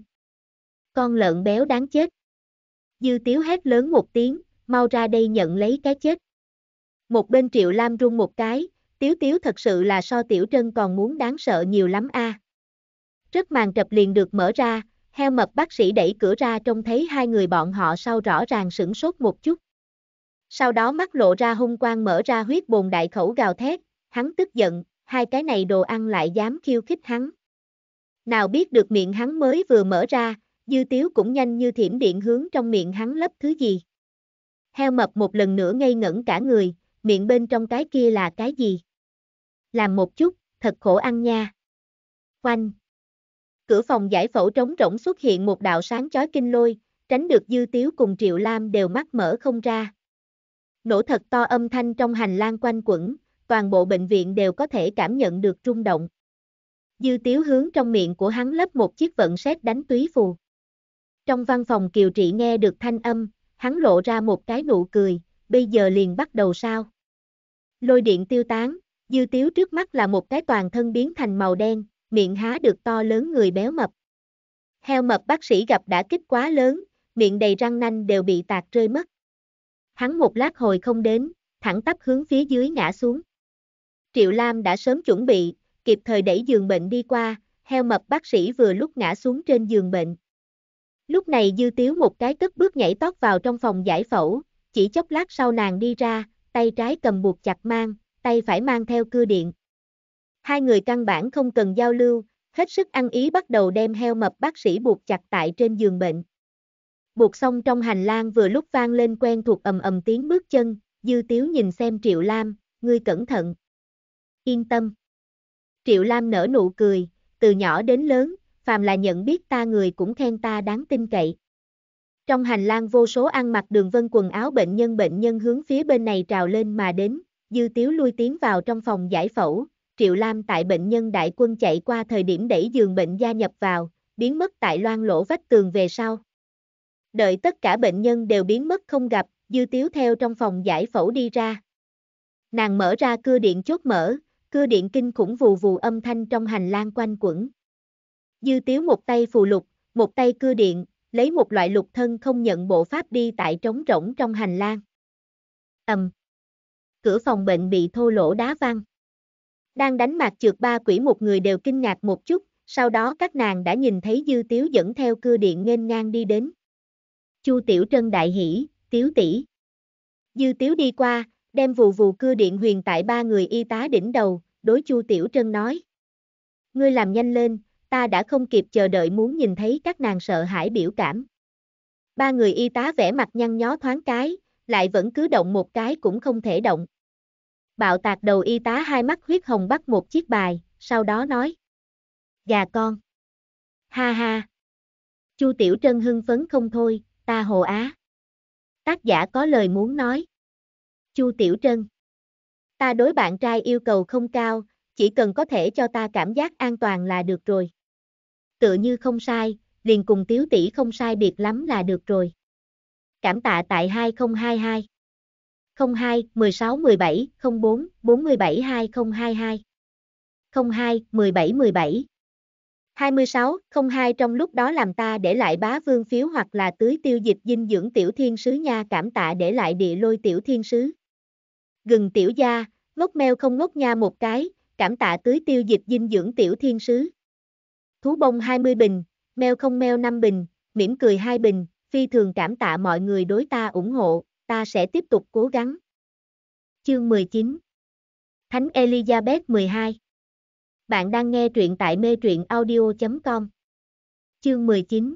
Con lợn béo đáng chết. Dư Tiếu hét lớn một tiếng, mau ra đây nhận lấy cái chết. Một bên Triệu Lam rung một cái, Tiếu Tiếu thật sự là so Tiểu Trân còn muốn đáng sợ nhiều lắm a. Rất màn trập liền được mở ra, heo mập bác sĩ đẩy cửa ra trông thấy hai người bọn họ sau rõ ràng sửng sốt một chút. Sau đó mắt lộ ra hung quang mở ra huyết bồn đại khẩu gào thét, hắn tức giận, hai cái này đồ ăn lại dám khiêu khích hắn. Nào biết được miệng hắn mới vừa mở ra, dư tiếu cũng nhanh như thiểm điện hướng trong miệng hắn lấp thứ gì. Heo mập một lần nữa ngây ngẩn cả người, miệng bên trong cái kia là cái gì? Làm một chút, thật khổ ăn nha. Oanh! Cửa phòng giải phẫu trống rỗng xuất hiện một đạo sáng chói kinh lôi, tránh được dư tiếu cùng triệu lam đều mắt mở không ra. Nổ thật to âm thanh trong hành lang quanh quẩn, toàn bộ bệnh viện đều có thể cảm nhận được rung động. Dư tiếu hướng trong miệng của hắn lấp một chiếc vận xét đánh túy phù. Trong văn phòng kiều trị nghe được thanh âm, hắn lộ ra một cái nụ cười, bây giờ liền bắt đầu sao? lôi điện tiêu tán, dư tiếu trước mắt là một cái toàn thân biến thành màu đen, miệng há được to lớn người béo mập. Heo mập bác sĩ gặp đã kích quá lớn, miệng đầy răng nanh đều bị tạc rơi mất. Hắn một lát hồi không đến, thẳng tắp hướng phía dưới ngã xuống. Triệu Lam đã sớm chuẩn bị, kịp thời đẩy giường bệnh đi qua, heo mập bác sĩ vừa lúc ngã xuống trên giường bệnh. Lúc này dư tiếu một cái cất bước nhảy tót vào trong phòng giải phẫu, chỉ chốc lát sau nàng đi ra, tay trái cầm buộc chặt mang, tay phải mang theo cưa điện. Hai người căn bản không cần giao lưu, hết sức ăn ý bắt đầu đem heo mập bác sĩ buộc chặt tại trên giường bệnh. Buộc xong trong hành lang vừa lúc vang lên quen thuộc ầm ầm tiếng bước chân, dư tiếu nhìn xem Triệu Lam, ngươi cẩn thận. Yên tâm. Triệu Lam nở nụ cười, từ nhỏ đến lớn, phàm là nhận biết ta người cũng khen ta đáng tin cậy. Trong hành lang vô số ăn mặc đường vân quần áo bệnh nhân bệnh nhân hướng phía bên này trào lên mà đến, dư tiếu lui tiến vào trong phòng giải phẫu, Triệu Lam tại bệnh nhân đại quân chạy qua thời điểm đẩy giường bệnh gia nhập vào, biến mất tại loan lỗ vách tường về sau. Đợi tất cả bệnh nhân đều biến mất không gặp, dư tiếu theo trong phòng giải phẫu đi ra. Nàng mở ra cưa điện chốt mở, cưa điện kinh khủng vù vù âm thanh trong hành lang quanh quẩn. Dư tiếu một tay phù lục, một tay cưa điện, lấy một loại lục thân không nhận bộ pháp đi tại trống rỗng trong hành lang. Ầm. Cửa phòng bệnh bị thô lỗ đá văng. Đang đánh mặt trượt ba quỷ một người đều kinh ngạc một chút, sau đó các nàng đã nhìn thấy dư tiếu dẫn theo cưa điện nghênh ngang đi đến. Chu tiểu trân đại hỉ, tiếu tỷ. Dư tiếu đi qua, đem vù vù cưa điện huyền tại ba người y tá đỉnh đầu, đối chu tiểu trân nói. Ngươi làm nhanh lên, ta đã không kịp chờ đợi muốn nhìn thấy các nàng sợ hãi biểu cảm. Ba người y tá vẽ mặt nhăn nhó thoáng cái, lại vẫn cứ động một cái cũng không thể động. Bạo tạc đầu y tá hai mắt huyết hồng bắt một chiếc bài, sau đó nói. Gà con. Ha ha. Chu Tiểu Trân hưng phấn không thôi, ta hồ á. Tác giả có lời muốn nói. Chu Tiểu Trân. Ta đối bạn trai yêu cầu không cao, chỉ cần có thể cho ta cảm giác an toàn là được rồi tựa như không sai, liền cùng tiếu tỷ không sai biệt lắm là được rồi. Cảm tạ tại 2022 02 16 17 04 47 2022 02 17 17 26 02 trong lúc đó làm ta để lại bá vương phiếu hoặc là tưới tiêu dịch dinh dưỡng tiểu thiên sứ nha cảm tạ để lại địa lôi tiểu thiên sứ. Gừng tiểu gia, ngốc meo không ngốc nha một cái, cảm tạ tưới tiêu dịch dinh dưỡng tiểu thiên sứ thú bông 20 bình, meo không meo 5 bình, mỉm cười 2 bình, phi thường cảm tạ mọi người đối ta ủng hộ, ta sẽ tiếp tục cố gắng. Chương 19 Thánh Elizabeth 12 Bạn đang nghe truyện tại mê truyện audio.com Chương 19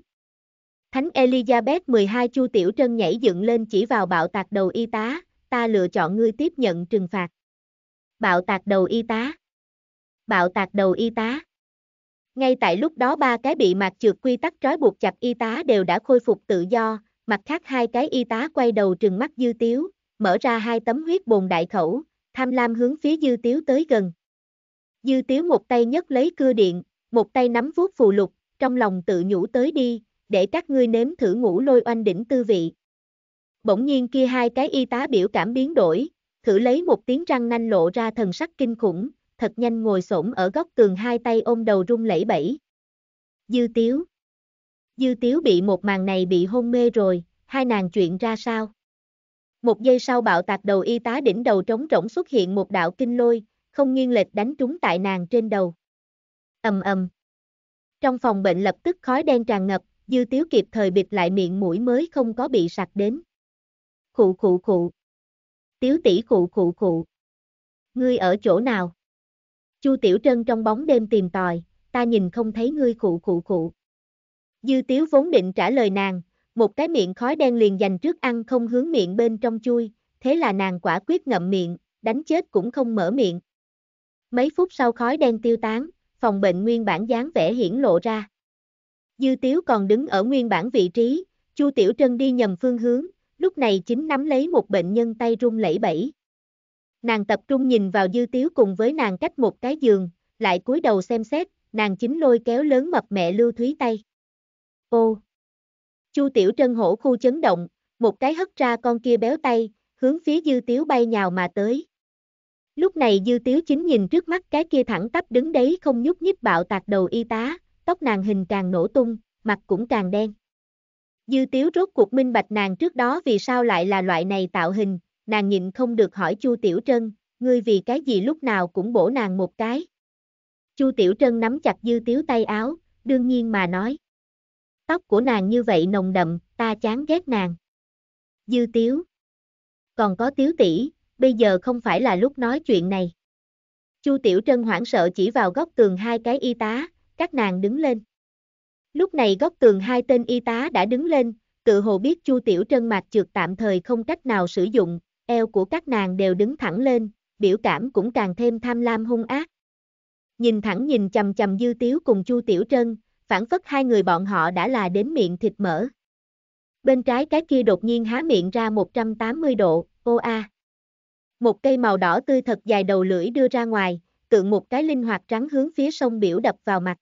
Thánh Elizabeth 12 Chu Tiểu Trân nhảy dựng lên chỉ vào bạo tạc đầu y tá, ta lựa chọn ngươi tiếp nhận trừng phạt. Bạo tạc đầu y tá Bạo tạc đầu y tá ngay tại lúc đó ba cái bị mạc trượt quy tắc trói buộc chặt y tá đều đã khôi phục tự do, mặt khác hai cái y tá quay đầu trừng mắt dư tiếu, mở ra hai tấm huyết bồn đại khẩu, tham lam hướng phía dư tiếu tới gần. Dư tiếu một tay nhấc lấy cưa điện, một tay nắm vuốt phù lục, trong lòng tự nhủ tới đi, để các ngươi nếm thử ngủ lôi oanh đỉnh tư vị. Bỗng nhiên kia hai cái y tá biểu cảm biến đổi, thử lấy một tiếng răng nanh lộ ra thần sắc kinh khủng, thật nhanh ngồi xổm ở góc tường hai tay ôm đầu rung lẩy bẩy. Dư tiếu. Dư tiếu bị một màn này bị hôn mê rồi, hai nàng chuyện ra sao? Một giây sau bạo tạc đầu y tá đỉnh đầu trống rỗng xuất hiện một đạo kinh lôi, không nghiêng lệch đánh trúng tại nàng trên đầu. ầm ầm. Trong phòng bệnh lập tức khói đen tràn ngập, dư tiếu kịp thời bịt lại miệng mũi mới không có bị sặc đến. Khụ khụ khụ. Tiếu tỷ khụ khụ khụ. Ngươi ở chỗ nào? Chu Tiểu Trân trong bóng đêm tìm tòi, ta nhìn không thấy ngươi cụ cụ cụ. Dư Tiếu vốn định trả lời nàng, một cái miệng khói đen liền dành trước ăn không hướng miệng bên trong chui, thế là nàng quả quyết ngậm miệng, đánh chết cũng không mở miệng. Mấy phút sau khói đen tiêu tán, phòng bệnh nguyên bản dáng vẻ hiển lộ ra. Dư Tiếu còn đứng ở nguyên bản vị trí, Chu Tiểu Trân đi nhầm phương hướng, lúc này chính nắm lấy một bệnh nhân tay run lẩy bẩy. Nàng tập trung nhìn vào dư tiếu cùng với nàng cách một cái giường, lại cúi đầu xem xét, nàng chính lôi kéo lớn mập mẹ Lưu Thúy tay. Ô! Chu Tiểu Trân hổ khu chấn động, một cái hất ra con kia béo tay, hướng phía dư tiếu bay nhào mà tới. Lúc này dư tiếu chính nhìn trước mắt cái kia thẳng tắp đứng đấy không nhúc nhích bạo tạc đầu y tá, tóc nàng hình càng nổ tung, mặt cũng càng đen. Dư tiếu rốt cuộc minh bạch nàng trước đó vì sao lại là loại này tạo hình, nàng nhịn không được hỏi Chu Tiểu Trân, ngươi vì cái gì lúc nào cũng bổ nàng một cái. Chu Tiểu Trân nắm chặt dư tiếu tay áo, đương nhiên mà nói. Tóc của nàng như vậy nồng đậm, ta chán ghét nàng. Dư tiếu. Còn có tiếu tỷ, bây giờ không phải là lúc nói chuyện này. Chu Tiểu Trân hoảng sợ chỉ vào góc tường hai cái y tá, các nàng đứng lên. Lúc này góc tường hai tên y tá đã đứng lên, tự hồ biết Chu Tiểu Trân mạc trượt tạm thời không cách nào sử dụng, eo của các nàng đều đứng thẳng lên, biểu cảm cũng càng thêm tham lam hung ác. Nhìn thẳng nhìn chầm chầm Dư Tiếu cùng Chu Tiểu Trân, phản phất hai người bọn họ đã là đến miệng thịt mỡ. Bên trái cái kia đột nhiên há miệng ra 180 độ, ô a. Một cây màu đỏ tươi thật dài đầu lưỡi đưa ra ngoài, tượng một cái linh hoạt trắng hướng phía sông biểu đập vào mặt.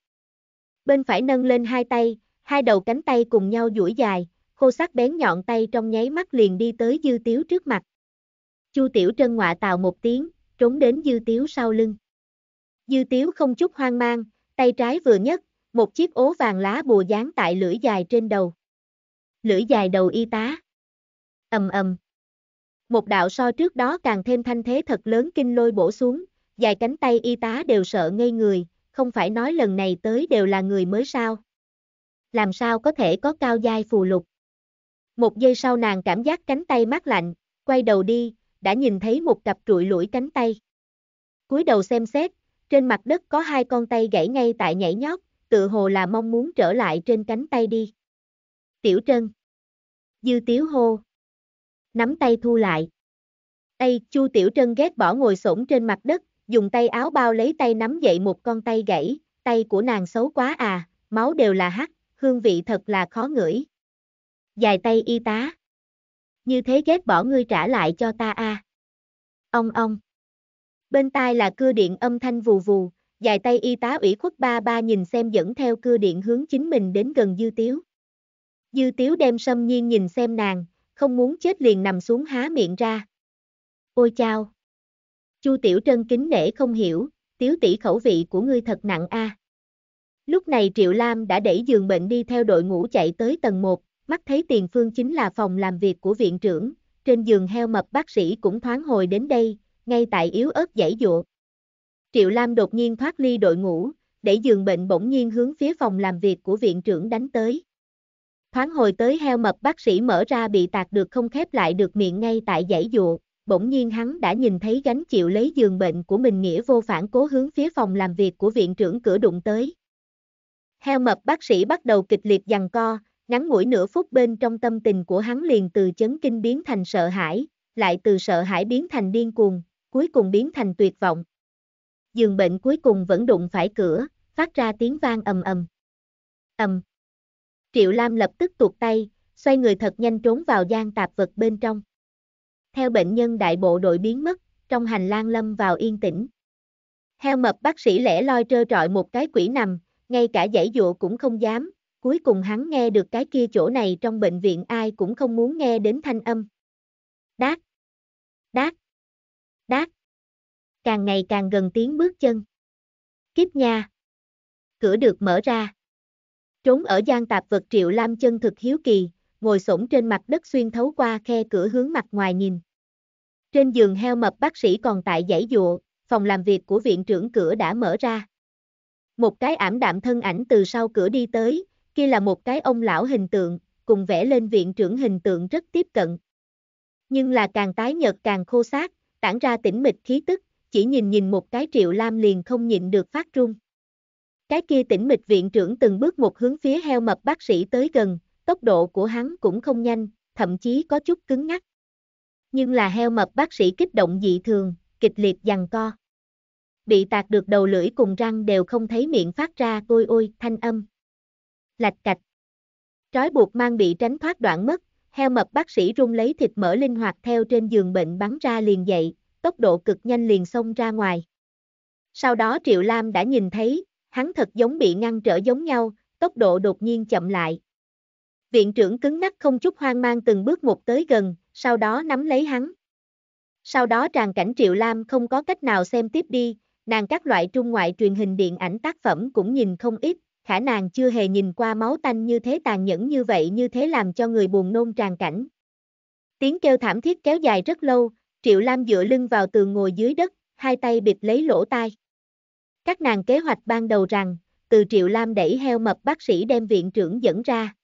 Bên phải nâng lên hai tay, hai đầu cánh tay cùng nhau duỗi dài, khô sắc bén nhọn tay trong nháy mắt liền đi tới dư tiếu trước mặt, Chu Tiểu Trân ngọa tào một tiếng, trốn đến Dư Tiếu sau lưng. Dư Tiếu không chút hoang mang, tay trái vừa nhấc, một chiếc ố vàng lá bùa dán tại lưỡi dài trên đầu. Lưỡi dài đầu y tá. Ầm ầm. Một đạo so trước đó càng thêm thanh thế thật lớn kinh lôi bổ xuống, dài cánh tay y tá đều sợ ngây người, không phải nói lần này tới đều là người mới sao. Làm sao có thể có cao giai phù lục. Một giây sau nàng cảm giác cánh tay mát lạnh, quay đầu đi, đã nhìn thấy một cặp trụi lũi cánh tay. cúi đầu xem xét, trên mặt đất có hai con tay gãy ngay tại nhảy nhót, tự hồ là mong muốn trở lại trên cánh tay đi. Tiểu Trân. Dư Tiếu hô. Nắm tay thu lại. Ây, Chu Tiểu Trân ghét bỏ ngồi xổm trên mặt đất, dùng tay áo bao lấy tay nắm dậy một con tay gãy, tay của nàng xấu quá à, máu đều là hắt, hương vị thật là khó ngửi. Dài tay y tá như thế ghét bỏ ngươi trả lại cho ta a. À. Ông ông. Bên tai là cưa điện âm thanh vù vù, dài tay y tá ủy khuất ba ba nhìn xem dẫn theo cưa điện hướng chính mình đến gần dư tiếu. Dư tiếu đem sâm nhiên nhìn xem nàng, không muốn chết liền nằm xuống há miệng ra. Ôi chao. Chu tiểu trân kính nể không hiểu, tiếu tỷ khẩu vị của ngươi thật nặng a. À. Lúc này Triệu Lam đã đẩy giường bệnh đi theo đội ngũ chạy tới tầng 1, mắt thấy tiền phương chính là phòng làm việc của viện trưởng, trên giường heo mập bác sĩ cũng thoáng hồi đến đây, ngay tại yếu ớt giải dụa. Triệu Lam đột nhiên thoát ly đội ngũ, để giường bệnh bỗng nhiên hướng phía phòng làm việc của viện trưởng đánh tới. Thoáng hồi tới heo mập bác sĩ mở ra bị tạc được không khép lại được miệng ngay tại giải dụa, bỗng nhiên hắn đã nhìn thấy gánh chịu lấy giường bệnh của mình nghĩa vô phản cố hướng phía phòng làm việc của viện trưởng cửa đụng tới. Heo mập bác sĩ bắt đầu kịch liệt giằng co, Ngắn ngủi nửa phút bên trong tâm tình của hắn liền từ chấn kinh biến thành sợ hãi, lại từ sợ hãi biến thành điên cuồng, cuối cùng biến thành tuyệt vọng. Dường bệnh cuối cùng vẫn đụng phải cửa, phát ra tiếng vang ầm ầm. Ầm. Triệu Lam lập tức tuột tay, xoay người thật nhanh trốn vào gian tạp vật bên trong. Theo bệnh nhân đại bộ đội biến mất, trong hành lang lâm vào yên tĩnh. Heo mập bác sĩ lẻ loi trơ trọi một cái quỷ nằm, ngay cả giải dụa cũng không dám, Cuối cùng hắn nghe được cái kia chỗ này trong bệnh viện ai cũng không muốn nghe đến thanh âm. Đát! Đát! Đát! Càng ngày càng gần tiếng bước chân. Kiếp nha! Cửa được mở ra. Trốn ở gian tạp vật Triệu Lam chân thực hiếu kỳ, ngồi xổm trên mặt đất xuyên thấu qua khe cửa hướng mặt ngoài nhìn. Trên giường heo mập bác sĩ còn tại giải dụa, phòng làm việc của viện trưởng cửa đã mở ra. Một cái ảm đạm thân ảnh từ sau cửa đi tới, kia là một cái ông lão hình tượng, cùng vẽ lên viện trưởng hình tượng rất tiếp cận. Nhưng là càng tái nhợt càng khô xác, tản ra tĩnh mịch khí tức, chỉ nhìn nhìn một cái triệu lam liền không nhịn được phát run. Cái kia tĩnh mịch viện trưởng từng bước một hướng phía heo mập bác sĩ tới gần, tốc độ của hắn cũng không nhanh, thậm chí có chút cứng ngắc. Nhưng là heo mập bác sĩ kích động dị thường, kịch liệt giằng co. Bị tạc được đầu lưỡi cùng răng đều không thấy miệng phát ra ôi ôi thanh âm lạch cạch. Trói buộc mang bị tránh thoát đoạn mất, heo mập bác sĩ rung lấy thịt mỡ linh hoạt theo trên giường bệnh bắn ra liền dậy, tốc độ cực nhanh liền xông ra ngoài. Sau đó Triệu Lam đã nhìn thấy, hắn thật giống bị ngăn trở giống nhau, tốc độ đột nhiên chậm lại. Viện trưởng cứng ngắc không chút hoang mang từng bước một tới gần, sau đó nắm lấy hắn. Sau đó tràn cảnh Triệu Lam không có cách nào xem tiếp đi, nàng các loại trung ngoại truyền hình điện ảnh tác phẩm cũng nhìn không ít, khả nàng chưa hề nhìn qua máu tanh như thế tàn nhẫn như vậy như thế làm cho người buồn nôn tràn cảnh. Tiếng kêu thảm thiết kéo dài rất lâu, Triệu Lam dựa lưng vào tường ngồi dưới đất, hai tay bịt lấy lỗ tai. Các nàng kế hoạch ban đầu rằng, từ Triệu Lam đẩy heo mập bác sĩ đem viện trưởng dẫn ra.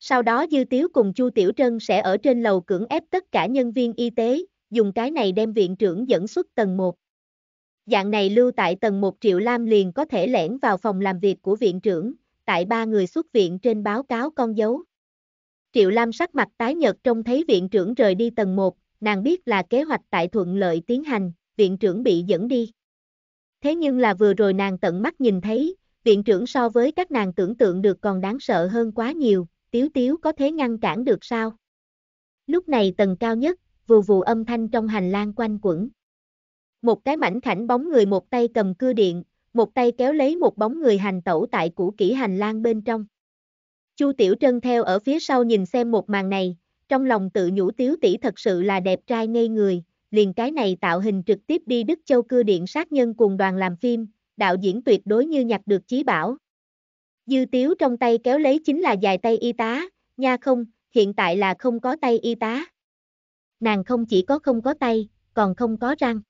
Sau đó Dư Tiếu cùng Chu Tiểu Trân sẽ ở trên lầu cưỡng ép tất cả nhân viên y tế, dùng cái này đem viện trưởng dẫn xuất tầng 1. Dạng này lưu tại tầng 1 Triệu Lam liền có thể lẻn vào phòng làm việc của viện trưởng, tại ba người xuất viện trên báo cáo con dấu. Triệu Lam sắc mặt tái nhợt trông thấy viện trưởng rời đi tầng 1, nàng biết là kế hoạch tại thuận lợi tiến hành, viện trưởng bị dẫn đi. Thế nhưng là vừa rồi nàng tận mắt nhìn thấy, viện trưởng so với các nàng tưởng tượng được còn đáng sợ hơn quá nhiều, tiếu tiếu có thế ngăn cản được sao? Lúc này tầng cao nhất, vù vù âm thanh trong hành lang quanh quẩn một cái mảnh khảnh bóng người một tay cầm cưa điện, một tay kéo lấy một bóng người hành tẩu tại cũ kỹ hành lang bên trong. Chu Tiểu Trân theo ở phía sau nhìn xem một màn này, trong lòng tự nhủ Tiếu tỷ thật sự là đẹp trai ngây người, liền cái này tạo hình trực tiếp đi Đức Châu cưa điện sát nhân cùng đoàn làm phim, đạo diễn tuyệt đối như nhặt được chí bảo. Dư Tiếu trong tay kéo lấy chính là dài tay y tá, nha không, hiện tại là không có tay y tá. Nàng không chỉ có không có tay, còn không có răng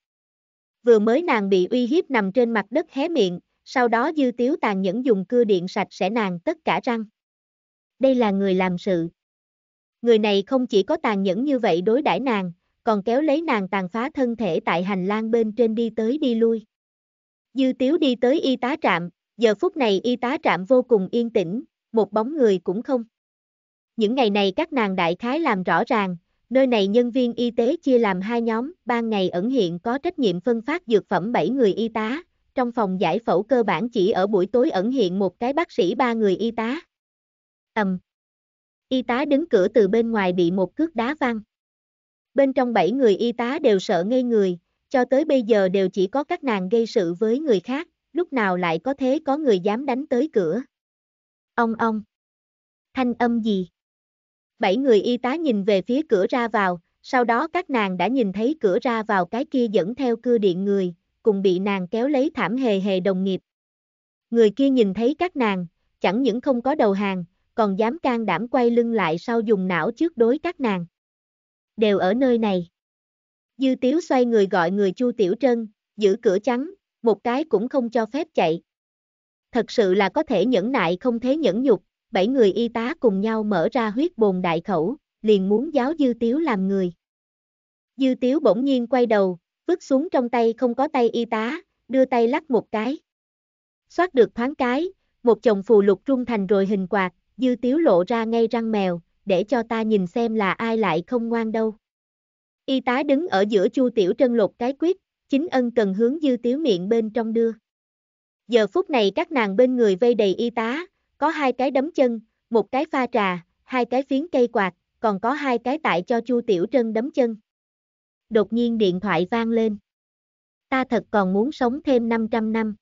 vừa mới nàng bị uy hiếp nằm trên mặt đất hé miệng, sau đó dư tiếu tàn nhẫn dùng cưa điện sạch sẽ nàng tất cả răng. Đây là người làm sự. Người này không chỉ có tàn nhẫn như vậy đối đãi nàng, còn kéo lấy nàng tàn phá thân thể tại hành lang bên trên đi tới đi lui. Dư tiếu đi tới y tá trạm, giờ phút này y tá trạm vô cùng yên tĩnh, một bóng người cũng không. Những ngày này các nàng đại khái làm rõ ràng, Nơi này nhân viên y tế chia làm hai nhóm, ban ngày ẩn hiện có trách nhiệm phân phát dược phẩm 7 người y tá, trong phòng giải phẫu cơ bản chỉ ở buổi tối ẩn hiện một cái bác sĩ ba người y tá. Ầm. Y tá đứng cửa từ bên ngoài bị một cước đá văng. Bên trong bảy người y tá đều sợ ngây người, cho tới bây giờ đều chỉ có các nàng gây sự với người khác, lúc nào lại có thế có người dám đánh tới cửa. Ông ông. Thanh âm gì? Bảy người y tá nhìn về phía cửa ra vào, sau đó các nàng đã nhìn thấy cửa ra vào cái kia dẫn theo cưa điện người, cùng bị nàng kéo lấy thảm hề hề đồng nghiệp. Người kia nhìn thấy các nàng, chẳng những không có đầu hàng, còn dám can đảm quay lưng lại sau dùng não trước đối các nàng. Đều ở nơi này. Dư tiếu xoay người gọi người chu tiểu trân, giữ cửa trắng, một cái cũng không cho phép chạy. Thật sự là có thể nhẫn nại không thế nhẫn nhục, bảy người y tá cùng nhau mở ra huyết bồn đại khẩu, liền muốn giáo dư tiếu làm người. Dư tiếu bỗng nhiên quay đầu, vứt xuống trong tay không có tay y tá, đưa tay lắc một cái. Xoát được thoáng cái, một chồng phù lục trung thành rồi hình quạt, dư tiếu lộ ra ngay răng mèo, để cho ta nhìn xem là ai lại không ngoan đâu. Y tá đứng ở giữa chu tiểu trân lột cái quyết, chính ân cần hướng dư tiếu miệng bên trong đưa. Giờ phút này các nàng bên người vây đầy y tá, có hai cái đấm chân, một cái pha trà, hai cái phiến cây quạt, còn có hai cái tại cho Chu Tiểu Trân đấm chân. Đột nhiên điện thoại vang lên. Ta thật còn muốn sống thêm 500 năm.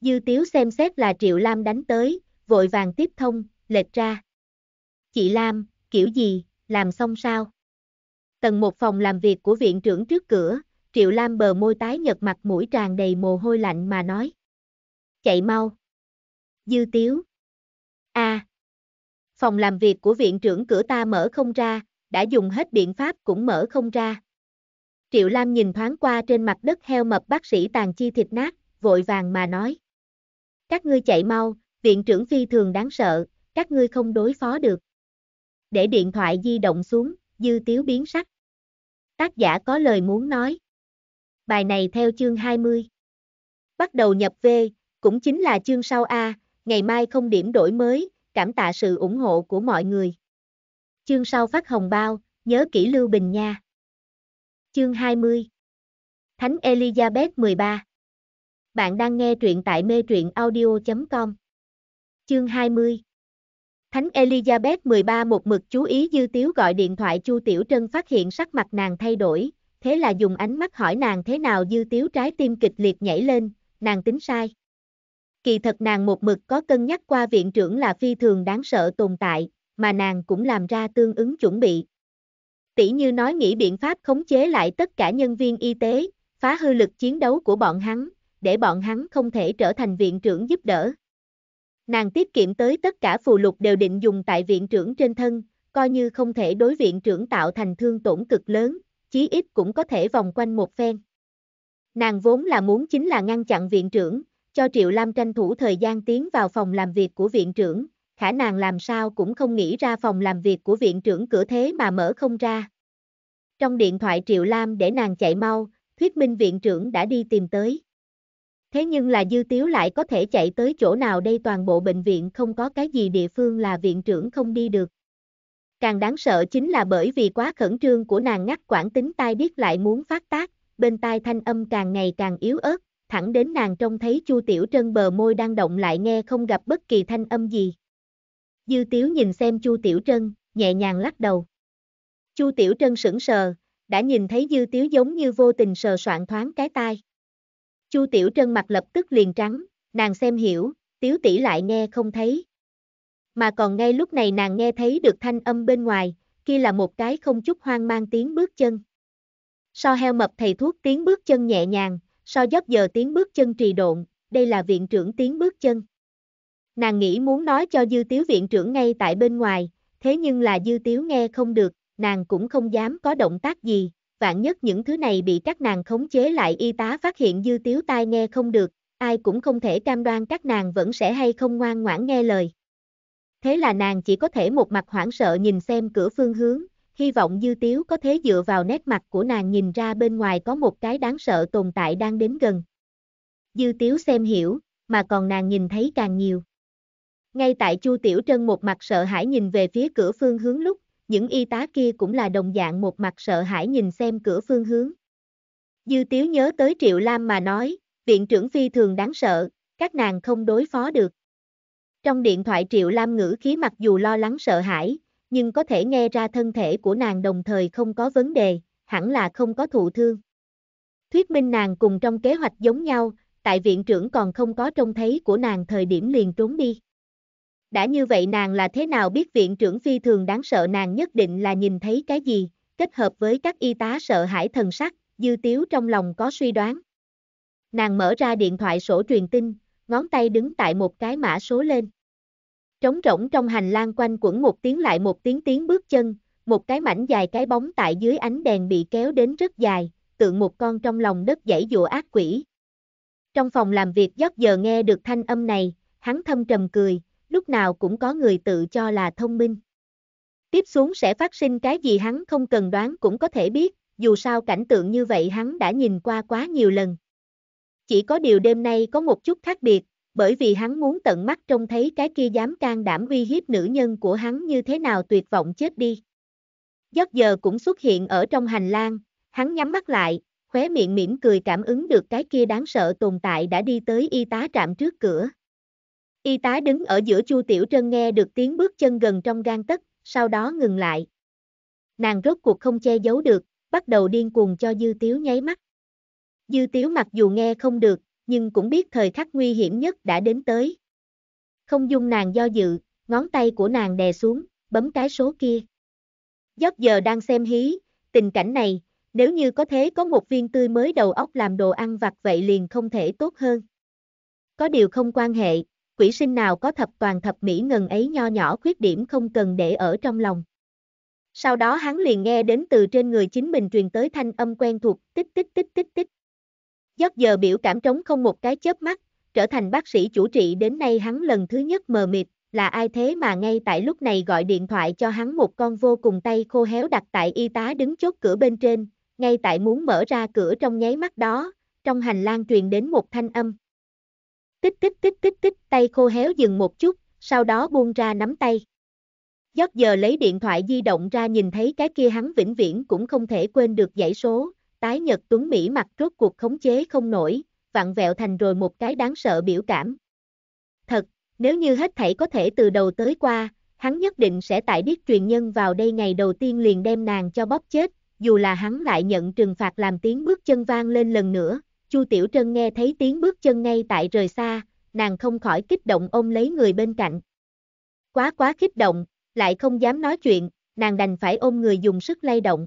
Dư Tiếu xem xét là Triệu Lam đánh tới, vội vàng tiếp thông, lệch ra. Chị Lam, kiểu gì, làm xong sao? Tầng một phòng làm việc của viện trưởng trước cửa, Triệu Lam bờ môi tái nhật mặt mũi tràn đầy mồ hôi lạnh mà nói. Chạy mau. Dư Tiếu, A. À, phòng làm việc của viện trưởng cửa ta mở không ra, đã dùng hết biện pháp cũng mở không ra. Triệu Lam nhìn thoáng qua trên mặt đất heo mập bác sĩ tàn chi thịt nát, vội vàng mà nói. Các ngươi chạy mau, viện trưởng phi thường đáng sợ, các ngươi không đối phó được. Để điện thoại di động xuống, dư tiếu biến sắc. Tác giả có lời muốn nói. Bài này theo chương 20. Bắt đầu nhập V, cũng chính là chương sau A, ngày mai không điểm đổi mới, cảm tạ sự ủng hộ của mọi người. Chương sau phát hồng bao, nhớ kỹ Lưu Bình nha. Chương 20 Thánh Elizabeth 13 Bạn đang nghe truyện tại mê truyện audio.com Chương 20 Thánh Elizabeth 13 một mực chú ý dư tiếu gọi điện thoại Chu Tiểu Trân phát hiện sắc mặt nàng thay đổi, thế là dùng ánh mắt hỏi nàng thế nào dư tiếu trái tim kịch liệt nhảy lên, nàng tính sai. Kỳ thật nàng một mực có cân nhắc qua viện trưởng là phi thường đáng sợ tồn tại, mà nàng cũng làm ra tương ứng chuẩn bị. Tỷ như nói nghĩ biện pháp khống chế lại tất cả nhân viên y tế, phá hư lực chiến đấu của bọn hắn, để bọn hắn không thể trở thành viện trưởng giúp đỡ. Nàng tiết kiệm tới tất cả phù lục đều định dùng tại viện trưởng trên thân, coi như không thể đối viện trưởng tạo thành thương tổn cực lớn, chí ít cũng có thể vòng quanh một phen. Nàng vốn là muốn chính là ngăn chặn viện trưởng, cho Triệu Lam tranh thủ thời gian tiến vào phòng làm việc của viện trưởng, khả nàng làm sao cũng không nghĩ ra phòng làm việc của viện trưởng cửa thế mà mở không ra. Trong điện thoại Triệu Lam để nàng chạy mau, thuyết minh viện trưởng đã đi tìm tới. Thế nhưng là dư tiếu lại có thể chạy tới chỗ nào đây toàn bộ bệnh viện không có cái gì địa phương là viện trưởng không đi được. Càng đáng sợ chính là bởi vì quá khẩn trương của nàng ngắt quản tính tai biết lại muốn phát tác, bên tai thanh âm càng ngày càng yếu ớt, thẳng đến nàng trông thấy Chu Tiểu Trân bờ môi đang động lại nghe không gặp bất kỳ thanh âm gì. Dư Tiếu nhìn xem Chu Tiểu Trân, nhẹ nhàng lắc đầu. Chu Tiểu Trân sững sờ, đã nhìn thấy Dư Tiếu giống như vô tình sờ soạn thoáng cái tai. Chu Tiểu Trân mặt lập tức liền trắng, nàng xem hiểu, Tiếu tỷ lại nghe không thấy. Mà còn ngay lúc này nàng nghe thấy được thanh âm bên ngoài, kia là một cái không chút hoang mang tiếng bước chân. So heo mập thầy thuốc tiếng bước chân nhẹ nhàng, so giấc giờ tiến bước chân trì độn, đây là viện trưởng tiến bước chân. Nàng nghĩ muốn nói cho dư tiếu viện trưởng ngay tại bên ngoài, thế nhưng là dư tiếu nghe không được, nàng cũng không dám có động tác gì, vạn nhất những thứ này bị các nàng khống chế lại y tá phát hiện dư tiếu tai nghe không được, ai cũng không thể cam đoan các nàng vẫn sẽ hay không ngoan ngoãn nghe lời. Thế là nàng chỉ có thể một mặt hoảng sợ nhìn xem cửa phương hướng, hy vọng dư tiếu có thể dựa vào nét mặt của nàng nhìn ra bên ngoài có một cái đáng sợ tồn tại đang đến gần. Dư tiếu xem hiểu, mà còn nàng nhìn thấy càng nhiều. Ngay tại Chu Tiểu Trân một mặt sợ hãi nhìn về phía cửa phương hướng lúc, những y tá kia cũng là đồng dạng một mặt sợ hãi nhìn xem cửa phương hướng. Dư Tiếu nhớ tới Triệu Lam mà nói, viện trưởng phi thường đáng sợ, các nàng không đối phó được. Trong điện thoại Triệu Lam ngữ khí mặc dù lo lắng sợ hãi, nhưng có thể nghe ra thân thể của nàng đồng thời không có vấn đề, hẳn là không có thụ thương. Thuyết minh nàng cùng trong kế hoạch giống nhau, tại viện trưởng còn không có trông thấy của nàng thời điểm liền trốn đi. Đã như vậy nàng là thế nào biết viện trưởng phi thường đáng sợ nàng nhất định là nhìn thấy cái gì, kết hợp với các y tá sợ hãi thần sắc, dư tiếu trong lòng có suy đoán. Nàng mở ra điện thoại sổ truyền tin, ngón tay đứng tại một cái mã số lên. Trống rỗng trong hành lang quanh quẩn một tiếng lại một tiếng tiếng bước chân, một cái mảnh dài cái bóng tại dưới ánh đèn bị kéo đến rất dài, tượng một con trong lòng đất dãy dụa ác quỷ. Trong phòng làm việc giấc giờ nghe được thanh âm này, hắn thâm trầm cười, lúc nào cũng có người tự cho là thông minh. Tiếp xuống sẽ phát sinh cái gì hắn không cần đoán cũng có thể biết, dù sao cảnh tượng như vậy hắn đã nhìn qua quá nhiều lần. Chỉ có điều đêm nay có một chút khác biệt, bởi vì hắn muốn tận mắt trông thấy cái kia dám can đảm uy hiếp nữ nhân của hắn như thế nào tuyệt vọng chết đi. Giấc giờ cũng xuất hiện ở trong hành lang, hắn nhắm mắt lại, khóe miệng mỉm cười cảm ứng được cái kia đáng sợ tồn tại đã đi tới y tá trạm trước cửa. Y tá đứng ở giữa Chu Tiểu Trân nghe được tiếng bước chân gần trong gan tấc, sau đó ngừng lại. Nàng rốt cuộc không che giấu được, bắt đầu điên cuồng cho Dư Tiếu nháy mắt. Dư Tiếu mặc dù nghe không được, nhưng cũng biết thời khắc nguy hiểm nhất đã đến tới. Không dung nàng do dự, ngón tay của nàng đè xuống, bấm cái số kia. Giót giờ đang xem hí, tình cảnh này, nếu như có thế có một viên tươi mới đầu óc làm đồ ăn vặt vậy liền không thể tốt hơn. Có điều không quan hệ, quỷ sinh nào có thập toàn thập mỹ ngần ấy nho nhỏ khuyết điểm không cần để ở trong lòng. Sau đó hắn liền nghe đến từ trên người chính mình truyền tới thanh âm quen thuộc, tích tích tích tích tích. Giót giờ biểu cảm trống không một cái chớp mắt, trở thành bác sĩ chủ trị đến nay hắn lần thứ nhất mờ mịt, là ai thế mà ngay tại lúc này gọi điện thoại cho hắn một con vô cùng tay khô héo đặt tại y tá đứng chốt cửa bên trên, ngay tại muốn mở ra cửa trong nháy mắt đó, trong hành lang truyền đến một thanh âm. Tích tích tích tích tích, tay khô héo dừng một chút, sau đó buông ra nắm tay. Giót giờ lấy điện thoại di động ra nhìn thấy cái kia hắn vĩnh viễn cũng không thể quên được dãy số, tái nhật tuấn Mỹ mặt rốt cuộc khống chế không nổi, vặn vẹo thành rồi một cái đáng sợ biểu cảm. Thật, nếu như hết thảy có thể từ đầu tới qua, hắn nhất định sẽ tại biết truyền nhân vào đây ngày đầu tiên liền đem nàng cho bóp chết, dù là hắn lại nhận trừng phạt làm tiếng bước chân vang lên lần nữa, Chu Tiểu Trân nghe thấy tiếng bước chân ngay tại rời xa, nàng không khỏi kích động ôm lấy người bên cạnh. Quá quá kích động, lại không dám nói chuyện, nàng đành phải ôm người dùng sức lay động.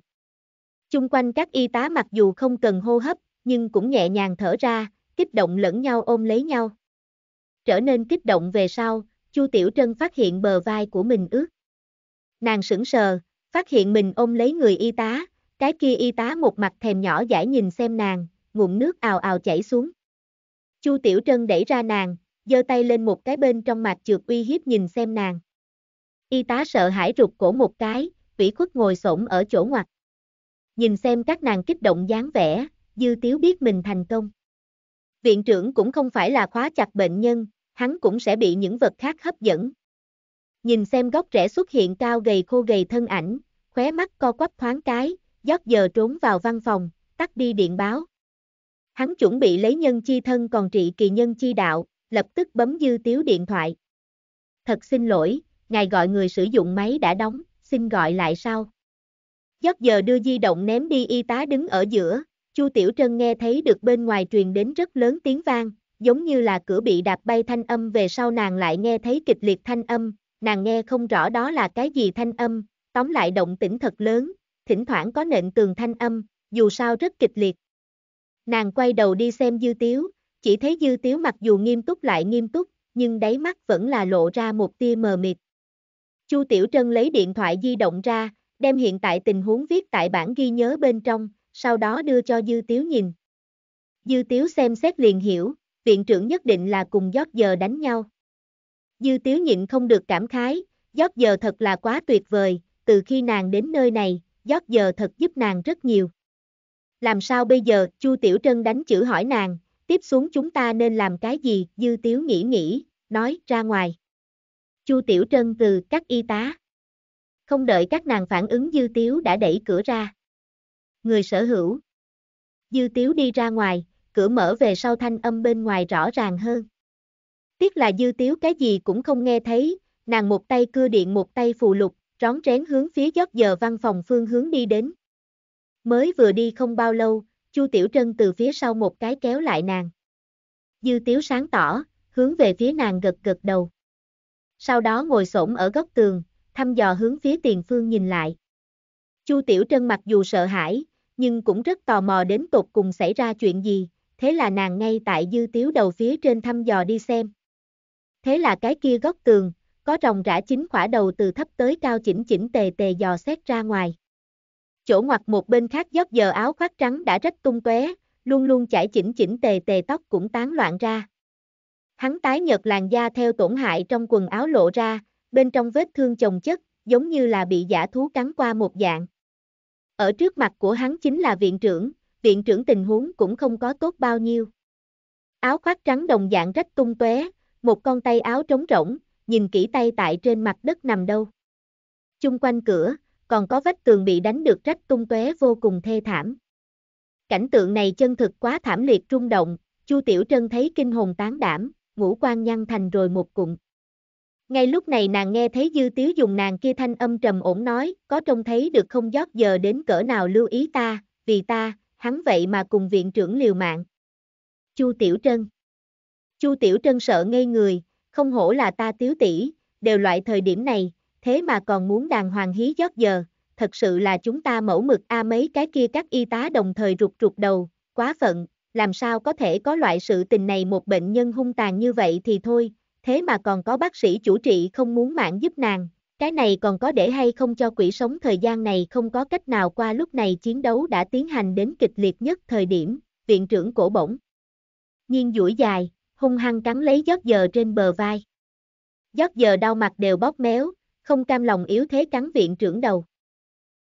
Chung quanh các y tá mặc dù không cần hô hấp, nhưng cũng nhẹ nhàng thở ra, kích động lẫn nhau ôm lấy nhau. Trở nên kích động về sau, Chu Tiểu Trân phát hiện bờ vai của mình ướt. Nàng sững sờ, phát hiện mình ôm lấy người y tá, cái kia y tá một mặt thèm nhỏ giải nhìn xem nàng, ngụm nước ào ào chảy xuống. Chu Tiểu Trân đẩy ra nàng, giơ tay lên một cái bên trong mặt trượt uy hiếp nhìn xem nàng. Y tá sợ hãi rụt cổ một cái, vĩ khuất ngồi xổm ở chỗ ngoặt. Nhìn xem các nàng kích động dáng vẻ, Dư Tiếu biết mình thành công. Viện trưởng cũng không phải là khóa chặt bệnh nhân, hắn cũng sẽ bị những vật khác hấp dẫn. Nhìn xem góc rẽ xuất hiện cao gầy khô gầy thân ảnh, khóe mắt co quắp thoáng cái, giót giờ trốn vào văn phòng, tắt đi điện báo. Hắn chuẩn bị lấy nhân chi thân còn trị kỳ nhân chi đạo, lập tức bấm dư tiếu điện thoại. Thật xin lỗi, ngài gọi người sử dụng máy đã đóng, xin gọi lại sau giấc giờ đưa di động ném đi y tá đứng ở giữa, Chu Tiểu Trân nghe thấy được bên ngoài truyền đến rất lớn tiếng vang, giống như là cửa bị đạp bay thanh âm về sau nàng lại nghe thấy kịch liệt thanh âm, nàng nghe không rõ đó là cái gì thanh âm, tóm lại động tĩnh thật lớn, thỉnh thoảng có nện tường thanh âm, dù sao rất kịch liệt. Nàng quay đầu đi xem Dư Tiếu, chỉ thấy Dư Tiếu mặc dù nghiêm túc lại nghiêm túc, nhưng đáy mắt vẫn là lộ ra một tia mờ mịt. Chu Tiểu Trân lấy điện thoại di động ra, đem hiện tại tình huống viết tại bản ghi nhớ bên trong, sau đó đưa cho Dư Tiếu nhìn. Dư Tiếu xem xét liền hiểu, viện trưởng nhất định là cùng giót giờ đánh nhau. Dư Tiếu nhịn không được cảm khái, giót giờ thật là quá tuyệt vời, từ khi nàng đến nơi này, giót giờ thật giúp nàng rất nhiều. Làm sao bây giờ, Chu Tiểu Trân đánh chữ hỏi nàng, tiếp xuống chúng ta nên làm cái gì, Dư Tiếu nghĩ nghĩ, nói ra ngoài. Chu Tiểu Trân từ các y tá. Không đợi các nàng phản ứng dư tiếu đã đẩy cửa ra. Người sở hữu. Dư tiếu đi ra ngoài, cửa mở về sau thanh âm bên ngoài rõ ràng hơn. Tiếc là dư tiếu cái gì cũng không nghe thấy, nàng một tay cưa điện một tay phù lục, rón rén hướng phía giót giờ văn phòng phương hướng đi đến. Mới vừa đi không bao lâu, Chu Tiểu Trân từ phía sau một cái kéo lại nàng. Dư Tiếu sáng tỏ, hướng về phía nàng gật gật đầu. Sau đó ngồi xổm ở góc tường, thăm dò hướng phía tiền phương nhìn lại. Chu Tiểu Trân mặc dù sợ hãi, nhưng cũng rất tò mò đến tột cùng xảy ra chuyện gì, thế là nàng ngay tại dư tiếu đầu phía trên thăm dò đi xem. Thế là cái kia góc tường, có rồng rã chính khỏa đầu từ thấp tới cao chỉnh chỉnh tề tề dò xét ra ngoài. Chỗ ngoặt một bên khác dốc giờ áo khoác trắng đã rách tung tóe, luôn luôn chảy chỉnh chỉnh tề tề tóc cũng tán loạn ra. Hắn tái nhợt làn da theo tổn hại trong quần áo lộ ra, bên trong vết thương chồng chất, giống như là bị giả thú cắn qua một dạng. Ở trước mặt của hắn chính là viện trưởng, viện trưởng tình huống cũng không có tốt bao nhiêu. Áo khoác trắng đồng dạng rách tung tóe, một con tay áo trống rỗng, nhìn kỹ tay tại trên mặt đất nằm đâu. Chung quanh cửa, còn có vách tường bị đánh được rách tung tóe vô cùng thê thảm. Cảnh tượng này chân thực quá thảm liệt rung động, Chu Tiểu Trân thấy kinh hồn tán đảm, ngũ quan nhăn thành rồi một cụm. Ngay lúc này nàng nghe thấy dư tiếu dùng nàng kia thanh âm trầm ổn nói, có trông thấy được không giót giờ đến cỡ nào lưu ý ta, vì ta, hắn vậy mà cùng viện trưởng liều mạng. Chu Tiểu Trân Chu Tiểu Trân sợ ngây người, không hổ là ta tiếu tỷ, đều loại thời điểm này, thế mà còn muốn đàng hoàng hí giót giờ, thật sự là chúng ta mẫu mực a mấy cái kia các y tá đồng thời rụt rụt đầu, quá phận, làm sao có thể có loại sự tình này một bệnh nhân hung tàn như vậy thì thôi, thế mà còn có bác sĩ chủ trị không muốn mạng giúp nàng, cái này còn có để hay không cho quỷ sống thời gian này không có cách nào qua lúc này chiến đấu đã tiến hành đến kịch liệt nhất thời điểm, viện trưởng cổ bổng. Nhiên duỗi dài, hung hăng cắn lấy giót giờ trên bờ vai. Giót giờ đau mặt đều bóp méo, không cam lòng yếu thế cắn viện trưởng đầu.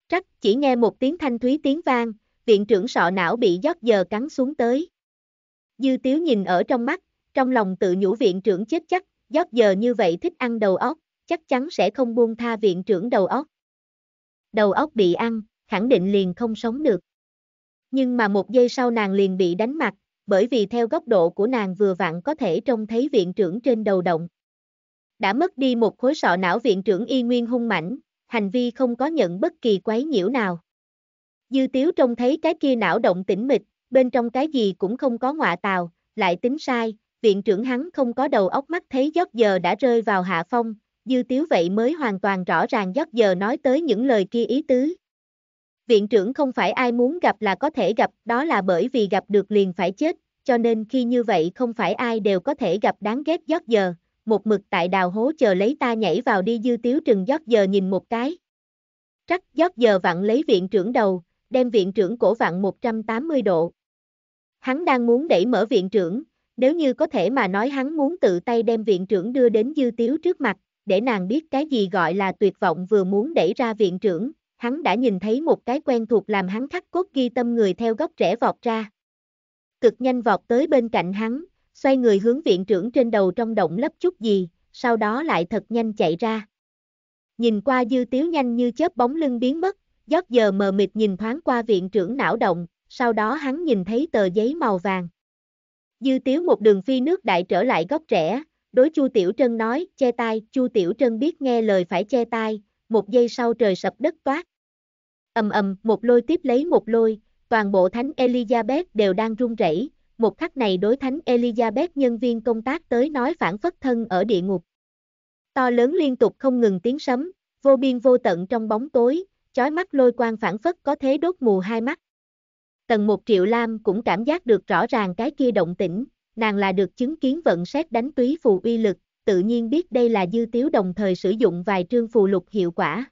Trắc chỉ nghe một tiếng thanh thúy tiếng vang, viện trưởng sọ não bị giót giờ cắn xuống tới. Dư tiếu nhìn ở trong mắt, trong lòng tự nhủ viện trưởng chết chắc, giót giờ như vậy thích ăn đầu óc, chắc chắn sẽ không buông tha viện trưởng đầu óc. Đầu óc bị ăn, khẳng định liền không sống được. Nhưng mà một giây sau nàng liền bị đánh mặt, bởi vì theo góc độ của nàng vừa vặn có thể trông thấy viện trưởng trên đầu động. Đã mất đi một khối sọ não viện trưởng y nguyên hung mảnh, hành vi không có nhận bất kỳ quấy nhiễu nào. Dư tiếu trông thấy cái kia não động tĩnh mịch, bên trong cái gì cũng không có ngọa tàu, lại tính sai, viện trưởng hắn không có đầu óc mắt thấy giót giờ đã rơi vào hạ phong, dư tiếu vậy mới hoàn toàn rõ ràng giót giờ nói tới những lời kia ý tứ. Viện trưởng không phải ai muốn gặp là có thể gặp, đó là bởi vì gặp được liền phải chết, cho nên khi như vậy không phải ai đều có thể gặp đáng ghét giót giờ, một mực tại đào hố chờ lấy ta nhảy vào đi dư tiếu trừng giót giờ nhìn một cái. Trắc giót giờ vặn lấy viện trưởng đầu, đem viện trưởng cổ vặn 180 độ. Hắn đang muốn đẩy mở viện trưởng, nếu như có thể mà nói hắn muốn tự tay đem viện trưởng đưa đến dư tiếu trước mặt, để nàng biết cái gì gọi là tuyệt vọng vừa muốn đẩy ra viện trưởng, hắn đã nhìn thấy một cái quen thuộc làm hắn khắc cốt ghi tâm người theo góc rẽ vọt ra. Cực nhanh vọt tới bên cạnh hắn, xoay người hướng viện trưởng trên đầu trong động lấp chút gì, sau đó lại thật nhanh chạy ra. Nhìn qua dư tiếu nhanh như chớp bóng lưng biến mất, giót giờ mờ mịt nhìn thoáng qua viện trưởng não động, sau đó hắn nhìn thấy tờ giấy màu vàng. Dư tiếu một đường phi nước đại trở lại góc rẽ, đối Chu Tiểu Trân nói, che tai, Chu Tiểu Trân biết nghe lời phải che tai, một giây sau trời sập đất toát. ầm ầm, một lôi tiếp lấy một lôi, toàn bộ thánh Elizabeth đều đang run rẩy. một khắc này đối thánh Elizabeth nhân viên công tác tới nói phản phất thân ở địa ngục. To lớn liên tục không ngừng tiếng sấm, vô biên vô tận trong bóng tối, chói mắt lôi quang phản phất có thế đốt mù hai mắt. Tầng một Triệu Lam cũng cảm giác được rõ ràng cái kia động tĩnh, nàng là được chứng kiến vận xét đánh túy phù uy lực, tự nhiên biết đây là dư tiếu đồng thời sử dụng vài trương phù lục hiệu quả.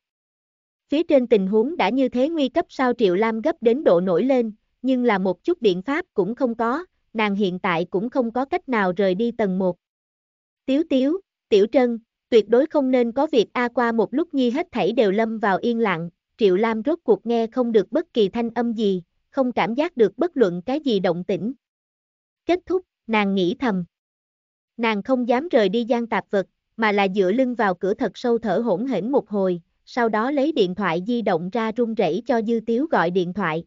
Phía trên tình huống đã như thế nguy cấp sao Triệu Lam gấp đến độ nổi lên, nhưng là một chút biện pháp cũng không có, nàng hiện tại cũng không có cách nào rời đi tầng 1. Tiếu Tiếu, Tiểu Trân, tuyệt đối không nên có việc A qua một lúc nhi hết thảy đều lâm vào yên lặng, Triệu Lam rốt cuộc nghe không được bất kỳ thanh âm gì, không cảm giác được bất luận cái gì động tĩnh. Kết thúc, nàng nghĩ thầm. Nàng không dám rời đi gian tạp vật, mà là dựa lưng vào cửa thật sâu thở hổn hển một hồi, sau đó lấy điện thoại di động ra run rẩy cho Dư Tiếu gọi điện thoại.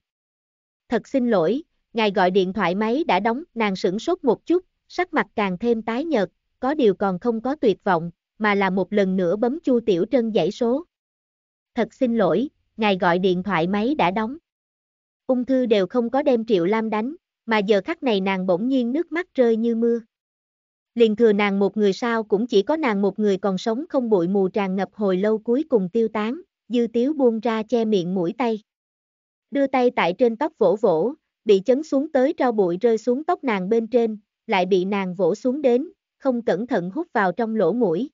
Thật xin lỗi, ngài gọi điện thoại máy đã đóng, nàng sửng sốt một chút, sắc mặt càng thêm tái nhợt, có điều còn không có tuyệt vọng, mà là một lần nữa bấm Chu Tiểu Trân dãy số. Thật xin lỗi, ngài gọi điện thoại máy đã đóng ung thư đều không có đem Triệu Lam đánh, mà giờ khắc này nàng bỗng nhiên nước mắt rơi như mưa. Liền thừa nàng một người sao cũng chỉ có nàng một người còn sống không bụi mù tràn ngập hồi lâu cuối cùng tiêu tán, dư tiếu buông ra che miệng mũi tay. Đưa tay tại trên tóc vỗ vỗ, bị chấn xuống tới trao bụi rơi xuống tóc nàng bên trên, lại bị nàng vỗ xuống đến, không cẩn thận hút vào trong lỗ mũi.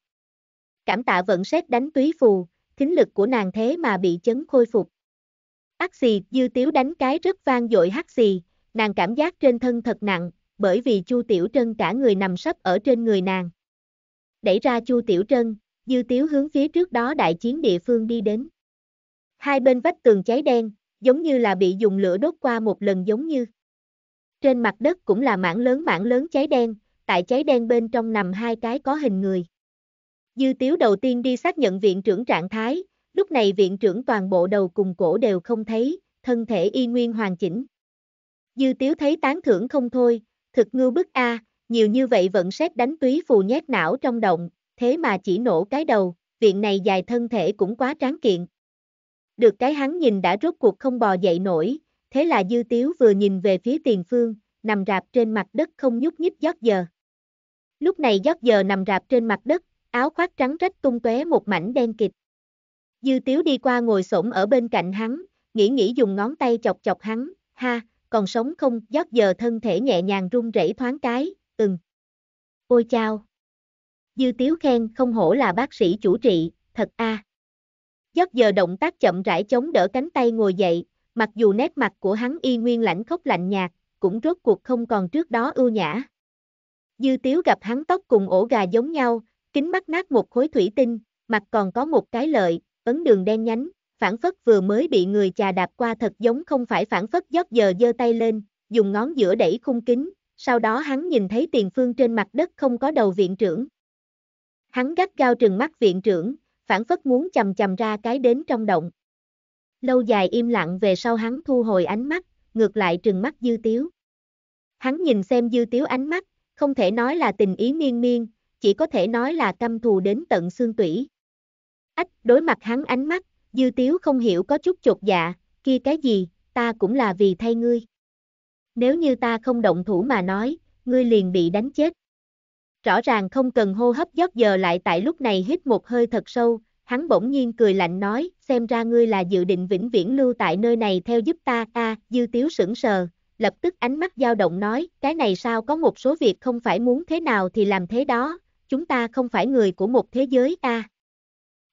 Cảm tạ vận xét đánh túy phù, thính lực của nàng thế mà bị chấn khôi phục. Ác xì, dư tiếu đánh cái rất vang dội hắc xì, nàng cảm giác trên thân thật nặng, bởi vì Chu Tiểu Trân cả người nằm sấp ở trên người nàng. Đẩy ra Chu Tiểu Trân, dư tiếu hướng phía trước đó đại chiến địa phương đi đến. Hai bên vách tường cháy đen, giống như là bị dùng lửa đốt qua một lần giống như. Trên mặt đất cũng là mảng lớn mảng lớn cháy đen, tại cháy đen bên trong nằm hai cái có hình người. Dư tiếu đầu tiên đi xác nhận viện trưởng trạng thái, Lúc này viện trưởng toàn bộ đầu cùng cổ đều không thấy, thân thể y nguyên hoàn chỉnh. Dư tiếu thấy tán thưởng không thôi, thực ngưu bức a, nhiều như vậy vẫn xét đánh túy phù nhét não trong động, thế mà chỉ nổ cái đầu, viện này dài thân thể cũng quá tráng kiện. Được cái hắn nhìn đã rốt cuộc không bò dậy nổi, thế là dư tiếu vừa nhìn về phía tiền phương, nằm rạp trên mặt đất không nhúc nhích giót giờ. Lúc này giót giờ nằm rạp trên mặt đất, áo khoác trắng rách tung tóe một mảnh đen kịt. Dư tiếu đi qua ngồi xổm ở bên cạnh hắn, nghĩ nghĩ dùng ngón tay chọc chọc hắn, ha, còn sống không, giót giờ thân thể nhẹ nhàng run rẩy thoáng cái, ừm. Ôi chao. Dư tiếu khen không hổ là bác sĩ chủ trị, thật a. À. Giót giờ động tác chậm rãi chống đỡ cánh tay ngồi dậy, mặc dù nét mặt của hắn y nguyên lãnh khốc lạnh nhạt, cũng rốt cuộc không còn trước đó ưu nhã. Dư tiếu gặp hắn tóc cùng ổ gà giống nhau, kính mắt nát một khối thủy tinh, mặt còn có một cái lợi, ấn đường đen nhánh, phản phất vừa mới bị người chà đạp qua thật giống không phải phản phất giót giờ giơ tay lên, dùng ngón giữa đẩy khung kính, sau đó hắn nhìn thấy tiền phương trên mặt đất không có đầu viện trưởng. Hắn gắt gao trừng mắt viện trưởng, phản phất muốn chầm chầm ra cái đến trong động. Lâu dài im lặng về sau hắn thu hồi ánh mắt, ngược lại trừng mắt dư tiếu. Hắn nhìn xem dư tiếu ánh mắt, không thể nói là tình ý miên miên, chỉ có thể nói là căm thù đến tận xương tủy. Ách, đối mặt hắn ánh mắt, dư tiếu không hiểu có chút chột dạ, kia cái gì, ta cũng là vì thay ngươi. Nếu như ta không động thủ mà nói, ngươi liền bị đánh chết. Rõ ràng không cần hô hấp giót giờ lại tại lúc này hít một hơi thật sâu, hắn bỗng nhiên cười lạnh nói, xem ra ngươi là dự định vĩnh viễn lưu tại nơi này theo giúp ta, a dư tiếu sững sờ, lập tức ánh mắt dao động nói, cái này sao có một số việc không phải muốn thế nào thì làm thế đó, chúng ta không phải người của một thế giới ta.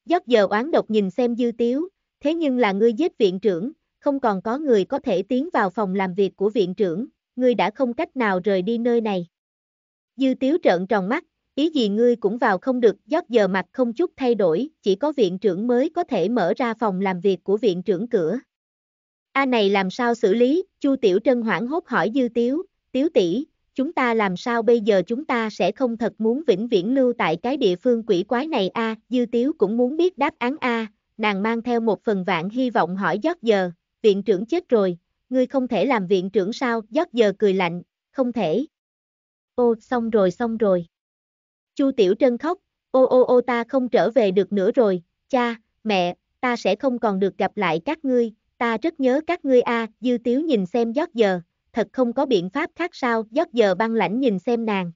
Giót giờ oán độc nhìn xem dư tiếu, thế nhưng là ngươi giết viện trưởng, không còn có người có thể tiến vào phòng làm việc của viện trưởng, ngươi đã không cách nào rời đi nơi này. Dư tiếu trợn tròn mắt, ý gì ngươi cũng vào không được, giót giờ mặt không chút thay đổi, chỉ có viện trưởng mới có thể mở ra phòng làm việc của viện trưởng cửa. A này làm sao xử lý, Chu Tiểu Trân hoảng hốt hỏi Dư Tiếu, Tiếu tỷ, chúng ta làm sao bây giờ chúng ta sẽ không thật muốn vĩnh viễn lưu tại cái địa phương quỷ quái này a dư tiếu cũng muốn biết đáp án a nàng mang theo một phần vạn hy vọng hỏi giót giờ viện trưởng chết rồi ngươi không thể làm viện trưởng sao giót giờ cười lạnh không thể ô xong rồi xong rồi chu tiểu trân khóc ô ô ô ta không trở về được nữa rồi cha mẹ ta sẽ không còn được gặp lại các ngươi ta rất nhớ các ngươi a dư tiếu nhìn xem giót giờ thật không có biện pháp khác sao, giót giờ băng lãnh nhìn xem nàng.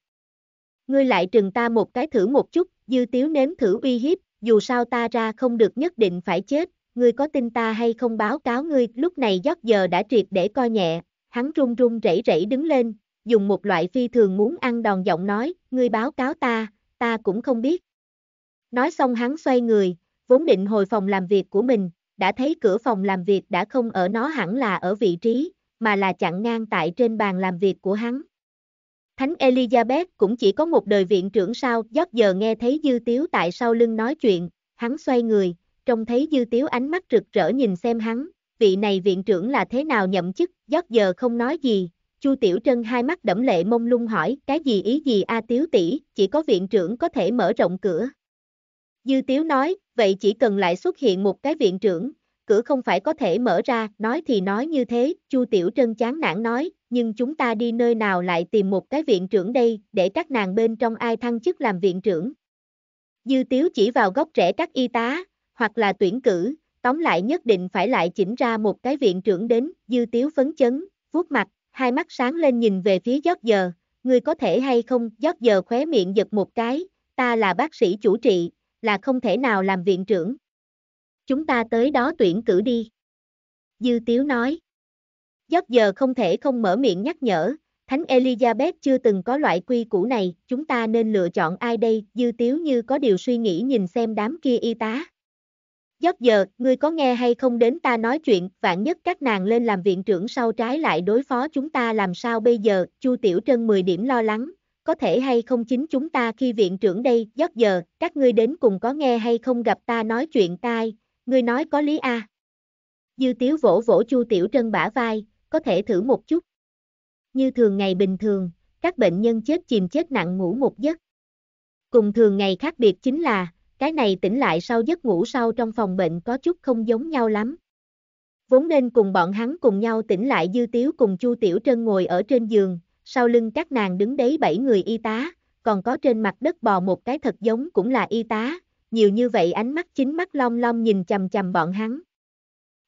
Ngươi lại trừng ta một cái thử một chút, dư tiếu nếm thử uy hiếp, dù sao ta ra không được nhất định phải chết, ngươi có tin ta hay không báo cáo ngươi, lúc này giót giờ đã triệt để coi nhẹ, hắn run run rẩy rẩy đứng lên, dùng một loại phi thường muốn ăn đòn giọng nói, ngươi báo cáo ta, ta cũng không biết. Nói xong hắn xoay người, vốn định hồi phòng làm việc của mình, đã thấy cửa phòng làm việc đã không ở nó hẳn là ở vị trí, mà là chặn ngang tại trên bàn làm việc của hắn. Thánh Elizabeth cũng chỉ có một đời viện trưởng sao, giót giờ nghe thấy dư tiếu tại sau lưng nói chuyện, hắn xoay người, trông thấy dư tiếu ánh mắt rực rỡ nhìn xem hắn, vị này viện trưởng là thế nào nhậm chức, giót giờ không nói gì, Chu Tiểu Trân hai mắt đẫm lệ mông lung hỏi, cái gì ý gì a tiếu tỷ, chỉ có viện trưởng có thể mở rộng cửa. Dư tiếu nói, vậy chỉ cần lại xuất hiện một cái viện trưởng, cửa không phải có thể mở ra, nói thì nói như thế, Chu Tiểu Trân chán nản nói, nhưng chúng ta đi nơi nào lại tìm một cái viện trưởng đây, để các nàng bên trong ai thăng chức làm viện trưởng. Dư Tiếu chỉ vào góc trẻ các y tá, hoặc là tuyển cử, tóm lại nhất định phải lại chỉnh ra một cái viện trưởng đến, Dư Tiếu phấn chấn, vuốt mặt, hai mắt sáng lên nhìn về phía giót giờ, người có thể hay không, giót giờ khóe miệng giật một cái, ta là bác sĩ chủ trị, là không thể nào làm viện trưởng chúng ta tới đó tuyển cử đi. Dư Tiếu nói. Giấc giờ không thể không mở miệng nhắc nhở, Thánh Elizabeth chưa từng có loại quy củ này, chúng ta nên lựa chọn ai đây, Dư Tiếu như có điều suy nghĩ nhìn xem đám kia y tá. Giấc giờ, ngươi có nghe hay không đến ta nói chuyện, vạn nhất các nàng lên làm viện trưởng sau trái lại đối phó chúng ta làm sao bây giờ, Chu Tiểu Trân 10 điểm lo lắng, có thể hay không chính chúng ta khi viện trưởng đây, giấc giờ, các ngươi đến cùng có nghe hay không gặp ta nói chuyện tai, Ngươi nói có lý a. À. Dư Tiếu vỗ vỗ Chu Tiểu Trân bả vai, có thể thử một chút. Như thường ngày bình thường, các bệnh nhân chết chìm chết nặng ngủ một giấc. Cùng thường ngày khác biệt chính là, cái này tỉnh lại sau giấc ngủ sau trong phòng bệnh có chút không giống nhau lắm. Vốn nên cùng bọn hắn cùng nhau tỉnh lại Dư Tiếu cùng Chu Tiểu Trân ngồi ở trên giường, sau lưng các nàng đứng đấy bảy người y tá, còn có trên mặt đất bò một cái thật giống cũng là y tá, nhiều như vậy ánh mắt chính mắt long long nhìn chầm chầm bọn hắn.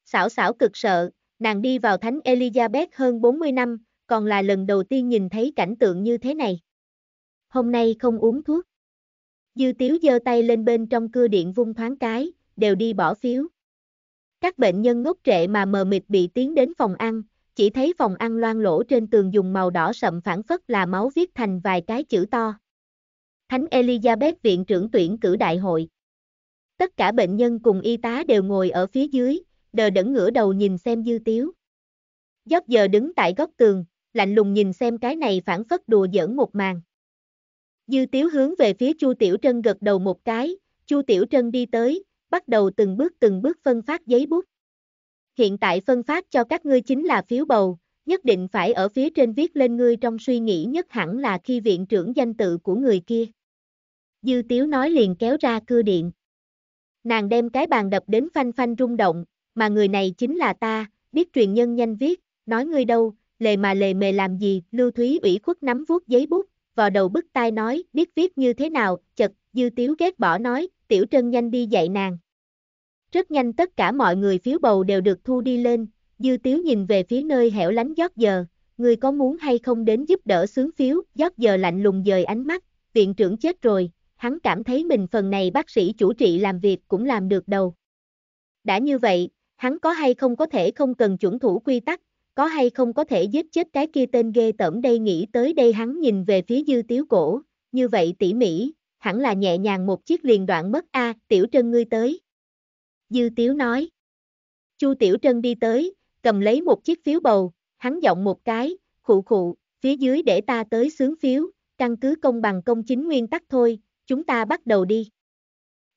Xảo xảo cực sợ, nàng đi vào thánh Elizabeth hơn 40 năm, còn là lần đầu tiên nhìn thấy cảnh tượng như thế này. Hôm nay không uống thuốc. Dư tiếu giơ tay lên bên trong cưa điện vung thoáng cái, đều đi bỏ phiếu. Các bệnh nhân ngốc trệ mà mờ mịt bị tiến đến phòng ăn, chỉ thấy phòng ăn loang lỗ trên tường dùng màu đỏ sậm phản phất là máu viết thành vài cái chữ to. Thánh Elizabeth Viện trưởng tuyển cử đại hội. Tất cả bệnh nhân cùng y tá đều ngồi ở phía dưới, đờ đẫn ngửa đầu nhìn xem dư tiếu. Giót giờ đứng tại góc tường, lạnh lùng nhìn xem cái này phản phất đùa giỡn một màn. Dư tiếu hướng về phía Chu Tiểu Trân gật đầu một cái, Chu Tiểu Trân đi tới, bắt đầu từng bước từng bước phân phát giấy bút. Hiện tại phân phát cho các ngươi chính là phiếu bầu, nhất định phải ở phía trên viết lên ngươi trong suy nghĩ nhất hẳn là khi viện trưởng danh tự của người kia. Dư Tiếu nói liền kéo ra cưa điện. Nàng đem cái bàn đập đến phanh phanh rung động, mà người này chính là ta, biết truyền nhân nhanh viết, nói ngươi đâu, lề mà lề mề làm gì, Lưu Thúy ủy khuất nắm vuốt giấy bút, vào đầu bức tai nói, biết viết như thế nào, chật, Dư Tiếu ghét bỏ nói, Tiểu Trân nhanh đi dạy nàng. Rất nhanh tất cả mọi người phiếu bầu đều được thu đi lên, Dư Tiếu nhìn về phía nơi hẻo lánh giót giờ, người có muốn hay không đến giúp đỡ sướng phiếu, giót giờ lạnh lùng dời ánh mắt, viện trưởng chết rồi, hắn cảm thấy mình phần này bác sĩ chủ trị làm việc cũng làm được đâu. Đã như vậy, hắn có hay không có thể không cần chuẩn thủ quy tắc, có hay không có thể giết chết cái kia tên ghê tởm đây nghĩ tới đây hắn nhìn về phía dư tiếu cổ, như vậy tỉ mỉ, hẳn là nhẹ nhàng một chiếc liền đoạn mất a tiểu trân ngươi tới. Dư tiếu nói. Chu tiểu trân đi tới, cầm lấy một chiếc phiếu bầu, hắn giọng một cái, khụ khụ, phía dưới để ta tới sướng phiếu, căn cứ công bằng công chính nguyên tắc thôi, chúng ta bắt đầu đi.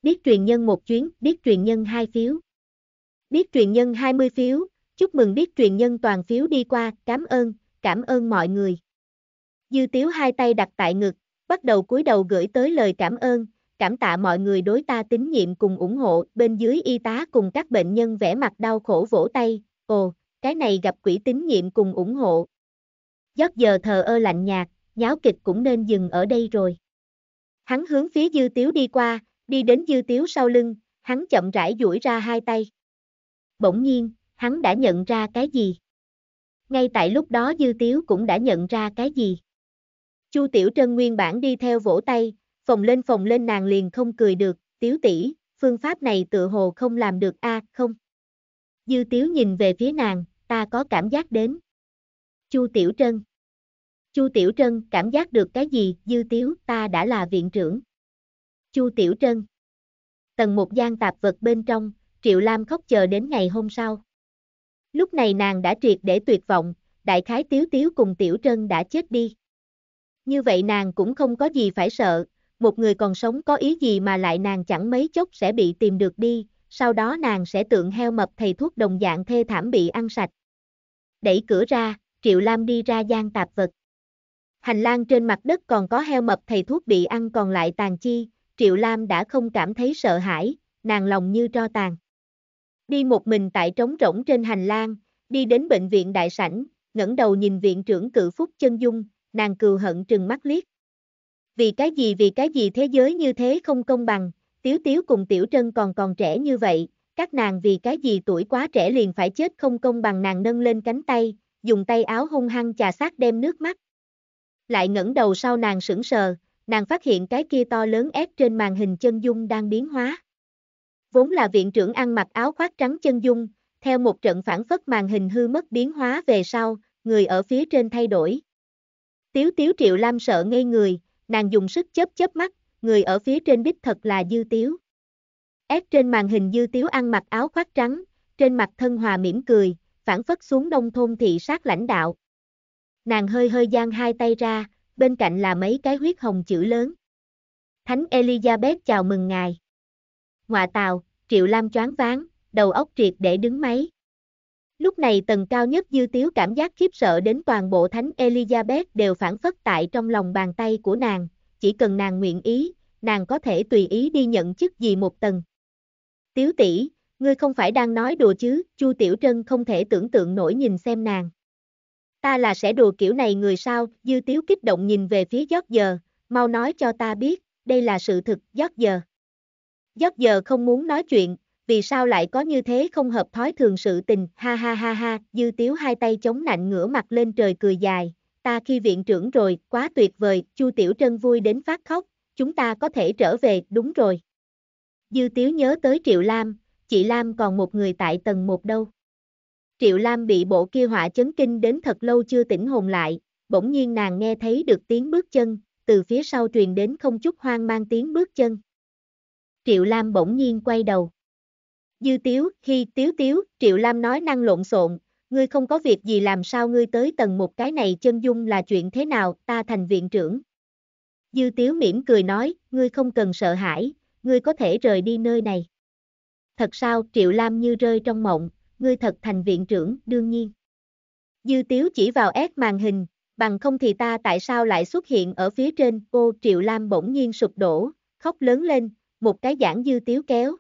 Biết truyền nhân một chuyến, biết truyền nhân hai phiếu. Biết truyền nhân 20 phiếu, chúc mừng biết truyền nhân toàn phiếu đi qua, cảm ơn, cảm ơn mọi người. Dư tiếu hai tay đặt tại ngực, bắt đầu cúi đầu gửi tới lời cảm ơn, cảm tạ mọi người đối ta tín nhiệm cùng ủng hộ, bên dưới y tá cùng các bệnh nhân vẽ mặt đau khổ vỗ tay, ồ, cái này gặp quỹ tín nhiệm cùng ủng hộ. Giót giờ thờ ơ lạnh nhạt, nháo kịch cũng nên dừng ở đây rồi. Hắn hướng phía dư tiếu đi qua, đi đến dư tiếu sau lưng, hắn chậm rãi duỗi ra hai tay. Bỗng nhiên, hắn đã nhận ra cái gì? Ngay tại lúc đó dư tiếu cũng đã nhận ra cái gì? Chu Tiểu Trân nguyên bản đi theo vỗ tay, phòng lên phòng lên nàng liền không cười được, tiếu tỷ, phương pháp này tựa hồ không làm được a à, không? Dư tiếu nhìn về phía nàng, ta có cảm giác đến. Chu Tiểu Trân Chu Tiểu Trân cảm giác được cái gì, dư tiếu, ta đã là viện trưởng. Chu Tiểu Trân Tầng một gian tạp vật bên trong, Triệu Lam khóc chờ đến ngày hôm sau. Lúc này nàng đã triệt để tuyệt vọng, đại khái Tiếu Tiếu cùng Tiểu Trân đã chết đi. Như vậy nàng cũng không có gì phải sợ, một người còn sống có ý gì mà lại nàng chẳng mấy chốc sẽ bị tìm được đi, sau đó nàng sẽ tượng heo mập thầy thuốc đồng dạng thê thảm bị ăn sạch. Đẩy cửa ra, Triệu Lam đi ra gian tạp vật hành lang trên mặt đất còn có heo mập thầy thuốc bị ăn còn lại tàn chi, Triệu Lam đã không cảm thấy sợ hãi, nàng lòng như tro tàn. Đi một mình tại trống rỗng trên hành lang, đi đến bệnh viện đại sảnh, ngẩng đầu nhìn viện trưởng cự phúc chân dung, nàng cừu hận trừng mắt liếc. Vì cái gì vì cái gì thế giới như thế không công bằng, Tiếu Tiếu cùng Tiểu Trân còn còn trẻ như vậy, các nàng vì cái gì tuổi quá trẻ liền phải chết không công bằng nàng nâng lên cánh tay, dùng tay áo hung hăng chà sát đem nước mắt, lại ngẩng đầu sau nàng sững sờ, nàng phát hiện cái kia to lớn ép trên màn hình chân dung đang biến hóa. Vốn là viện trưởng ăn mặc áo khoác trắng chân dung, theo một trận phản phất màn hình hư mất biến hóa về sau, người ở phía trên thay đổi. Tiếu tiếu triệu lam sợ ngây người, nàng dùng sức chớp chớp mắt, người ở phía trên đích thật là dư tiếu. Ép trên màn hình dư tiếu ăn mặc áo khoác trắng, trên mặt thân hòa mỉm cười, phản phất xuống đông thôn thị sát lãnh đạo. Nàng hơi hơi giang hai tay ra, bên cạnh là mấy cái huyết hồng chữ lớn. Thánh Elizabeth chào mừng ngài. Ngoạ tàu, Triệu Lam choáng váng, đầu óc triệt để đứng máy. Lúc này tầng cao nhất dư tiếu cảm giác khiếp sợ đến toàn bộ thánh Elizabeth đều phản phất tại trong lòng bàn tay của nàng, chỉ cần nàng nguyện ý, nàng có thể tùy ý đi nhận chức gì một tầng. Tiếu tỷ, ngươi không phải đang nói đùa chứ, Chu Tiểu Trân không thể tưởng tượng nổi nhìn xem nàng. Ta là sẽ đùa kiểu này người sao, dư tiếu kích động nhìn về phía giót giờ, mau nói cho ta biết, đây là sự thực, giót giờ. Giót giờ không muốn nói chuyện, vì sao lại có như thế không hợp thói thường sự tình, ha ha ha ha, dư tiếu hai tay chống nạnh ngửa mặt lên trời cười dài, ta khi viện trưởng rồi, quá tuyệt vời, chu tiểu trân vui đến phát khóc, chúng ta có thể trở về, đúng rồi. Dư tiếu nhớ tới Triệu Lam, chị Lam còn một người tại tầng một đâu. Triệu Lam bị bộ kia họa chấn kinh đến thật lâu chưa tỉnh hồn lại, bỗng nhiên nàng nghe thấy được tiếng bước chân, từ phía sau truyền đến không chút hoang mang tiếng bước chân. Triệu Lam bỗng nhiên quay đầu. Dư Tiếu, khi Tiếu Tiếu, Triệu Lam nói năng lộn xộn, ngươi không có việc gì làm sao ngươi tới tầng một cái này chân dung là chuyện thế nào, ta thành viện trưởng. Dư Tiếu mỉm cười nói, ngươi không cần sợ hãi, ngươi có thể rời đi nơi này. Thật sao, Triệu Lam như rơi trong mộng, ngươi thật thành viện trưởng, đương nhiên. Dư tiếu chỉ vào ép màn hình, bằng không thì ta tại sao lại xuất hiện ở phía trên, cô Triệu Lam bỗng nhiên sụp đổ, khóc lớn lên, một cái giảng dư tiếu kéo.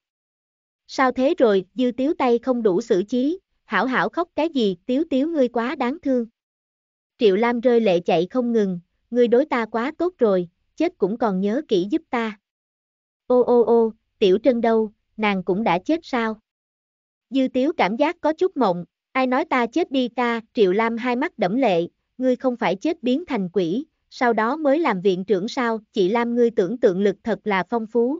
Sao thế rồi, dư tiếu tay không đủ xử trí, hảo hảo khóc cái gì, tiếu tiếu ngươi quá đáng thương. Triệu Lam rơi lệ chạy không ngừng, ngươi đối ta quá tốt rồi, chết cũng còn nhớ kỹ giúp ta. Ô ô ô, tiểu trân đâu, nàng cũng đã chết sao? Dư tiếu cảm giác có chút mộng, ai nói ta chết đi ta, Triệu Lam hai mắt đẫm lệ, ngươi không phải chết biến thành quỷ, sau đó mới làm viện trưởng sao, chị Lam ngươi tưởng tượng lực thật là phong phú.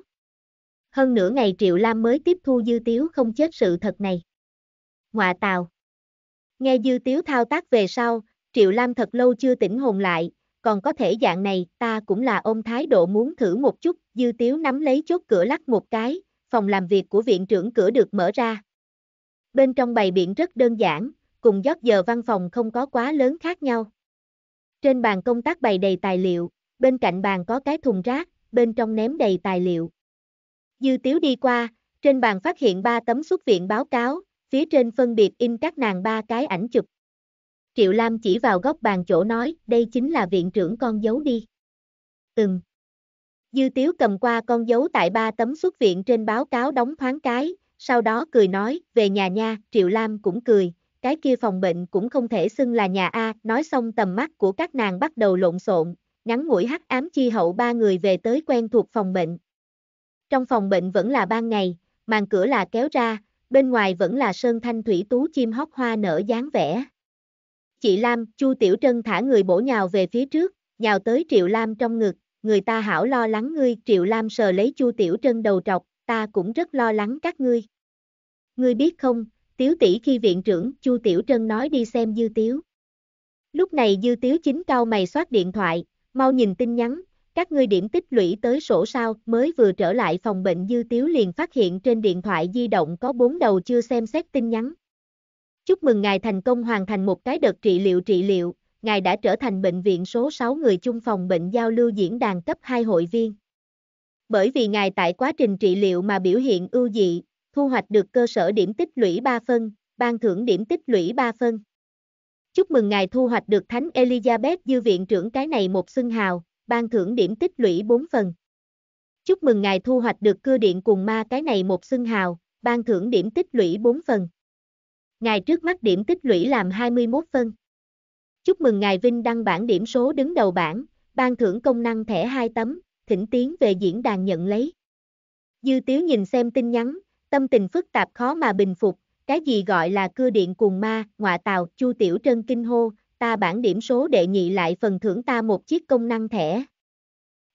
Hơn nửa ngày Triệu Lam mới tiếp thu dư tiếu không chết sự thật này. Ngoạ tào. Nghe dư tiếu thao tác về sau, Triệu Lam thật lâu chưa tỉnh hồn lại, còn có thể dạng này, ta cũng là ôm thái độ muốn thử một chút, dư tiếu nắm lấy chốt cửa lắc một cái, phòng làm việc của viện trưởng cửa được mở ra bên trong bày biện rất đơn giản, cùng giót giờ văn phòng không có quá lớn khác nhau. Trên bàn công tác bày đầy tài liệu, bên cạnh bàn có cái thùng rác, bên trong ném đầy tài liệu. Dư tiếu đi qua, trên bàn phát hiện ba tấm xuất viện báo cáo, phía trên phân biệt in các nàng ba cái ảnh chụp. Triệu Lam chỉ vào góc bàn chỗ nói, đây chính là viện trưởng con dấu đi. Ừm. Dư tiếu cầm qua con dấu tại ba tấm xuất viện trên báo cáo đóng thoáng cái, sau đó cười nói, về nhà nha, Triệu Lam cũng cười, cái kia phòng bệnh cũng không thể xưng là nhà A, nói xong tầm mắt của các nàng bắt đầu lộn xộn, ngắn ngủi hắc ám chi hậu ba người về tới quen thuộc phòng bệnh. Trong phòng bệnh vẫn là ban ngày, màn cửa là kéo ra, bên ngoài vẫn là sơn thanh thủy tú chim hót hoa nở dáng vẻ. Chị Lam, Chu Tiểu Trân thả người bổ nhào về phía trước, nhào tới Triệu Lam trong ngực, người ta hảo lo lắng ngươi, Triệu Lam sờ lấy Chu Tiểu Trân đầu trọc, ta cũng rất lo lắng các ngươi. Ngươi biết không, Tiếu tỷ khi viện trưởng Chu Tiểu Trân nói đi xem Dư Tiếu. Lúc này Dư Tiếu chính cao mày soát điện thoại, mau nhìn tin nhắn, các ngươi điểm tích lũy tới sổ sao mới vừa trở lại phòng bệnh Dư Tiếu liền phát hiện trên điện thoại di động có bốn đầu chưa xem xét tin nhắn. Chúc mừng ngài thành công hoàn thành một cái đợt trị liệu trị liệu, ngài đã trở thành bệnh viện số 6 người chung phòng bệnh giao lưu diễn đàn cấp 2 hội viên. Bởi vì ngài tại quá trình trị liệu mà biểu hiện ưu dị, thu hoạch được cơ sở điểm tích lũy 3 phân, ban thưởng điểm tích lũy 3 phân. Chúc mừng ngài thu hoạch được Thánh Elizabeth Dư Viện trưởng cái này một xưng hào, ban thưởng điểm tích lũy 4 phần. Chúc mừng ngài thu hoạch được cưa điện cùng ma cái này một xưng hào, ban thưởng điểm tích lũy 4 phần. Ngài trước mắt điểm tích lũy làm 21 phân. Chúc mừng ngài Vinh đăng bản điểm số đứng đầu bảng, ban thưởng công năng thẻ 2 tấm, thỉnh tiến về diễn đàn nhận lấy. Dư Tiếu nhìn xem tin nhắn, tâm tình phức tạp khó mà bình phục, cái gì gọi là cưa điện cuồng ma, ngọa tàu, Chu Tiểu Trân kinh hô, ta bản điểm số đệ nhị lại phần thưởng ta một chiếc công năng thẻ.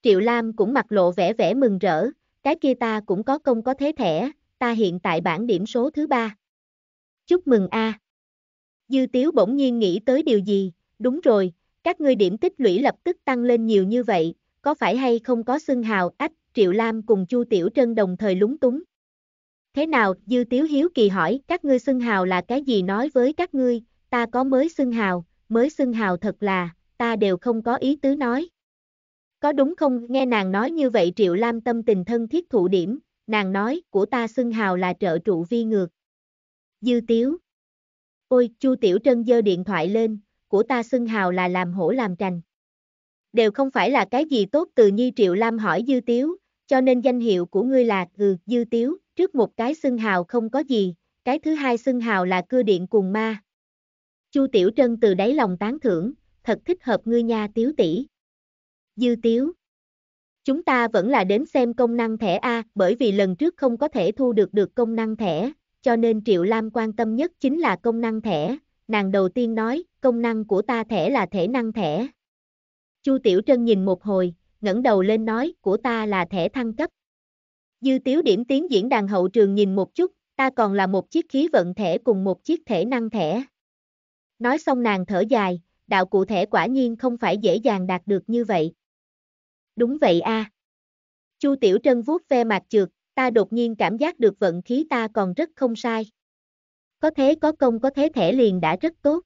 Triệu Lam cũng mặt lộ vẻ vẻ mừng rỡ, cái kia ta cũng có công có thế thẻ, ta hiện tại bản điểm số thứ ba. Chúc mừng a. Dư Tiếu bỗng nhiên nghĩ tới điều gì, đúng rồi, các ngươi điểm tích lũy lập tức tăng lên nhiều như vậy, có phải hay không có xưng hào ách, Triệu Lam cùng Chu Tiểu Trân đồng thời lúng túng thế nào, Dư Tiếu Hiếu kỳ hỏi, các ngươi xưng hào là cái gì nói với các ngươi, ta có mới xưng hào, mới xưng hào thật là, ta đều không có ý tứ nói. Có đúng không, nghe nàng nói như vậy Triệu Lam tâm tình thân thiết thụ điểm, nàng nói, của ta xưng hào là trợ trụ vi ngược. Dư Tiếu Ôi, Chu Tiểu Trân dơ điện thoại lên, của ta xưng hào là làm hổ làm trành. Đều không phải là cái gì tốt từ Nhi Triệu Lam hỏi Dư Tiếu, cho nên danh hiệu của ngươi là ừ, Dư Tiếu, trước một cái xưng hào không có gì, cái thứ hai xưng hào là cưa điện cùng ma. Chu Tiểu Trân từ đáy lòng tán thưởng, thật thích hợp ngươi nha Tiếu tỷ. Dư Tiếu. Chúng ta vẫn là đến xem công năng thẻ A, bởi vì lần trước không có thể thu được được công năng thẻ, cho nên Triệu Lam quan tâm nhất chính là công năng thẻ. Nàng đầu tiên nói, công năng của ta thẻ là thể năng thẻ. Chu Tiểu Trân nhìn một hồi, ngẩng đầu lên nói, của ta là thẻ thăng cấp. Dư tiếu điểm tiến diễn đàn hậu trường nhìn một chút, ta còn là một chiếc khí vận thẻ cùng một chiếc thể năng thẻ. Nói xong nàng thở dài, đạo cụ thể quả nhiên không phải dễ dàng đạt được như vậy. Đúng vậy a. À. Chu Tiểu Trân vuốt ve mặt trượt, ta đột nhiên cảm giác được vận khí ta còn rất không sai. Có thế có công có thế thể liền đã rất tốt.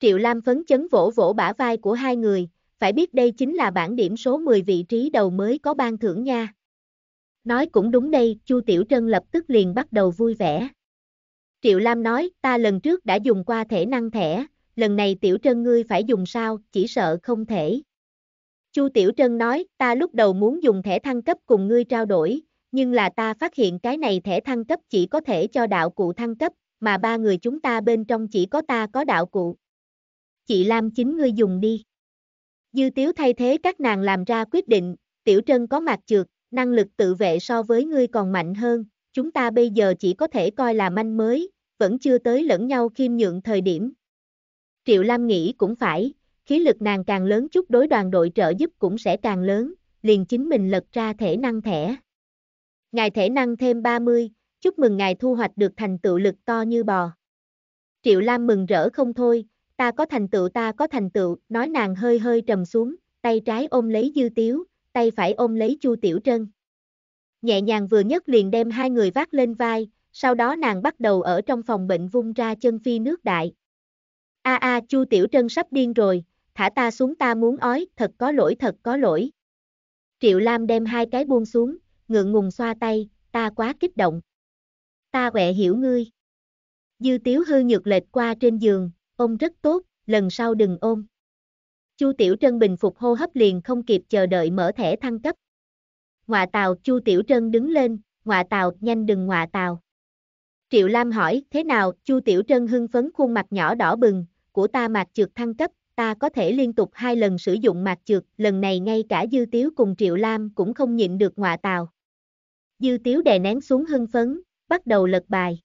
Triệu Lam phấn chấn vỗ vỗ bả vai của hai người, phải biết đây chính là bản điểm số 10 vị trí đầu mới có ban thưởng nha. Nói cũng đúng đây, Chu Tiểu Trân lập tức liền bắt đầu vui vẻ. Triệu Lam nói, ta lần trước đã dùng qua thể năng thẻ, lần này Tiểu Trân ngươi phải dùng sao, chỉ sợ không thể. Chu Tiểu Trân nói, ta lúc đầu muốn dùng thẻ thăng cấp cùng ngươi trao đổi, nhưng là ta phát hiện cái này thẻ thăng cấp chỉ có thể cho đạo cụ thăng cấp, mà ba người chúng ta bên trong chỉ có ta có đạo cụ. Chị Lam chính ngươi dùng đi. Dư Tiếu thay thế các nàng làm ra quyết định, Tiểu Trân có mặt trượt, năng lực tự vệ so với ngươi còn mạnh hơn, chúng ta bây giờ chỉ có thể coi là manh mới, vẫn chưa tới lẫn nhau khiêm nhượng thời điểm. Triệu Lam nghĩ cũng phải, khí lực nàng càng lớn chút đối đoàn đội trợ giúp cũng sẽ càng lớn, liền chính mình lật ra thể năng thẻ. Ngài thể năng thêm 30, chúc mừng ngài thu hoạch được thành tựu lực to như bò. Triệu Lam mừng rỡ không thôi, ta có thành tựu ta có thành tựu, nói nàng hơi hơi trầm xuống, tay trái ôm lấy dư tiếu, tay phải ôm lấy Chu Tiểu Trân. Nhẹ nhàng vừa nhất liền đem hai người vác lên vai, sau đó nàng bắt đầu ở trong phòng bệnh vung ra chân phi nước đại. A a Chu Tiểu Trân sắp điên rồi, thả ta xuống ta muốn ói, thật có lỗi thật có lỗi. Triệu Lam đem hai cái buông xuống, ngượng ngùng xoa tay, ta quá kích động. Ta quẹ hiểu ngươi. Dư Tiếu hư nhược lệch qua trên giường, ôm rất tốt, lần sau đừng ôm. Chu Tiểu Trân bình phục hô hấp liền không kịp chờ đợi mở thẻ thăng cấp. Ngoạ tàu, Chu Tiểu Trân đứng lên, ngoạ tàu, nhanh đừng ngoạ tàu. Triệu Lam hỏi, thế nào, Chu Tiểu Trân hưng phấn khuôn mặt nhỏ đỏ bừng, của ta mạc trượt thăng cấp, ta có thể liên tục hai lần sử dụng mạc trượt, lần này ngay cả Dư Tiếu cùng Triệu Lam cũng không nhịn được ngoạ tàu. Dư Tiếu đè nén xuống hưng phấn, bắt đầu lật bài.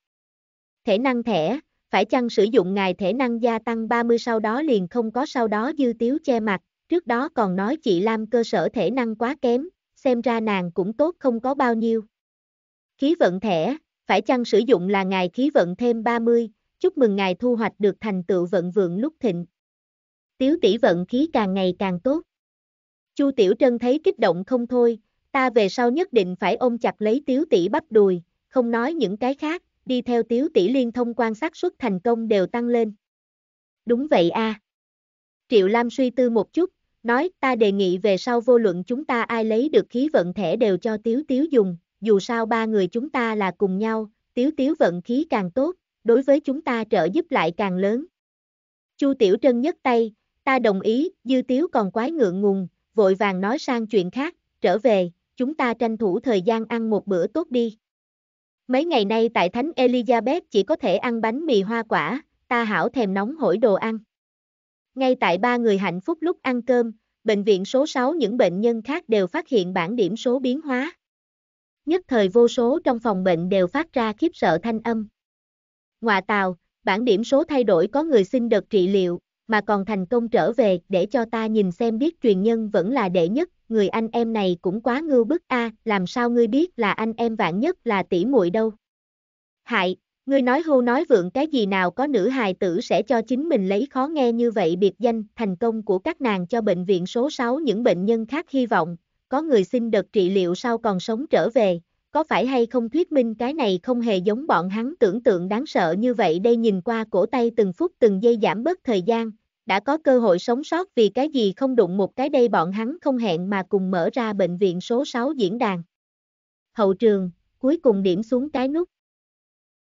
Thể năng thẻ, phải chăng sử dụng ngài thể năng gia tăng 30 sau đó liền không có sau đó dư tiếu che mặt, trước đó còn nói chị Lam cơ sở thể năng quá kém, xem ra nàng cũng tốt không có bao nhiêu. Khí vận thẻ, phải chăng sử dụng là ngài khí vận thêm 30, chúc mừng ngài thu hoạch được thành tựu vận vượng lúc thịnh. Tiếu tỷ vận khí càng ngày càng tốt. Chu Tiểu Trân thấy kích động không thôi, ta về sau nhất định phải ôm chặt lấy Tiếu tỷ bắp đùi, không nói những cái khác, đi theo tiếu tỷ liên thông quan sát suất thành công đều tăng lên. Đúng vậy a. À. Triệu Lam suy tư một chút, nói ta đề nghị về sau vô luận chúng ta ai lấy được khí vận thể đều cho tiếu tiếu dùng, dù sao ba người chúng ta là cùng nhau, tiếu tiếu vận khí càng tốt, đối với chúng ta trợ giúp lại càng lớn. Chu Tiểu Trân nhấc tay, ta đồng ý, dư tiếu còn quái ngượng ngùng, vội vàng nói sang chuyện khác, trở về, chúng ta tranh thủ thời gian ăn một bữa tốt đi. Mấy ngày nay tại Thánh Elizabeth chỉ có thể ăn bánh mì hoa quả, ta hảo thèm nóng hổi đồ ăn. Ngay tại ba người hạnh phúc lúc ăn cơm, bệnh viện số 6 những bệnh nhân khác đều phát hiện bản điểm số biến hóa. Nhất thời vô số trong phòng bệnh đều phát ra khiếp sợ thanh âm. Ngoài tàu, bản điểm số thay đổi có người xin đợt trị liệu, mà còn thành công trở về để cho ta nhìn xem biết truyền nhân vẫn là đệ nhất người anh em này cũng quá ngưu bức a, à, làm sao ngươi biết là anh em vạn nhất là tỷ muội đâu. Hại, ngươi nói hô nói vượng cái gì nào có nữ hài tử sẽ cho chính mình lấy khó nghe như vậy biệt danh thành công của các nàng cho bệnh viện số 6 những bệnh nhân khác hy vọng, có người xin đợt trị liệu sau còn sống trở về, có phải hay không thuyết minh cái này không hề giống bọn hắn tưởng tượng đáng sợ như vậy đây nhìn qua cổ tay từng phút từng giây giảm bớt thời gian, đã có cơ hội sống sót vì cái gì không đụng một cái đây bọn hắn không hẹn mà cùng mở ra bệnh viện số 6 diễn đàn. Hậu trường, cuối cùng điểm xuống cái nút.